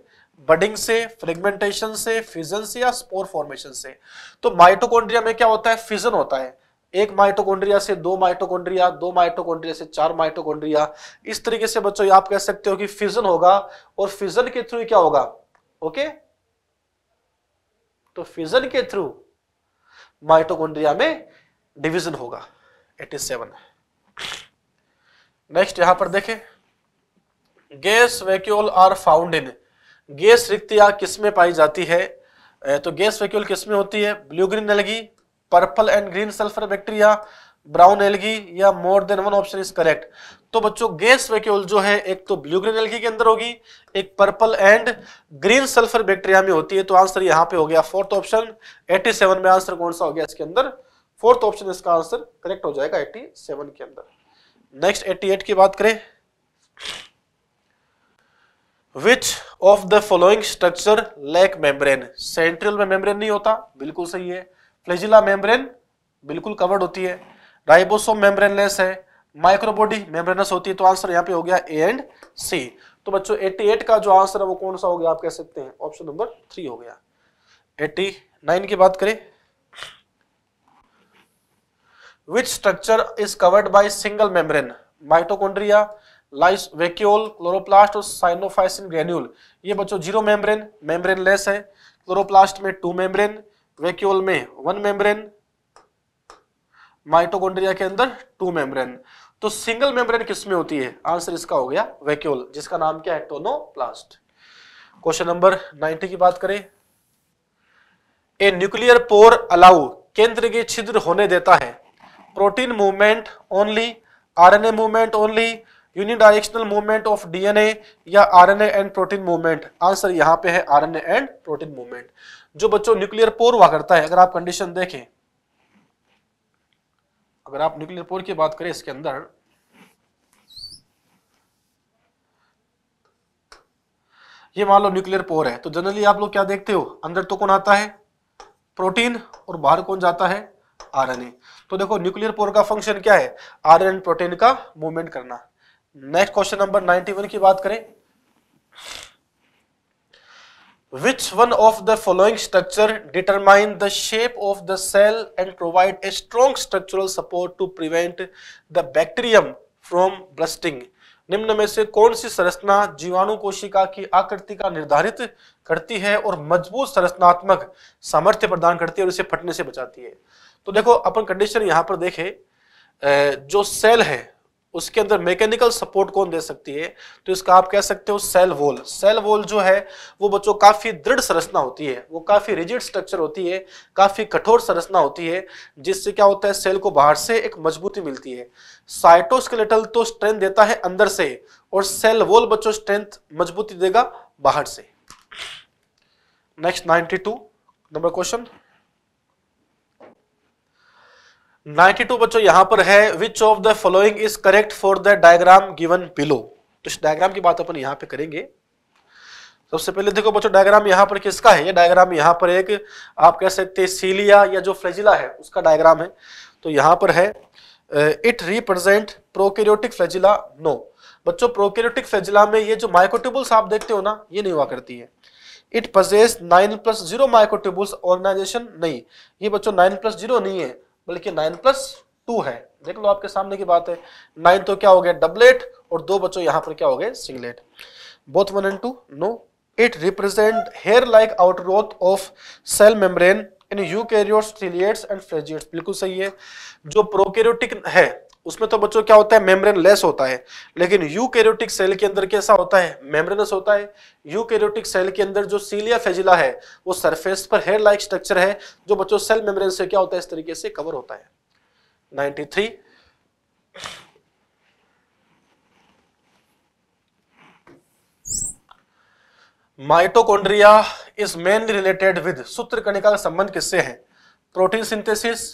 बडिंग से फ्रेगमेंटेशन से फिजन से या स्पोर फॉर्मेशन से तो माइटोकॉन्ड्रिया में क्या होता है फिजन होता है एक माइटोकॉन्ड्रिया से दो माइटोकॉन्ड्रिया दो माइटोकॉन्ड्रिया से चार माइटोकॉन्ड्रिया इस तरीके से बच्चों आप कह सकते हो कि फिजन होगा और फिजन के थ्रू क्या होगा ओके तो फिजन के थ्रू माइटोकॉन्ड्रिया में डिवीजन होगा 87 नेक्स्ट यहां पर देखें gas vacuole are found in gas रिक्तिया किसमें पाई जाती है तो गैस वैक्यूल किसमें होती है blue green algae purple and green sulphur bacteria brown algae या more than one option is correct तो बच्चों गैस वेक्यूल जो है एक तो ब्लू ग्रीन एलगी के अंदर होगी एक purple and green sulphur bacteria में होती है तो आंसर यहाँ पे हो गया फोर्थ ऑप्शन 87 में आंसर कौन सा हो गया इसके अंदर फोर्थ ऑप्शन इसका आंसर करेक्ट हो जाएगा 87 के अंदर नेक्स्ट 88 की बात करें which of the following structure lack membrane central में मेम्ब्रेन नहीं होता बिल्कुल सही है फ्लेजिला मेम्ब्रेन बिल्कुल कवर्ड होती है राइबोसोम मेम्ब्रेनलेस है माइक्रोबॉडी मेम्ब्रेनस होती है तो आंसर यहाँ पे हो गया ए एंड सी तो बच्चों 88 का जो आंसर है वो कौन सा हो गया आप कह सकते हैं ऑप्शन नंबर थ्री हो गया 89 की बात करें which structure is covered by single membrane mitochondria लाइस वेक्यूल क्लोरोप्लास्ट और साइनोफाइसिन ग्रेन्यूल ये बच्चों जीरो मेम्ब्रेन मेम्ब्रेन लेस है क्लोरोप्लास्ट में टू मेम्ब्रेन वेक्यूल में वन मेम्ब्रेन माइटोकॉन्ड्रिया के अंदर टू मेम्ब्रेन तो सिंगल मेम्ब्रेन किसमें होती है आंसर इसका हो गया वेक्यूल जिसका नाम क्या है टोनोप्लास्ट क्वेश्चन नंबर नाइनटी की बात करें ए न्यूक्लियर पोर अलाउ केंद्र के छिद्र होने देता है protein movement only RNA movement only unidirectional movement of DNA या RNA and protein movement answer यहां पे है आरएनए एंड प्रोटीन मूवमेंट जो बच्चों न्यूक्लियर पोर हुआ करता है अगर आप कंडीशन देखें अगर आप न्यूक्लियर पोर की बात करें इसके अंदर ये मान लो न्यूक्लियर पोर है तो जनरली आप लोग क्या देखते हो अंदर तो कौन आता है प्रोटीन और बाहर कौन जाता है आरएनए तो देखो न्यूक्लियर पोर का फंक्शन क्या है आरएनए प्रोटीन का मूवमेंट करना नेक्स्ट क्वेश्चन नंबर 91 की बात करें Which one of the following structure determine the shape of the cell and provide a strong structural support to prevent the bacterium from bursting? निम्न में से कौन सी संरचना जीवाणु कोशिका की आकृति का निर्धारित करती है और मजबूत संरचनात्मक सामर्थ्य प्रदान करती है और इसे फटने से बचाती है तो देखो अपन कंडीशन यहाँ पर देखें जो सेल है उसके अंदर मैकेनिकल सपोर्ट कौन दे सकती है तो इसका आप कह सकते हो सेल वॉल सेल वॉल जो है वो बच्चों काफ़ी दृढ़ संरचना होती है वो काफ़ी रिजिड स्ट्रक्चर होती है काफ़ी कठोर संरचना होती है जिससे क्या होता है सेल को बाहर से एक मजबूती मिलती है साइटोस्केलेटल तो स्ट्रेंथ देता है अंदर से और सेल वॉल बच्चों स्ट्रेंथ मजबूती देगा बाहर से नेक्स्ट टू नंबर क्वेश्चन 92 बच्चों यहां पर है which of the following is correct for the diagram given below तो इस डायग्राम की बात अपन यहां पे करेंगे सबसे पहले देखो बच्चों डायग्राम यहां पर किसका है ये डायग्राम यहां पर एक आप कह सकते हैं सीलिया या जो फ्लेजिला है उसका डायग्राम है तो यहां पर है it represent prokaryotic flagella no बच्चों प्रोकेरियोटिक फ्लेजिला में ये जो माइकोट्यूबल्स आप देखते हो ना ये नहीं हुआ करती है it possess nine plus zero microtubules organization नहीं ये बच्चों नाइन प्लस जीरो नहीं है बल्कि तो नाइन प्लस टू है देख लो आपके सामने की बात है नाइन तो क्या हो गया डबलेट और दो बच्चों यहां पर क्या हो गए singlet both one and two no it represent hair like outgrowth of cell membrane in eukaryotes, ciliates and flagellates बिल्कुल सही है जो प्रोकैरियोटिक है उसमें तो बच्चों क्या होता है मेम्ब्रेन लेस होता है लेकिन यूकैरियोटिक सेल के अंदर कैसा होता है मेम्ब्रेनस होता है यूकैरियोटिक सेल के अंदर जो सीलिया फेजिला है वो सरफेस पर हेयर लाइक स्ट्रक्चर है जो बच्चों सेल मेम्ब्रेन से क्या होता है इस तरीके से कवर होता है 93 mitochondria is mainly related with सूत्रकणिका का संबंध किससे है protein synthesis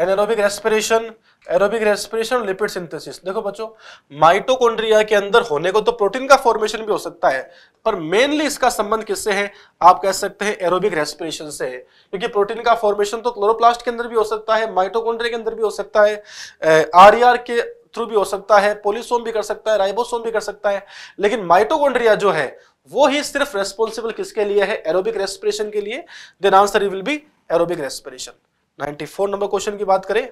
anaerobic respiration aerobic respiration lipid synthesis देखो बच्चों माइटोकॉन्ड्रिया के अंदर होने को तो प्रोटीन का फॉर्मेशन भी हो सकता है पर मेनली इसका संबंध किससे है आप कह सकते हैं एरोबिक रेस्पिरेशन से है क्योंकि प्रोटीन का फॉर्मेशन तो क्लोरोप्लास्ट के अंदर भी हो सकता है माइटोकॉन्ड्रिया के अंदर भी हो सकता है आर के थ्रू भी हो सकता है पोलिसोम भी कर सकता है राइबोसोम भी कर सकता है लेकिन माइटोकॉन्ड्रिया जो है वो ही सिर्फ रेस्पॉन्सिबल किसके लिए है एरोबिक रेस्पिरेशन के लिए then answer will be aerobic respiration 94 number question की बात करें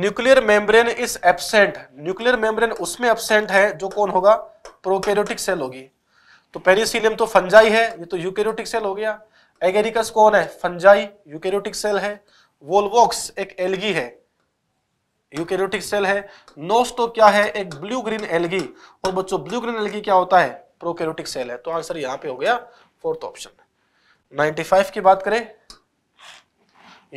nuclear membrane is absent nuclear membrane उसमें एबसेंट है जो कौन होगा प्रोकैरियोटिक सेल होगी तो पेरिसिलियम तो फंजाई है ये तो यूकैरियोटिक सेल हो गया एगेरिकस कौन है फंजाई यूकैरियोटिक सेल है वोल्वॉक्स एक एलगी है यूकैरियोटिक सेल है नोस तो क्या है एक ब्लू ग्रीन एलगी और बच्चों ब्लू ग्रीन एलगी क्या होता है प्रोकैरियोटिक सेल है तो आंसर यहां पे हो गया फोर्थ ऑप्शन 95 की बात करें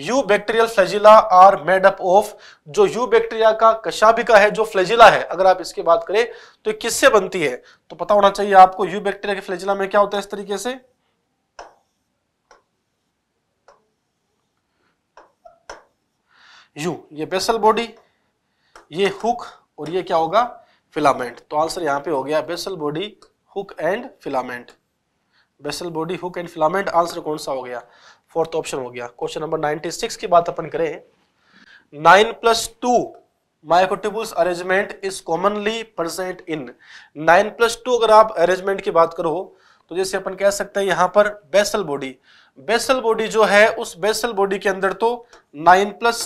eubacterial flagella are made up of जो यू बैक्टीरिया का कशाबिका है जो फ्लैजिला है अगर आप इसकी बात करें तो किससे बनती है तो पता होना चाहिए आपको यू बैक्टीरिया के फ्लैजिला में क्या होता है इस तरीके से यू ये बेसल बॉडी ये हुक और ये क्या होगा फिलामेंट तो आंसर यहां पे हो गया basal body hook and filament basal body hook and filament answer कौन सा हो गया फोर्थ ऑप्शन हो गया क्वेश्चन नंबर 96 की बात अपन करें nine plus two microtubules arrangement is commonly present in nine plus two अगर आप अरेंजमेंट की बात करो तो जैसे अपन कह सकते हैं यहां पर बेसल बॉडी बेसल बॉडी जो है उस बेसल बॉडी के अंदर तो नाइन प्लस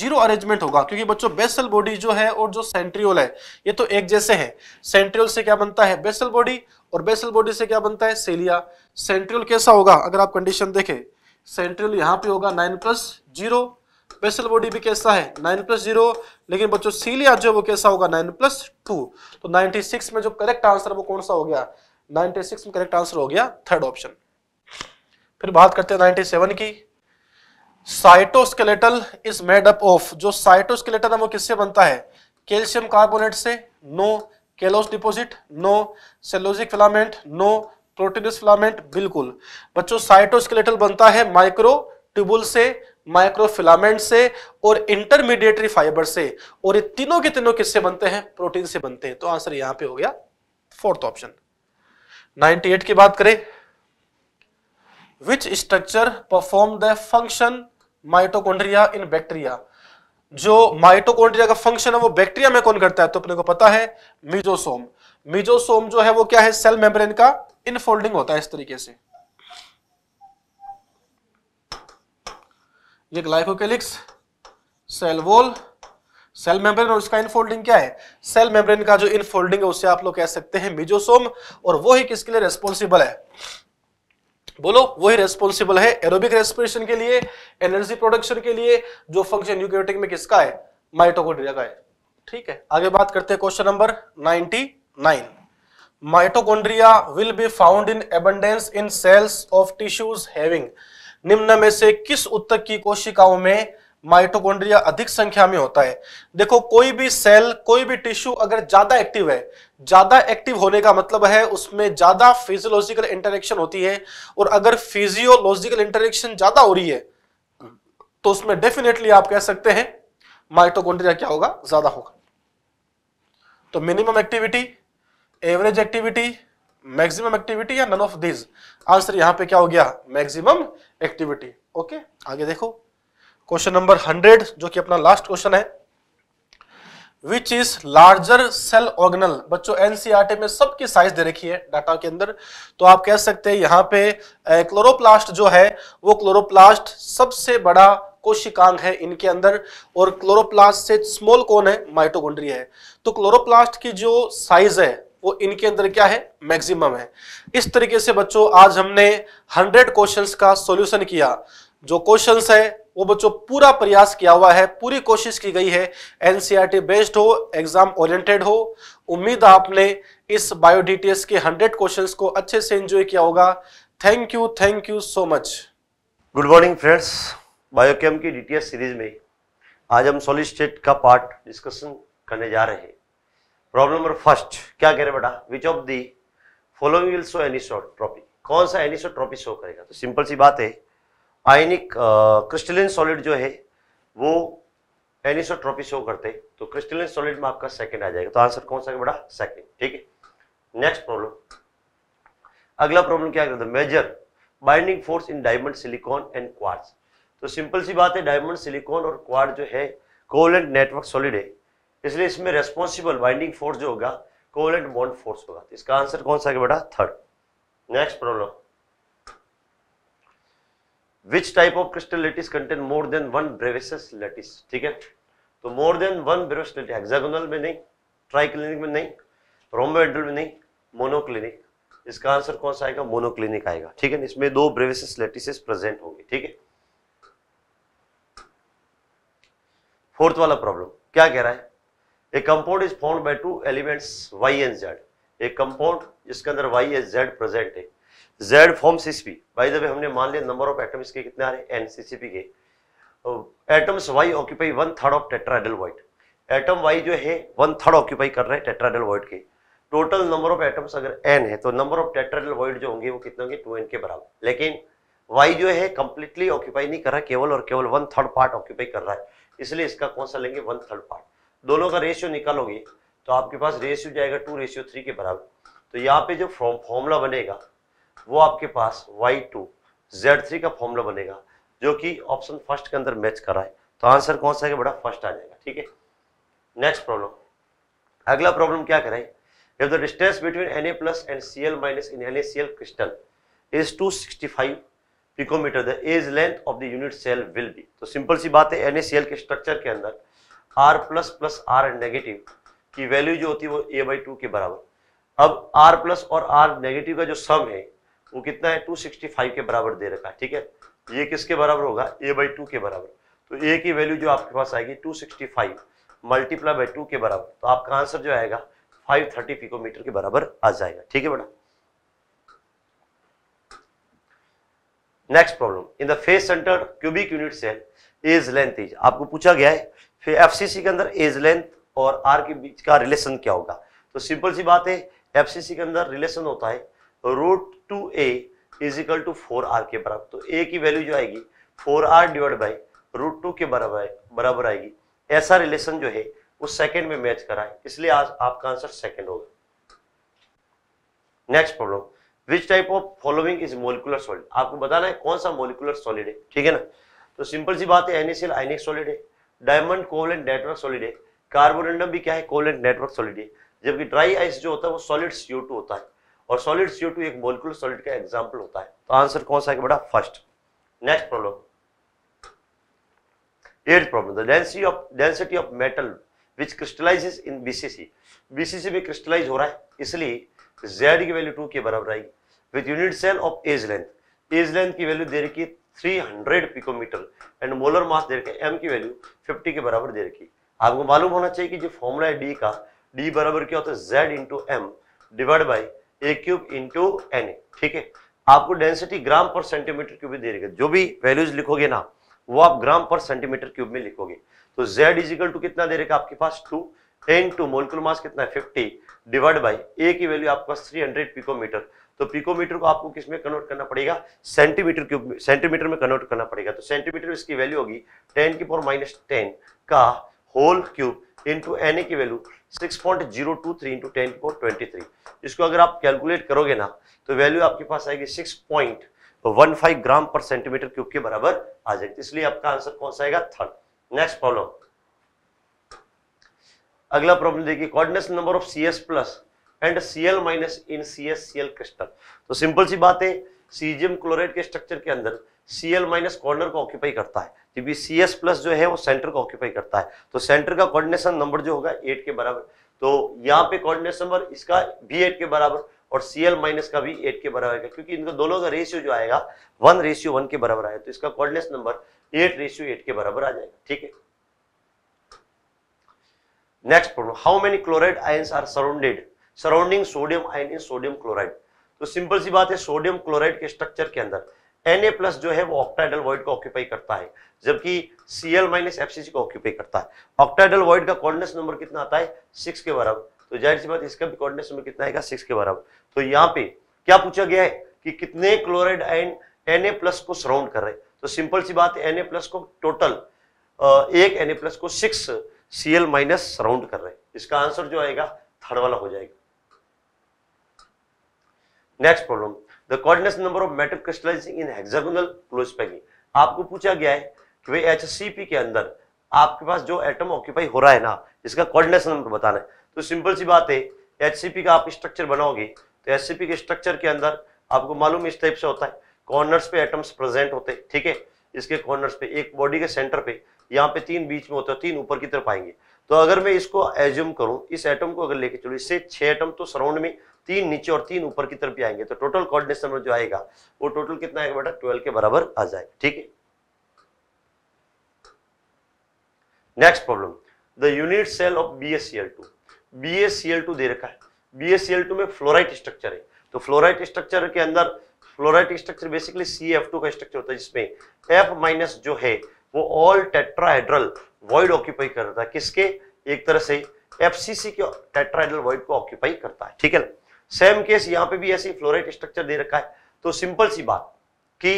जीरो अरेंजमेंट होगा क्योंकि बच्चों बेसल बॉडी जो है और जो सेंट्रियोल है ये तो एक जैसे हैं सेंट्रियोल से क्या बनता है बेसल बॉडी और बेसल बॉडी से क्या बनता है सेलिया सेंट्रियोल कैसा होगा अगर आप कंडीशन देखें सेंट्रल यहाँ पे होगा nine plus zero basal body भी कैसा है नाइन प्लस जीरो लेकिन बच्चों सीलिया जो वो कैसा होगा नाइन प्लस टू तो नाइनटी सिक्स में जो करेक्ट आंसर वो कौन सा हो गया नाइनटी सिक्स में करेक्ट आंसर हो गया थर्ड ऑप्शन फिर बात करते हैं नाइनटी सेवन की cytoskeletal is made up of जो साइटोस्केलेटल है वो किससे बनता है कैल्शियम कार्बोनेट से no callose deposit no cellulosic filament no proteinous filament बिल्कुल बच्चों साइटोस्केलेटल बनता है माइक्रो ट्यूबुल से माइक्रोफिलामेंट से और इंटरमीडिएटरी फाइबर से और ये तीनों के तीनों किससे बनते हैं प्रोटीन से बनते हैं तो आंसर यहां पे हो गया फोर्थ ऑप्शन 98 की बात करें which structure perform the function mitochondria in bacteria जो माइटोकॉन्ड्रिया का फंक्शन है वो बैक्टीरिया में कौन करता है तो अपने को पता है मिजोसोम मिजोसोम जो है वो क्या है सेल मेम्ब्रेन का इनफोल्डिंग होता है इस तरीके से ये glycocalyx cell wall cell membrane और उसका इनफोल्डिंग क्या है सेल मेम्ब्रेन का जो इनफोल्डिंग है उसे आप लोग कह सकते हैं मिजोसोम और वो ही किसके लिए रेस्पॉन्सिबल है बोलो वही रेस्पॉन्सिबल है एरोबिक रेस्पिरेशन के लिए एनर्जी प्रोडक्शन के लिए जो फंक्शन न्यूक्लियोटिक में किसका है माइटोकोड्रिया का है ठीक है आगे बात करते हैं question number ninety nine mitochondria will be found in abundance in cells of tissues having निम्न में से किस उत्तक की कोशिकाओं में माइटोकॉन्ड्रिया अधिक संख्या में होता है देखो कोई भी सेल कोई भी टिश्यू अगर ज्यादा एक्टिव है ज्यादा एक्टिव होने का मतलब है उसमें ज्यादा फिजियोलॉजिकल इंटरेक्शन होती है और अगर फिजियोलॉजिकल इंटरेक्शन ज्यादा हो रही है तो उसमें डेफिनेटली आप कह सकते हैं माइटोकॉन्ड्रिया क्या होगा ज्यादा होगा तो minimum activity average activity maximum activity या नन ऑफ दीज आंसर यहां पे क्या हो गया मैक्सिमम एक्टिविटी ओके आगे देखो क्वेश्चन नंबर हंड्रेड जो कि अपना लास्ट क्वेश्चन है which is larger cell organelle बच्चों एनसीआरटी e में सबकी साइज दे रखी है डाटा के अंदर तो आप कह सकते हैं यहाँ पे क्लोरोप्लास्ट जो है वो क्लोरोप्लास्ट सबसे बड़ा कोशिकांग है इनके अंदर और क्लोरोप्लास्ट से स्मॉल कौन है माइटोकॉन्ड्रिया है तो क्लोरोप्लास्ट की जो साइज है वो इनके अंदर क्या है मैक्सिमम है इस तरीके से बच्चों आज हमने 100 क्वेश्चंस का सॉल्यूशन किया जो क्वेश्चंस है वो बच्चों पूरा प्रयास किया हुआ है पूरी कोशिश की गई है एनसीईआरटी बेस्ड e हो एग्जाम ओरिएंटेड हो उम्मीद आपने इस बायो डीटीएस के हंड्रेड क्वेश्चन को अच्छे से एंजॉय किया होगा thank you thank you so much good morning friends biochem की डीटीएस सीरीज में आज हम सॉलिड स्टेट का पार्ट डिस्कशन करने जा रहे हैं प्रॉब्लम नंबर फर्स्ट क्या कह रहे बेटा which of the following will show anisotropy कौन सा एनिसोट्रॉपी शो करेगा तो सिंपल सी बात है आयनिक क्रिस्टलिन सॉलिड जो है वो एनिसोट्रॉपी शो करते तो क्रिस्टलिन सॉलिड में आपका सेकंड आ जाएगा तो आंसर कौन सा बेटा सेकंड ठीक है नेक्स्ट प्रॉब्लम अगला प्रॉब्लम क्या करता है major binding force in diamond silicon and quartz तो सिंपल सी बात है डायमंड सिलिकॉन और क्वार्ट जो है कोवलेंट नेटवर्क सॉलिड है इसलिए इसमें रेस्पॉन्सिबल बाइंडिंग फोर्स जो होगा कोवलेंट बॉन्ड फोर्स होगा तो इसका आंसर कौन सा बेटा third next problem which type of crystal lattice contain more than one Bravais lattice ठीक है तो more than one Bravais lattice hexagonal में नहीं ट्राइक्लिनिक में नहीं रोमोडल में नहीं मोनोक्लिनिक इसका आंसर कौन सा आएगा मोनोक्लिनिक आएगा ठीक है इसमें दो ब्रेविस लेटिस प्रेजेंट होंगे ठीक है फोर्थ वाला प्रॉब्लम क्या कह रहा है a compound is form by two elements Y and Z A compound जिसके अंदर वाई या जेड प्रेजेंट है. Z forms CCP. By the way हमने मान लिया नंबर ऑफ एटम्स के कितने आ रहे हैं? एन सी सी पी के. Atoms Y occupy one third of tetrahedral void atom Y जो है वन थर्ड ऑक्यूपाई कर रहे हैं टेट्राडल वाइट के टोटल नंबर ऑफ एटम्स अगर एन है तो नंबर ऑफ टेट्राडल वाइट जो होंगे वो कितने होंगे टू एन के बराबर लेकिन वाई जो है कंप्लीटली ऑक्यूपाई नहीं कर रहा केवल और केवल वन थर्ड पार्ट ऑक्यूपाई कर रहा है इसलिए इसका कौन सा लेंगे वन थर्ड पार्ट दोनों का रेशियो निकालोगे तो आपके पास रेशियो जाएगा टू रेशियो थ्री के बराबर तो यहाँ पे जो फॉर्म फॉर्मूला बनेगा वो आपके पास वाई टू जेड थ्री का फॉर्मूला बनेगा जो कि ऑप्शन फर्स्ट के अंदर मैच करा है तो आंसर कौन सा है बड़ा फर्स्ट आ जाएगा ठीक है नेक्स्ट प्रॉब्लम अगला प्रॉब्लम क्या करें and C L minus in N A C L crystal is two sixty five picometer the edge length of the unit cell will be तो सिंपल सी बात है एन ए सी एल के structure के अंदर R plus plus R negative की value जो होती है वो ए बाई टू के बराबर अब आर प्लस और आर नेगेटिव का जो सम है वो कितना है टू सिक्सटी फाइव के बराबर दे रखा है ठीक है ये किसके बराबर होगा ए बाई टू के बराबर तो ए की वैल्यू जो आपके पास आएगी two sixty five multiply by two के बराबर तो आपका आंसर जो आएगा फाइव थर्टी पिकोमीटर के बराबर आ जाएगा ठीक है बेटा next problem in the face centre cubic unit cell is length is आपको पूछा गया है फिर एफ के अंदर एज लेंथ और आर के बीच का रिलेशन क्या होगा तो सिंपल सी बात है एफ के अंदर रिलेशन होता है root two A is equal to four R के बराबर तो ए की वैल्यू जो आएगी four R divide by root two के बराबर बराबर आएगी ऐसा रिलेशन जो है वो सेकेंड में मैच करा है इसलिए आज आपका आंसर सेकेंड होगा next problem which type of following is molecular solid आपको बताना है कौन सा मोलिकुलर सॉलिड है ठीक है ना तो सिंपल सी बात है एनएसएल आइनिक सॉलिड है डायमंड कोवलेंट नेटवर्क सॉलिड है कार्बोरेंडम भी क्या है कोवलेंट नेटवर्क सॉलिड है जबकि ड्राई आइस जो होता है वो सॉलिड सीओ होता है और सॉलिड सीओ एक मोलिकुलर सॉलिड का एग्जाम्पल होता है तो आंसर कौन सा है बड़ा first next problem eight problem density of density of metal which crystallizes in BCC BCC में क्रिस्टलाइज हो रहा है इसलिए जेड की वैल्यू टू के बराबर आएगी with unit cell of edge length edge length की वैल्यू दे रखी है 300 पिकोमीटर एंड मोलर मास दे रखे एम की वैल्यू 50 के बराबर दे रखी आपको मालूम होना चाहिए कि जो फॉर्मूला है डी का डी बराबर क्या होता है Z into M divide by A cube into N ठीक है आपको डेंसिटी ग्राम पर सेंटीमीटर क्यूब दे रखे जो भी वैल्यूज लिखोगे ना वो आप ग्राम पर सेंटीमीटर क्यूब में लिखोगे तो z इजिकल टू कितना दे रखा आपके पास two N two molecular mass कितना है 50 डिवाइड बाई ए की वैल्यू आपके पास 300 पिकोमीटर तो पिकोमीटर को आपको किस में कन्वर्ट करना पड़ेगा सेंटीमीटर क्यूब सेंटीमीटर में कन्वर्ट करना पड़ेगा तो सेंटीमीटर इसकी वैल्यू होगी टेन की पावर माइनस टेन का whole cube into N A की value six point zero two three into ten की पावर ट्वेंटी थ्री इसको अगर आप कैलकुलेट करोगे ना तो वैल्यू आपके पास आएगी six point one five gram per centimetre cube के बराबर आ जाएगी तो इसलिए आपका आंसर कौन सा आएगा थर्ड नेक्स्ट प्रॉब्लम अगला प्रॉब्लम देखिए coordination number of C S plus and C L minus in C S C L crystal तो सिंपल सी बात है सीजियम क्लोराइड के स्ट्रक्चर के अंदर सी एल माइनस कॉर्नर को ऑक्यूपाई करता है जबकि सी एस प्लस जो है वो सेंटर को ऑक्यूपाई करता है तो सेंटर का कोऑर्डिनेशन नंबर जो होगा एट के बराबर तो यहाँ पे कोऑर्डिनेशन नंबर इसका भी एट के बराबर और सी एल माइनस का भी एट के बराबर आएगा क्योंकि इनका दोनों का रेशियो जो आएगा वन रेशियो वन के बराबर आएगा तो इसका coordination number eight ratio eight के बराबर आ जाएगा ठीक है next problem how many chloride ions are surrounded surrounding sodium ion in sodium chloride तो सिंपल सी बात है सोडियम क्लोराइड के स्ट्रक्चर के अंदर एन ए प्लस जो है वो ऑक्टाइडल वॉइड को ऑक्यूपाई करता है जबकि C L minus F C C को ऑक्यूपाई करता है ऑक्टाइडल वॉइड का कॉर्डनेस नंबर कितना आता है सिक्स के बराबर तो जाहिर सी बात इसका भी कॉर्डनेस नंबर कितना आएगा सिक्स के बराबर तो यहाँ पे क्या पूछा गया है कि कितने chloride ion N A plus को सराउंड कर रहे हैं तो सिंपल सी बात है एन ए प्लस को टोटल एक एन ए प्लस को six C L minus surround कर रहे हैं इसका आंसर जो आएगा थर्ड वाला हो जाएगा next problem the coordinate number of metal crystallizing in hexagonal close packing आपको पूछा गया है कि भाई एच के अंदर आपके पास जो एटम ऑक्यूपाई हो रहा है ना इसका कोऑर्डिनेट नंबर बताना है तो सिंपल सी बात है एच का आप स्ट्रक्चर बनाओगे तो एच के स्ट्रक्चर के अंदर आपको मालूम इस टाइप से होता है कॉर्नर्स पे एटम्स प्रेजेंट होते हैं ठीक है इसके कॉर्नर्स पे एक बॉडी के सेंटर पे यहाँ पे तीन बीच में होते हैं तीन ऊपर की तरफ आएंगे तो अगर मैं इसको एज्यूम करूँ इस एटम को अगर लेके चलूँ इससे छह एटम तो सराउंड में तीन नीचे और तीन ऊपर की तरफ भी आएंगे तो टोटल कोऑर्डिनेट नंबर जो आएगा वो टोटल कितना आएगा बेटा ट्वेल्व के बराबर आ जाएगा ठीक है next problem the unit cell of B S C L two B S C L two दे रखा है B S C L two में फ्लोराइट स्ट्रक्चर है तो फ्लोराइट स्ट्रक्चर के अंदर fluorite structure basically C F two का structure होता है जिसमें एफ माइनस जो है वो ऑल टेट्राहेड्रल वॉइड ऑक्यूपाई करता है किसके एक तरह से एफसीसी के टेट्राहेड्रल वॉइड को ऑक्यूपाई करता है ठीक है ना सेम केस यहां पे भी ऐसे फ्लोराइट स्ट्रक्चर दे रखा है तो सिंपल सी बात कि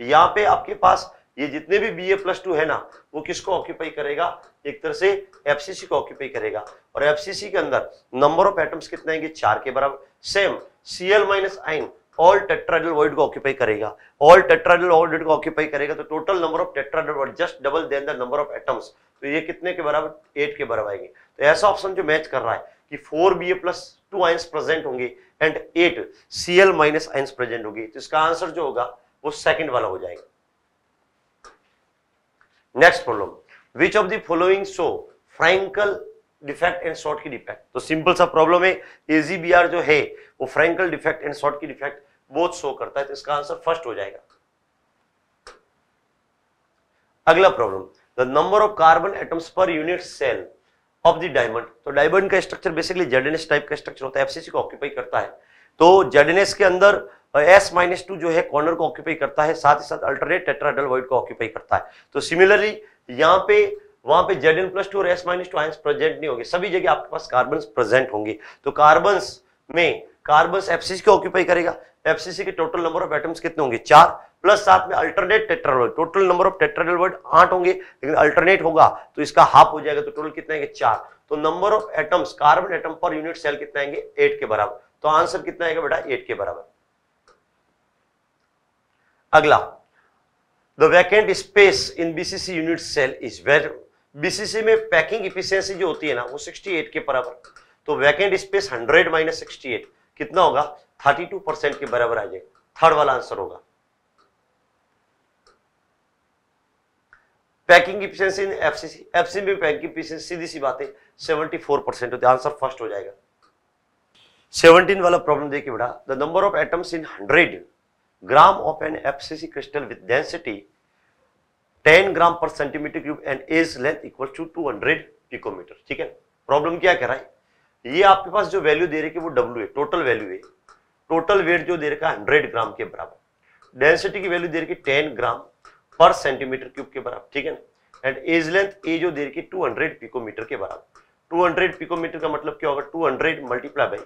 यहां पे आपके पास ये जितने भी बी ए प्लस टू है ना वो किसको ऑक्यूपाई करेगा एक तरह से एफसीसी को ऑक्यूपाई करेगा और एफसीसी के अंदर नंबर ऑफ एटम्स कितने आएंगे चार के बराबर same C L minus ion all tetrahedral void को ऑक्यूपाई करेगा ऑल टेट्राइडल वर्ड को ऑक्यूपाई करेगा तो total number of tetrahedral void just double than the number of atoms तो ये कितने के बराबर एट के बराबर आएंगे तो ऐसा ऑप्शन जो मैच कर रहा है कि four B A plus two ions present होंगे and eight C L minus ions present होंगे तो इसका आंसर जो होगा वो सेकेंड वाला हो जाएगा next problem which of the following show Frenkel defect and Schottky defect तो सिंपल सा प्रॉब्लम है एजीबीआर जो है वो Frenkel defect and Schottky defect both show करता है तो इसका आंसर फर्स्ट हो जाएगा अगला problem the number of carbon atoms per unit cell of the diamond तो डायमंड का स्ट्रक्चर बेसिकली जेडएनएस टाइप का स्ट्रक्चर होता है एफसीसी को ऑक्यूपाई करता है तो जेडएनएस के अंदर एस माइनस टू जो है कॉर्नर को ऑक्यूपाई करता है साथ ही साथ अल्टरनेट टेट्राडल वॉइड को ऑक्यूपाई करता है तो सिमिलरली यहाँ पे वहां पे जेड एन प्लस टू और S minus two ions present नहीं होंगे सभी जगह आपके पास कार्बन प्रेजेंट होंगे तो कार्बन में कार्बन एफसीसी को ऑक्यूपाई करेगा एफसीसी के टोटल नंबर ऑफ एटम्स कितने होंगे चार प्लस साथ में alternate tetrahedral total number of tetrahedral void आठ होंगे लेकिन अल्टरनेट होगा तो इसका हाफ हो जाएगा तो टोटल कितने आएंगे चार तो number of atoms carbon atom पर यूनिट सेल कितने आएंगे एट के बराबर तो आंसर कितना आएगा बेटा एट के बराबर अगला the vacant space in BCC unit cell is where BCC में पैकिंग इफिशियंसी जो होती है ना वो 68 के बराबर तो वैकेंट स्पेस 100 माइनस सिक्सटी कितना होगा 32 परसेंट के बराबर आ जाएगा थर्ड वाला आंसर होगा packing efficiency in FCC FC packing efficiency सीधी सी बात है 74 परसेंट होती है आंसर फर्स्ट हो जाएगा 17 वाला प्रॉब्लम देखिए बेटा the number of atoms in 100 gram of an FCC crystal with density 10 gram per centimetre cube and edge length equal to 200 picometre ठीक है प्रॉब्लम क्या कह रहा है ये आपके पास जो वैल्यू दे रही है वो डब्ल्यू है टोटल वैल्यू है टोटल वेट जो दे रखा है हंड्रेड ग्राम के बराबर डेंसिटी की वैल्यू दे रखी ten gram per centimetre cube के बराबर ठीक है ना एंड एज लेंथ ए जो दे रखी टू हंड्रेड पिकोमीटर के बराबर टू हंड्रेड पिकोमीटर का मतलब क्या होगा two hundred multiply by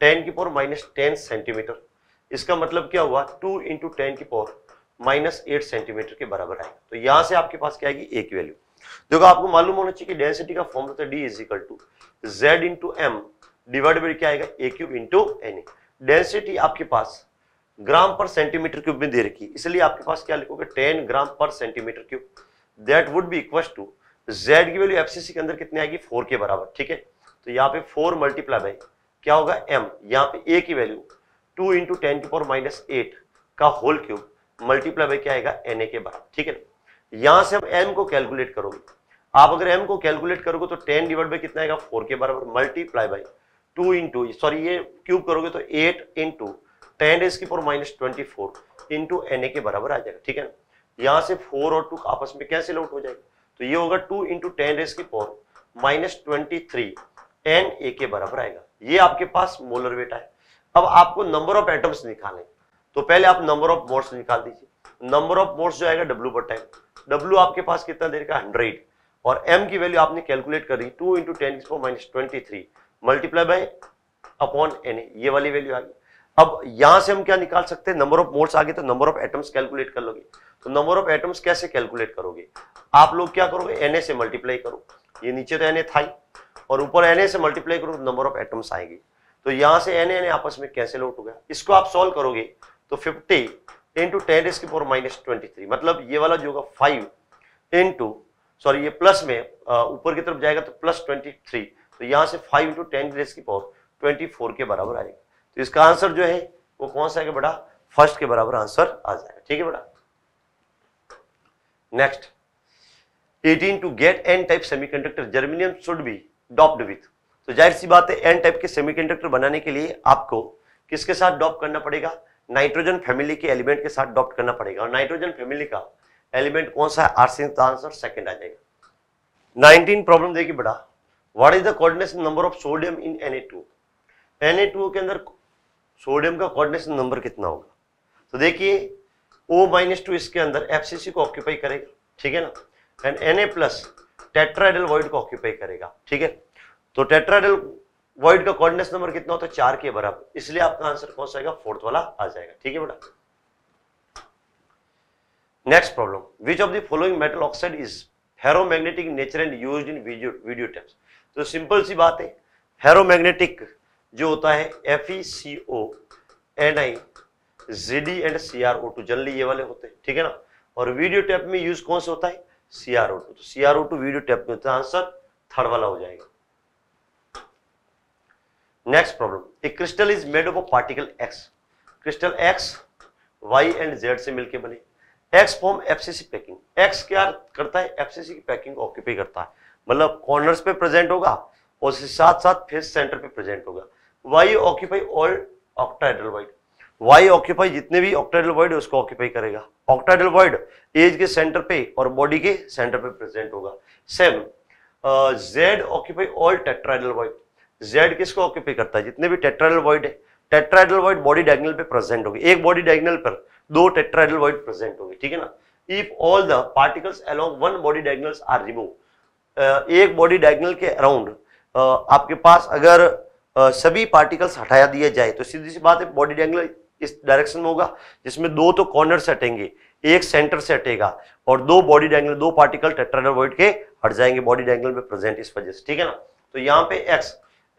ten की पावर माइनस टेन सेंटीमीटर इसका मतलब क्या हुआ टू इंटू टेन की पावर माइनस एट सेंटीमीटर के बराबर आएगा तो यहां से आपके पास क्या आएगी ए की वैल्यू देखो आपको मालूम होना चाहिए कि डेंसिटी का फॉर्म होता है D is equal to Z into M divide by क्या आएगा A cube into N density आपके पास ग्राम पर सेंटीमीटर क्यूब में दे रखी है इसलिए आपके पास क्या लिखोगे ten gram per centimetre cube that would be equal to Z की वैल्यू एफसीसी के अंदर कितनी आएगी फोर के बराबर ठीक है तो यहाँ पे फोर मल्टीप्लाई बाई क्या होगा एम यहाँ पे ए की value two into ten to four minus eight का होल क्यूब मल्टीप्लाई बाई क्या आएगा एन के बराबर ठीक है ना यहाँ से हम एम को कैलकुलेट करोगे आप अगर एम को कैलकुलेट करोगे तो टेन डिवाइड बाई कितना आएगा फोर के बराबर multiply by two into sorry ये क्यूब करोगे तो एट इंटू टेन रेस की four minus twenty four into N A के बराबर आ जाएगा ठीक है ना यहाँ से फोर और टू आपस में कैसे लौट हो जाएगा तो ये होगा टू इंटू टेन रेस की four minus twenty three N A के बराबर आएगा ये आपके पास मोलर वेट आए अब आपको नंबर ऑफ एटम्स निकालें तो पहले आप नंबर ऑफ मोड्स निकाल दीजिए नंबर ऑफ मोड्स जो आएगा डब्ल्यू बट टाइम डब्ल्यू आपके पास कितना देर का हंड्रेड और एम की वैल्यू आपने कैलकुलेट कर दी two into ten minus twenty three multiply by upon N A ये वाली वैल्यू आ गई अब यहां से हम क्या निकाल सकते हैं नंबर ऑफ मोल्स आगे तो नंबर ऑफ एटम्स कैलकुलेट कर लोगे तो नंबर ऑफ एटम्स कैसे कैलकुलेट करोगे आप लोग क्या करोगे एन से मल्टीप्लाई करो ये नीचे तो एन था और ऊपर एन से मल्टीप्लाई करो नंबर ऑफ एटम्स आएंगे तो यहां से एन एन आपस में कैसे लोट हो गया इसको आप सोल्व करोगे तो फिफ्टी इंटू टेन एस की फोर माइनस ट्वेंटी थ्री मतलब ये वाला जो होगा फाइव इंटू सॉरी ये प्लस में ऊपर की तरफ जाएगा तो प्लस ट्वेंटी थ्री तो यहां से फाइव इंटू टेन रेस की पावर ट्वेंटी फोर के बराबर आएगा तो इसका आंसर जो है वो कौन सा है बेटा फर्स्ट के बराबर आंसर आ जाएगा ठीक है बेटा next 18 to get N type semiconductor germanium should be doped with तो जाहिर सी बात है एन टाइप के सेमीकंडक्टर बनाने के लिए आपको किसके साथ डॉप करना पड़ेगा नाइट्रोजन फैमिली के एलिमेंट के साथ डॉप्ट करना पड़ेगा और नाइट्रोजन फैमिली का एलिमेंट कौन सा है आरसी का आंसर सेकेंड आ जाएगा 19 प्रॉब्लम देखिए बेटा what is the coordination number of sodium in N A two के अंदर सोडियम का कोऑर्डिनेशन नंबर कितना होगा तो देखिए ओ माइनस टू इसके अंदर एफसीसी को ऑक्यूपाई करेगा ठीक है ना and N A plus tetrahedral void को ऑक्यूपाई करेगा ठीक है तो टेट्राइडल वॉइड का कोऑर्डिनेशन नंबर कितना होता है चार के बराबर इसलिए आपका आंसर कौन सा आएगा फोर्थ वाला आ जाएगा ठीक है बेटा next problem which of the following metal oxide is ferromagnetic nature and used in video tapes तो सिंपल सी बात है फेरोमैग्नेटिक जो होता है F E C O N I G D and C R O two generally ये वाले होते हैं ठीक है ना और वीडियो टैप में यूज कौन सा होता है सी आर ओ टू तो C R O two video tape में होता है आंसर थर्ड वाला हो जाएगा next problem a crystal is made of particle X crystal X Y and Z से मिलकर बने X form FCC packing X क्या करता है एफसीसी की पैकिंग ऑक्यूपाई करता है मतलब कॉर्नर्स पे प्रेजेंट होगा और साथ साथ फेस सेंटर पे प्रेजेंट होगा Y occupy all octahedral void Y occupy जितने भी ऑक्टाइडल वाइड है उसको ऑक्यूपाई करेगा ऑक्टाइडल वाइड एज के सेंटर पे और बॉडी के सेंटर पे प्रेजेंट होगा same Z occupy all tetrahedral void Z किसको ऑक्यूपाई करता है जितने भी टेट्राइडल वाइड है टेट्राइडल वाइड बॉडी डायगनल पे प्रेजेंट होगी एक बॉडी डायगनल पर दो टेट्राइडल वाइड प्रेजेंट होगी ठीक है ना if all the particles along one body diagonals are remove एक बॉडी डायगनल के अराउंड uh, आपके पास अगर सभी पार्टिकल्स हटाया दिया जाए तो सीधी सी बात है बॉडी डेंगल इस डायरेक्शन में होगा जिसमें दो तो कॉर्नर सेटेंगे एक सेंटर से हटेगा और दो बॉडी डेंगल दो पार्टिकल टेट्राइड के हट जाएंगे बॉडी डेंगल में प्रेजेंट इस वजह से ठीक है ना तो यहाँ पे एक्स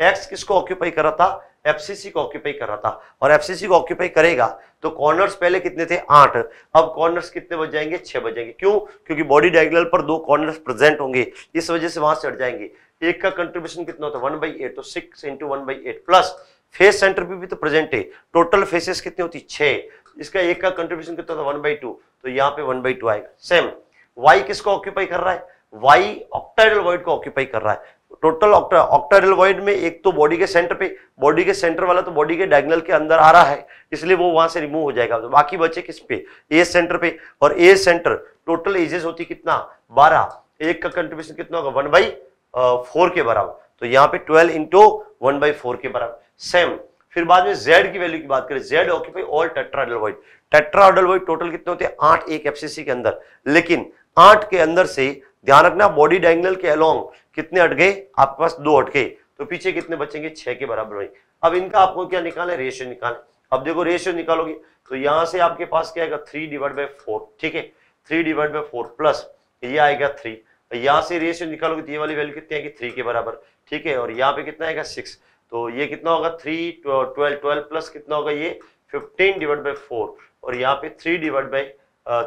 एक्स किसको ऑक्यूपाई कर रहा था एफसीसी को ऑक्यूपाई कर रहा था और एफसीसी को ऑक्यूपाई करेगा तो कॉर्नर्स पहले कितने थे आठ अब कॉर्नर्स कितने बज जाएंगे छह बजेंगे जाएंगे क्यों क्योंकि बॉडी डायगनल पर दो कॉर्नर्स प्रेजेंट होंगे इस वजह से वहां से हट जाएंगे एक का कंट्रीब्यूशन कितना होता है वन बाई एट तो six into one by eight plus face centre पे भी तो प्रेजेंट है टोटल फेसेस कितनी होती है छः इसका एक का कंट्रीब्यूशन कितना होता है वन बाई टू तो यहाँ पे वन बाई टू आएगा सेम वाई किसको ऑक्यूपाई कर रहा है वाई ऑक्टाइडल वॉइड को ऑक्यूपाई कर रहा है टोटल ऑक्टाइडल वॉइड में एक तो बॉडी के सेंटर पे बॉडी के सेंटर वाला तो बॉडी के डायगनल के अंदर आ रहा है इसलिए वो वहां से रिमूव हो जाएगा तो बाकी बचे किस पे ए सेंटर पे और ए सेंटर टोटल एजेस होती कितना बारह एक का कंट्रीब्यूशन कितना होगा वन बाई फोर के बराबर तो यहाँ पे twelve into one by four के बराबर सेम फिर बाद में जेड की वैल्यू की बात करें Z occupy all tetrahedral void tetrahedral void total कितने होते हैं आठ एक एफसीसी के अंदर लेकिन आठ के अंदर से ध्यान रखना बॉडी डायंगल के अलोंग कितने अट गए आपके पास दो अट गए तो पीछे कितने बचेंगे छह के बराबर हुए अब इनका आपको क्या निकालना है रेशियो निकालना अब देखो रेशियो निकालोगे तो यहां से आपके पास क्या आएगा थ्री डिवाइड बाई फोर ठीक है three divide by four plus ये आएगा थ्री यहाँ से रेशियो निकालोगे तो ये वाली वैल्यू कितनी आएगी थ्री के बराबर ठीक है और यहाँ पे कितना आएगा सिक्स तो ये कितना होगा थ्री ट्वेल्व ट्वेल्व प्लस कितना होगा ये फिफ्टीन डिवाइड बाई फोर और यहाँ पे three divide by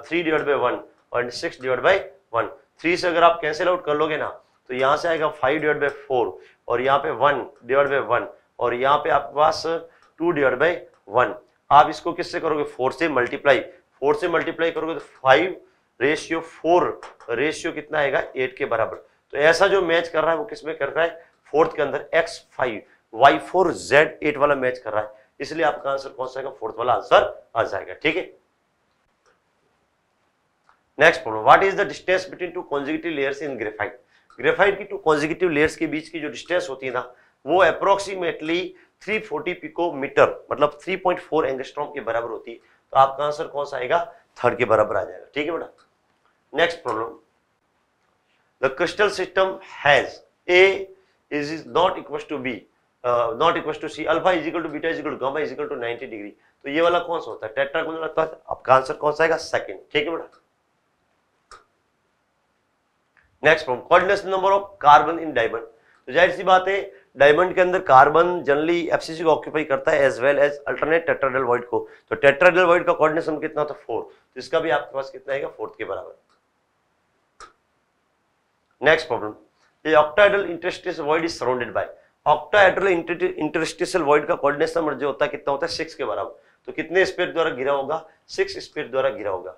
three divide by one और six divide by one three से अगर आप कैंसिल आउट कर लोगे ना तो यहाँ से आएगा फाइव डिवाइड बाई फोर और यहाँ पे वन डिवाइड बाई वन और यहाँ पे आपके पास टू डिवाइड बाई वन आप इसको किससे करोगे फोर से मल्टीप्लाई फोर से मल्टीप्लाई करोगे तो फाइव रेशियो फोर रेशियो कितना आएगा एट के बराबर तो ऐसा जो मैच कर रहा है वो किस में कर रहा है फोर्थ के अंदर X five Y four Z eight वाला मैच कर रहा है इसलिए आपका आंसर कौन सा आएगा फोर्थ वाला आंसर आ जाएगा ठीक है next problem what is the distance between two consecutive layers in graphite graphite की टू कॉन्जिक्यूटिव लेयर्स के बीच की जो डिस्टेंस होती है ना वो अप्रोक्सीमेटली 340 पिकोमीटर मतलब 3.4 एंगस्ट्रॉम के बराबर होती है तो आपका आंसर कौन सा आएगा थर्ड के बराबर आ जाएगा ठीक है बेटा Next problem. The crystal system has A is, is not equals to B, uh, not equals to C, alpha is equal to beta is equal to gamma is equal to 90 degree. तो ये वाला कौन सा होता है tetragonal होता है आपका आंसर कौन सा आएगा सेकंड ठीक है बेटा next problem coordination number of carbon in diamond तो जाहिर सी बात है डायमंड के अंदर कार्बन जनरली एफसीसी को ऑक्यूपाई करता है as well as alternate tetrahedral void को तो टेट्राडल वॉइड का कोऑर्डिनेशन कितना होता है फोर तो इसका भी आपके पास कितना आएगा फोर्थ के बराबर नेक्स्ट प्रॉब्लम ये octahedral interstitial void is surrounded by octahedral interstitial void का कोऑर्डिनेशन नंबर जो होता है कितना होता है सिक्स के बराबर तो कितने स्पेयर द्वारा घिरा होगा सिक्स स्पेयर द्वारा घिरा होगा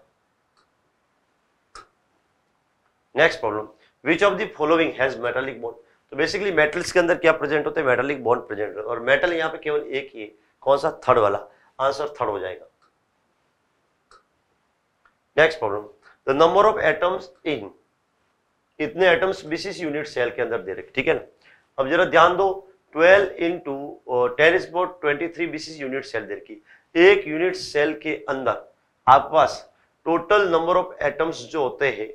next problem which of the following has metallic bond तो बेसिकली मेटल्स के अंदर क्या प्रेजेंट होते हैं मेटालिक बॉन्ड प्रेजेंट और मेटल यहाँ पे केवल एक ही है कौन सा थर्ड वाला आंसर थर्ड हो जाएगा next problem the number of atoms in इतने एटम्स बीस यूनिट सेल के अंदर दे रखे ठीक है ना अब जरा ध्यान दो 12 इंटू टेन बोर्ड twenty three BCC unit cell दे रखी एक यूनिट सेल के अंदर आपके पास टोटल नंबर ऑफ एटम्स जो होते हैं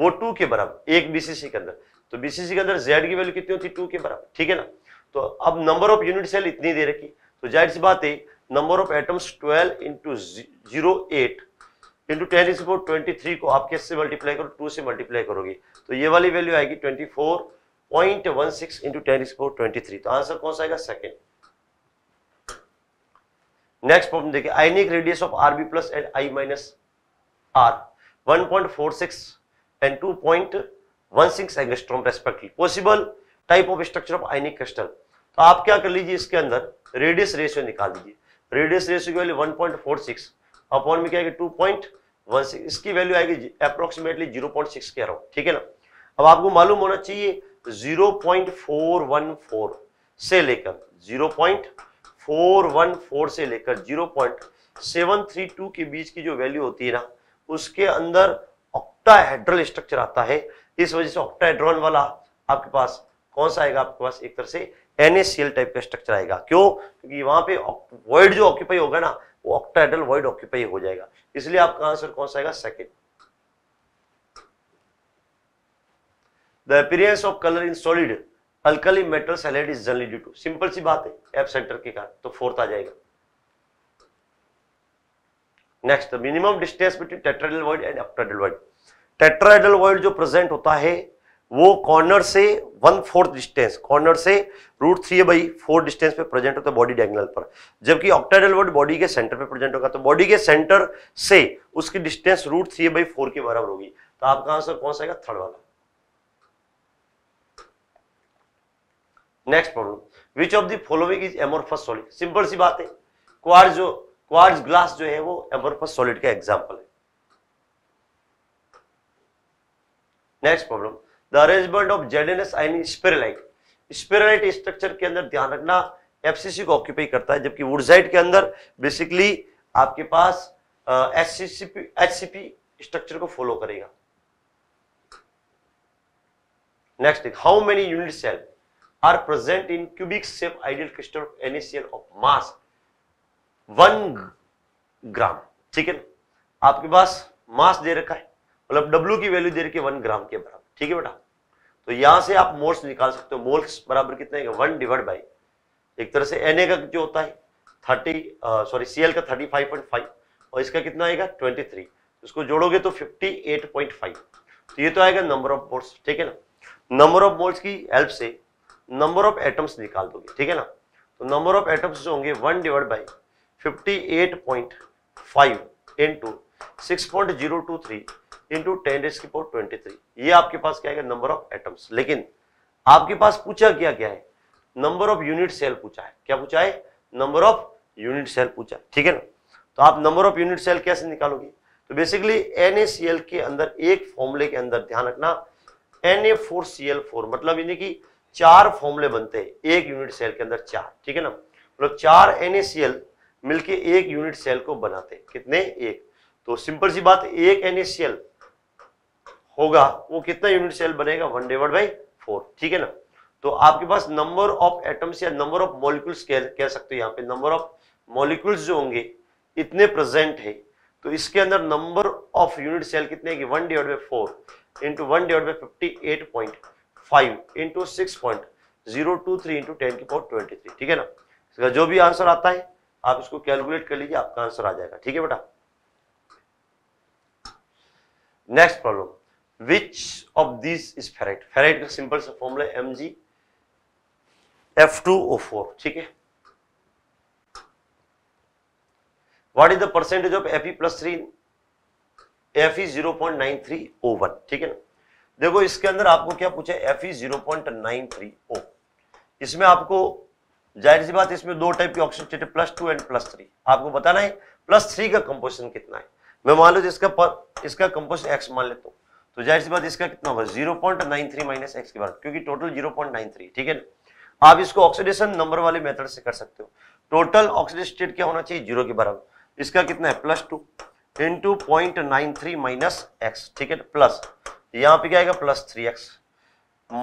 वो टू के बराबर एक बीसीसी के अंदर तो बीसीसी के अंदर जेड की वैल्यू कितनी होती है टू के बराबर ठीक है ना तो अब नंबर ऑफ यूनिट सेल इतनी दे रखी तो जाहिर सी बात है number of atoms 12 into zero eight into ten four twenty three को आप कैसे मल्टीप्लाई करो टू से मल्टीप्लाई करोगे तो ये वाली वैल्यू आएगी twenty four point one six into ten स्पोर ट्वेंटी थ्री तो आंसर कौन सा आएगा सेकेंड नेक्स्ट प्रॉब्लम देखिए ionic radius of R B plus and I minus R one point four six and 2.16 angstrom respectively possible type of structure of ionic crystal तो आप क्या कर लीजिए इसके अंदर रेडियस रेशियो निकाल दीजिए रेडियस रेशियो की वैल्यू 1.46 अपॉन में क्या टू पॉइंट वन सिक्स इसकी वैल्यू आएगी अप्रोक्सीमेटली जीरो पॉइंट सिक्स कह रहा हूं ठीक है ना अब आपको मालूम होना चाहिए zero point four one four से लेकर zero point four one four से लेकर zero point seven three two के बीच की जो वैल्यू होती है ना उसके अंदर ऑक्टाहेड्रल स्ट्रक्चर आता है इस वजह से ऑक्टाहेड्रॉन वाला आपके पास कौन सा आएगा आपके पास एक तरह से एनएसीएल टाइप का स्ट्रक्चर आएगा क्यों क्योंकि वहां पे वॉइड जो ऑक्यूपाई होगा ना वो ऑक्टाइडल वर्ड ऑक्यूपाई हो जाएगा इसलिए आपका आंसर कौन सा आएगा second the appearance of colour in solid alkali metal salad is generally due to simple सी बात है एप सेंटर के कारण तो फोर्थ आ जाएगा next minimum distance between tetrahedral void and octahedral void tetrahedral void जो प्रेजेंट होता है वो कॉर्नर से वन फोर्थ डिस्टेंस कॉर्नर से root three by four distance पे प्रेजेंट होता है बॉडी डायगनल पर जबकि ऑक्टाइडल वर्ड बॉडी के सेंटर पे प्रेजेंट होगा तो बॉडी के सेंटर से उसकी distance root three by four के बराबर होगी तो आपका आंसर कौन सा थर्ड वाला next problem which of the following is amorphous solid simple सी बात है क्वार जो क्वार ग्लास जो है वो एमोरफस सॉलिड का एग्जाम्पल है next problem the arrangement of जेडेनस एंड स्पेरलाइट स्पेरलाइट स्ट्रक्चर के अंदर ध्यान रखना एफसीसी को ऑक्यूपाई करता है जबकि वुडसाइट के अंदर बेसिकली आपके पास एचसीपी सी स्ट्रक्चर को फॉलो करेगा next how many unit cell are present in cubic shaped ideal crystal of NaCl of mass one gram ठीक है आपके पास मास दे रखा है मतलब डब्ल्यू की वैल्यू दे रखी है वन ग्राम के बराबर ठीक है बेटा तो यहां से आप मोल्स निकाल सकते हो मोल्स बराबर कितने वन डिवाइड बाई एक तरह से एन का जो होता है थर्टी सॉरी सी का थर्टी फाइव पॉइंट फाइव और इसका कितना आएगा ट्वेंटी थ्री इसको जोड़ोगे तो फिफ्टी एट पॉइंट फाइव तो ये तो आएगा नंबर ऑफ मोल्स ठीक है ना नंबर ऑफ मोल्स की हेल्प से नंबर ऑफ एटम्स निकाल दोगे ठीक है ना तो नंबर ऑफ एटम्स जो होंगे one divide by fifty eight point five into six point zero two three into ten raise की पावर ट्वेंटी थ्री ये आपके पास क्या है नंबर ऑफ एटम्स लेकिन आपके पास पूछा क्या क्या है नंबर ऑफ यूनिट सेल पूछा है क्या पूछा है नंबर ऑफ यूनिट सेल पूछा है ठीक है ना तो आप नंबर ऑफ यूनिट सेल कैसे निकालोगे तो बेसिकली एन के अंदर एक फॉर्मूले के अंदर ध्यान रखना N A four C L four मतलब यानी कि चार फॉर्मूले बनते हैं एक यूनिट सेल के अंदर चार ठीक है ना मतलब चार एन ए सी एल मिलके एक यूनिट सेल को बनाते कितने एक तो सिंपल सी बात एक एन ए सी एल होगा वो कितना यूनिट सेल बनेगा वन डिवाइड बाई फोर ठीक है ना तो आपके पास नंबर ऑफ एटम्स या नंबर ऑफ मॉलिक्यूल्स कह कह सकते हो यहाँ पे नंबर ऑफ मॉलिक्यूल्स जो होंगे इतने प्रेजेंट है तो इसके अंदर नंबर ऑफ यूनिट सेल कितने की one divide by four into one divide by fifty eight point five into six point zero two three into ten की पावर ट्वेंटी थ्री ठीक है ना इसका जो भी आंसर आता है आप इसको कैलकुलेट कर लीजिए आपका आंसर आ जाएगा ठीक है बेटा next problem which of this is ferrite ferrite का सिंपल सा formula M G F two O four ठीक है what is the percentage of Fe plus three F E zero point nine three O one ठीक है ना देखो इसके अंदर आपको क्या पूछा F E zero point nine three O इसमें आपको जाहिर सी बात इसमें दो टाइप के ऑप्शन चाहिए plus two and plus three आपको बताना है प्लस थ्री का कंपोजिशन कितना है मैं मान लो इसका इसका कंपोजिशन एक्स मान लेता हूं तो जाहिर सी बात इसका कितना होगा zero point nine three minus X के बार क्योंकि total zero point nine three ठीक है ना आप इसको ऑक्सीडेशन नंबर वाले मेथड से कर सकते हो टोटल ऑक्सीडेशन स्टेट क्या होना चाहिए जीरो के बराबर इसका कितना है plus two into point nine three minus X ठीक है प्लस यहाँ पे क्या आएगा plus three X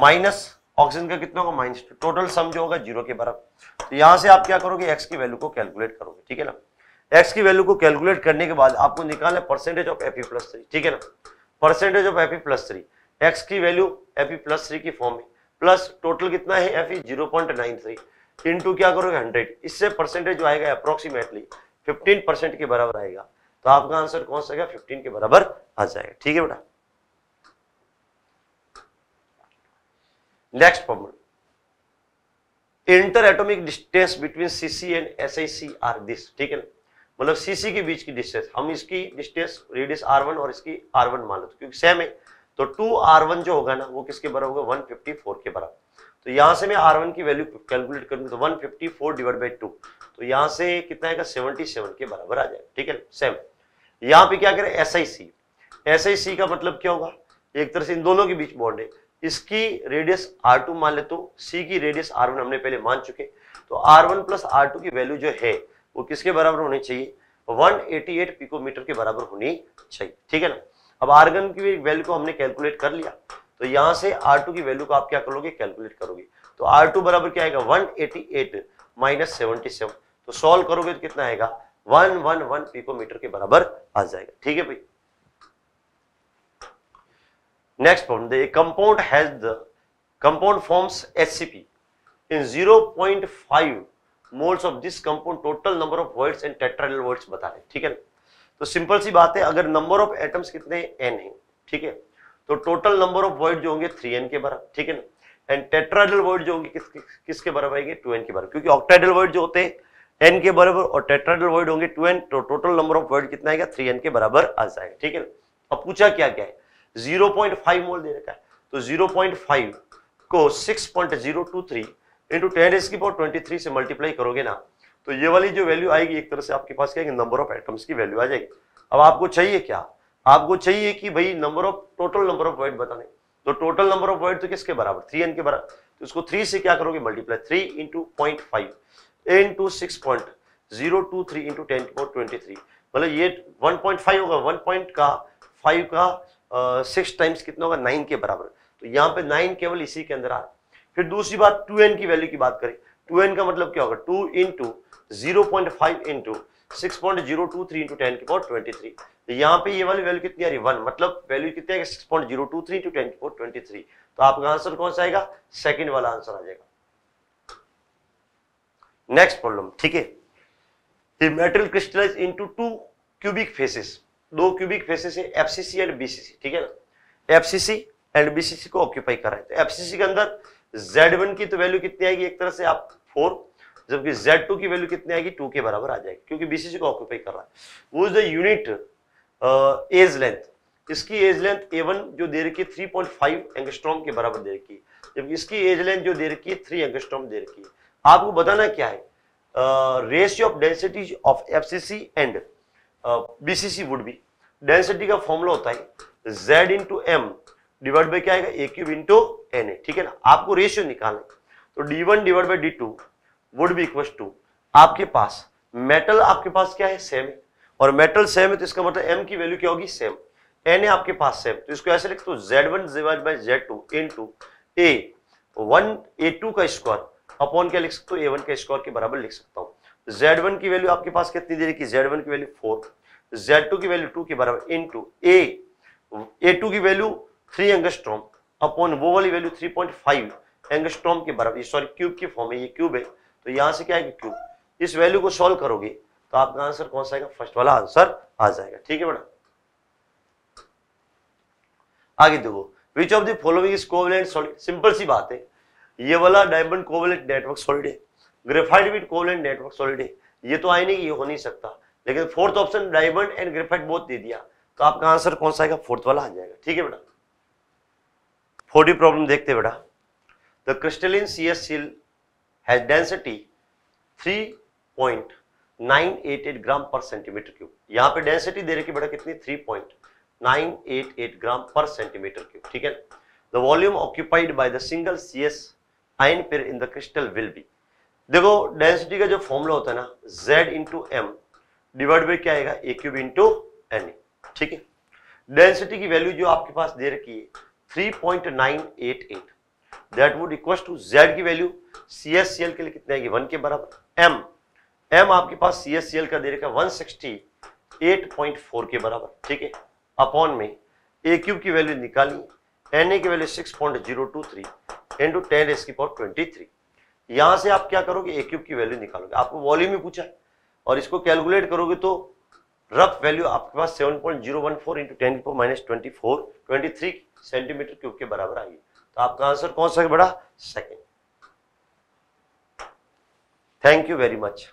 minus oxygen का कितना होगा माइनस टू टोटल सम जो होगा जीरो के बराबर तो यहाँ से आप क्या करोगे एक्स की वैल्यू को कैलकुलेट करोगे ठीक है ना एक्स की वैल्यू को कैलकुलेट करने के बाद आपको निकालना percentage of F E plus three ठीक है ना percentage of F E plus three X की value F E plus three की फॉर्म में प्लस टोटल कितना है F E zero point nine three into क्या करोगे हंड्रेड इससे परसेंटेज जो आएगा अप्रोक्सीमेटली फिफ्टीन परसेंट के बराबर आएगा तो आपका आंसर कौन सा फिफ्टीन के बराबर आ जाएगा ठीक है बेटा next problem inter atomic distance between CC and S I C R this ठीक है ना मतलब सीसी के बीच की डिस्टेंस हम इसकी डिस्टेंस रेडियस आर वन और इसकी आर वन मान लेते क्योंकि सेम है तो टू आर वन जो होगा ना वो किसके बराबर होगा वन फिफ्टी फोर के बराबर तो यहाँ से मैं आर वन की वैल्यू कैलकुलेट करूंगी तो one fifty four divide by two तो यहाँ से कितना आएगा सेवनटी सेवन के बराबर आ जाएगा ठीक है सेम यहाँ पे क्या करें S I C S I सी का मतलब क्या होगा एक तरह से इन दोनों के बीच बॉन्ड है इसकी रेडियस आर टू मान ले तो सी की रेडियस आर वन हमने पहले मान चुके तो R one plus R two की वैल्यू जो है वो किसके बराबर होनी चाहिए 188 पिकोमीटर के बराबर होनी चाहिए ठीक है ना अब आर्गन की वैल्यू को हमने कैलकुलेट कर लिया तो यहां से R2 की वैल्यू को आप क्या करोगे कैलकुलेट करोगे तो R2 बराबर क्या आएगा 188 माइनस तो सोल्व करोगे तो कितना आएगा 111 पिकोमीटर के बराबर आ जाएगा ठीक है भाई next point compound has the compound forms HCP in 0.5 moles of this compound total number of voids and tetrahedral voids बता रहे ठीक है तो सिंपल सी बात है अगर नंबर ऑफ एटम्स कितने एन है ठीक है तो टोटल नंबर ऑफ वर्ड जो होंगे थ्री एन के बराबर ठीक है ना एंड टेट्राइडल वर्ड जो होंगे किस, किस, किसके बराबर आएंगे टू एन के बराबर क्योंकि ऑक्टाइडल वर्ड जो होते हैं एन के बराबर और टेट्राइडल वर्ड होंगे टू एन तो टोटल नंबर ऑफ वर्ड कितना आएगा थ्री एन के बराबर आ जाएगा ठीक है ना अब पूछा क्या क्या है जीरो पॉइंट फाइव मोल दे रखा है तो जीरो पॉइंट फाइव को six point zero two three into ten एस की पावर ट्वेंटी थ्री से मल्टीप्लाई करोगे ना तो ये वाली जो वैल्यू आएगी एक तरह से आपके पास क्या नंबर ऑफ एटम्स की वैल्यू आ जाएगी अब आपको चाहिए क्या आपको चाहिए कि भाई number of total number of void बताने तो टोटल नंबर ऑफ वर्ड तो किसके बराबर थ्री एन के बराबर तो इसको थ्री से क्या करोगे multiply three into point five N two six point zero two three into ten और ट्वेंटी थ्री मतलब ये वन पॉइंट फाइव होगा वन पॉइंट का फाइव का सिक्स टाइम्स कितना होगा नाइन के बराबर तो यहाँ पे नाइन केवल इसी के अंदर आ रहा है फिर दूसरी बात टू एन की वैल्यू की बात करें टू एन का मतलब क्या होगा two into zero point five into six point zero two three into ten की पावर ट्वेंटी थ्री तो यहाँ पे ये वाली वैल्यू कितनी आ रही है वन मतलब वैल्यू कितनी आएगी six point zero two three into ten की पावर ट्वेंटी थ्री तो आपका आंसर कौन सा आएगा सेकंड वाला आंसर आ जाएगा नेक्स्ट प्रॉब्लम ठीक है metal crystallize into two cubic faces दो क्यूबिक फेसेस है एफसीसी एंड बीसीसी ठीक है ना एफसीसी एंड बीसीसी को ऑक्यूपाई कर रहे हैं तो एफसीसी के अंदर Z1 की तो वैल्यू कितनी आएगी एक तरह से आप फोर जबकि Z2 की वैल्यू कितनी आएगी टू के बराबर आ जाएगी क्योंकि बीसीसी को ऑक्यूपाई कर रहा है वो is the unit edge length इसकी एज लेंथ A1 जो दे रखी है थ्री पॉइंट फाइव एंगस्ट्रॉम के बराबर दे रखी है जबकि इसकी एज लेंथ जो दे रखी है थ्री एंगस्ट्रॉम दे रखी है आपको बताना क्या है ratio of density of FCC and BCC would be density का फॉर्मूला होता है Z into M divide by क्या आएगा A cube into N A ठीक है ना आपको रेशियो निकालना है तो D one divide by D two would be equal to आपके पास मेटल आपके पास क्या है सेम और मेटल सेम है तो इसका मतलब एम की वैल्यू क्या होगी सेम एन ए आपके पास सेम तो इसको ऐसे लिख दो Z one divide by Z two into A one A two का स्क्वायर अपॉन क्या लिख सकते हो ए वन का स्क्वायर के बराबर लिख सकता हूँ जेड वन की वैल्यू आपके पास कितनी देर की जेड वन की वैल्यू फोर जेड टू की वैल्यू टू के बराबर into A A two की वैल्यू थ्री एंगस्ट्रॉम अपॉन वो वाली value three point five angstrom के बराबर सॉरी क्यूब की फॉर्म है ये क्यूब है तो यहाँ से क्या है क्यूब इस वैल्यू को सॉल्व करोगे तो आपका आंसर कौन सा आएगा फर्स्ट वाला आंसर आ जाएगा ठीक है बेटा आगे देखो which of the following is covalent solid simple सी बात है ये वाला डायमंड कोवलेंट नेटवर्क सॉलिड है graphite with covalent network solid है ये तो आई नहीं ये हो नहीं सकता लेकिन fourth option diamond and graphite both दे दिया तो आपका आंसर कौन सा आएगा फोर्थ वाला आ जाएगा ठीक है बेटा फोर प्रॉब्लम देखते बेटा the crystalline C S Cl has density three point nine eight eight gram per centimetre cube यहाँ पे डेंसिटी दे रखी बेटा कितनी three point nine eight eight gram per centimetre cube ठीक है the volume occupied by the single C S ion pair in the crystal will be देखो density का जो फॉर्मूला होता है ना Z into M divide by क्या आएगा ए क्यूब इंटू एन ठीक है डेंसिटी की वैल्यू जो आपके पास दे रखी है 3.988 that would equal to z की वैल्यू CSCL के लिए कितने आएगी 1 के बराबर m m आपके पास CSCL का दे रखा वन के बराबर ठीक है अपॉन में a क्यूब की वैल्यू निकाली na की वैल्यू 6.023 पॉइंट 10 टू की पावर ट्वेंटी थ्री से आप क्या करोगे ए क्यूब की वैल्यू निकालोगे आपको वॉल्यूम ही पूछा है और इसको कैलकुलेट करोगे तो रफ वैल्यू आपके पास सेवन पॉइंट जीरो की पावर की सेंटीमीटर क्यूब के बराबर आएगी तो आपका आंसर कौन सा बड़ा second thank you very much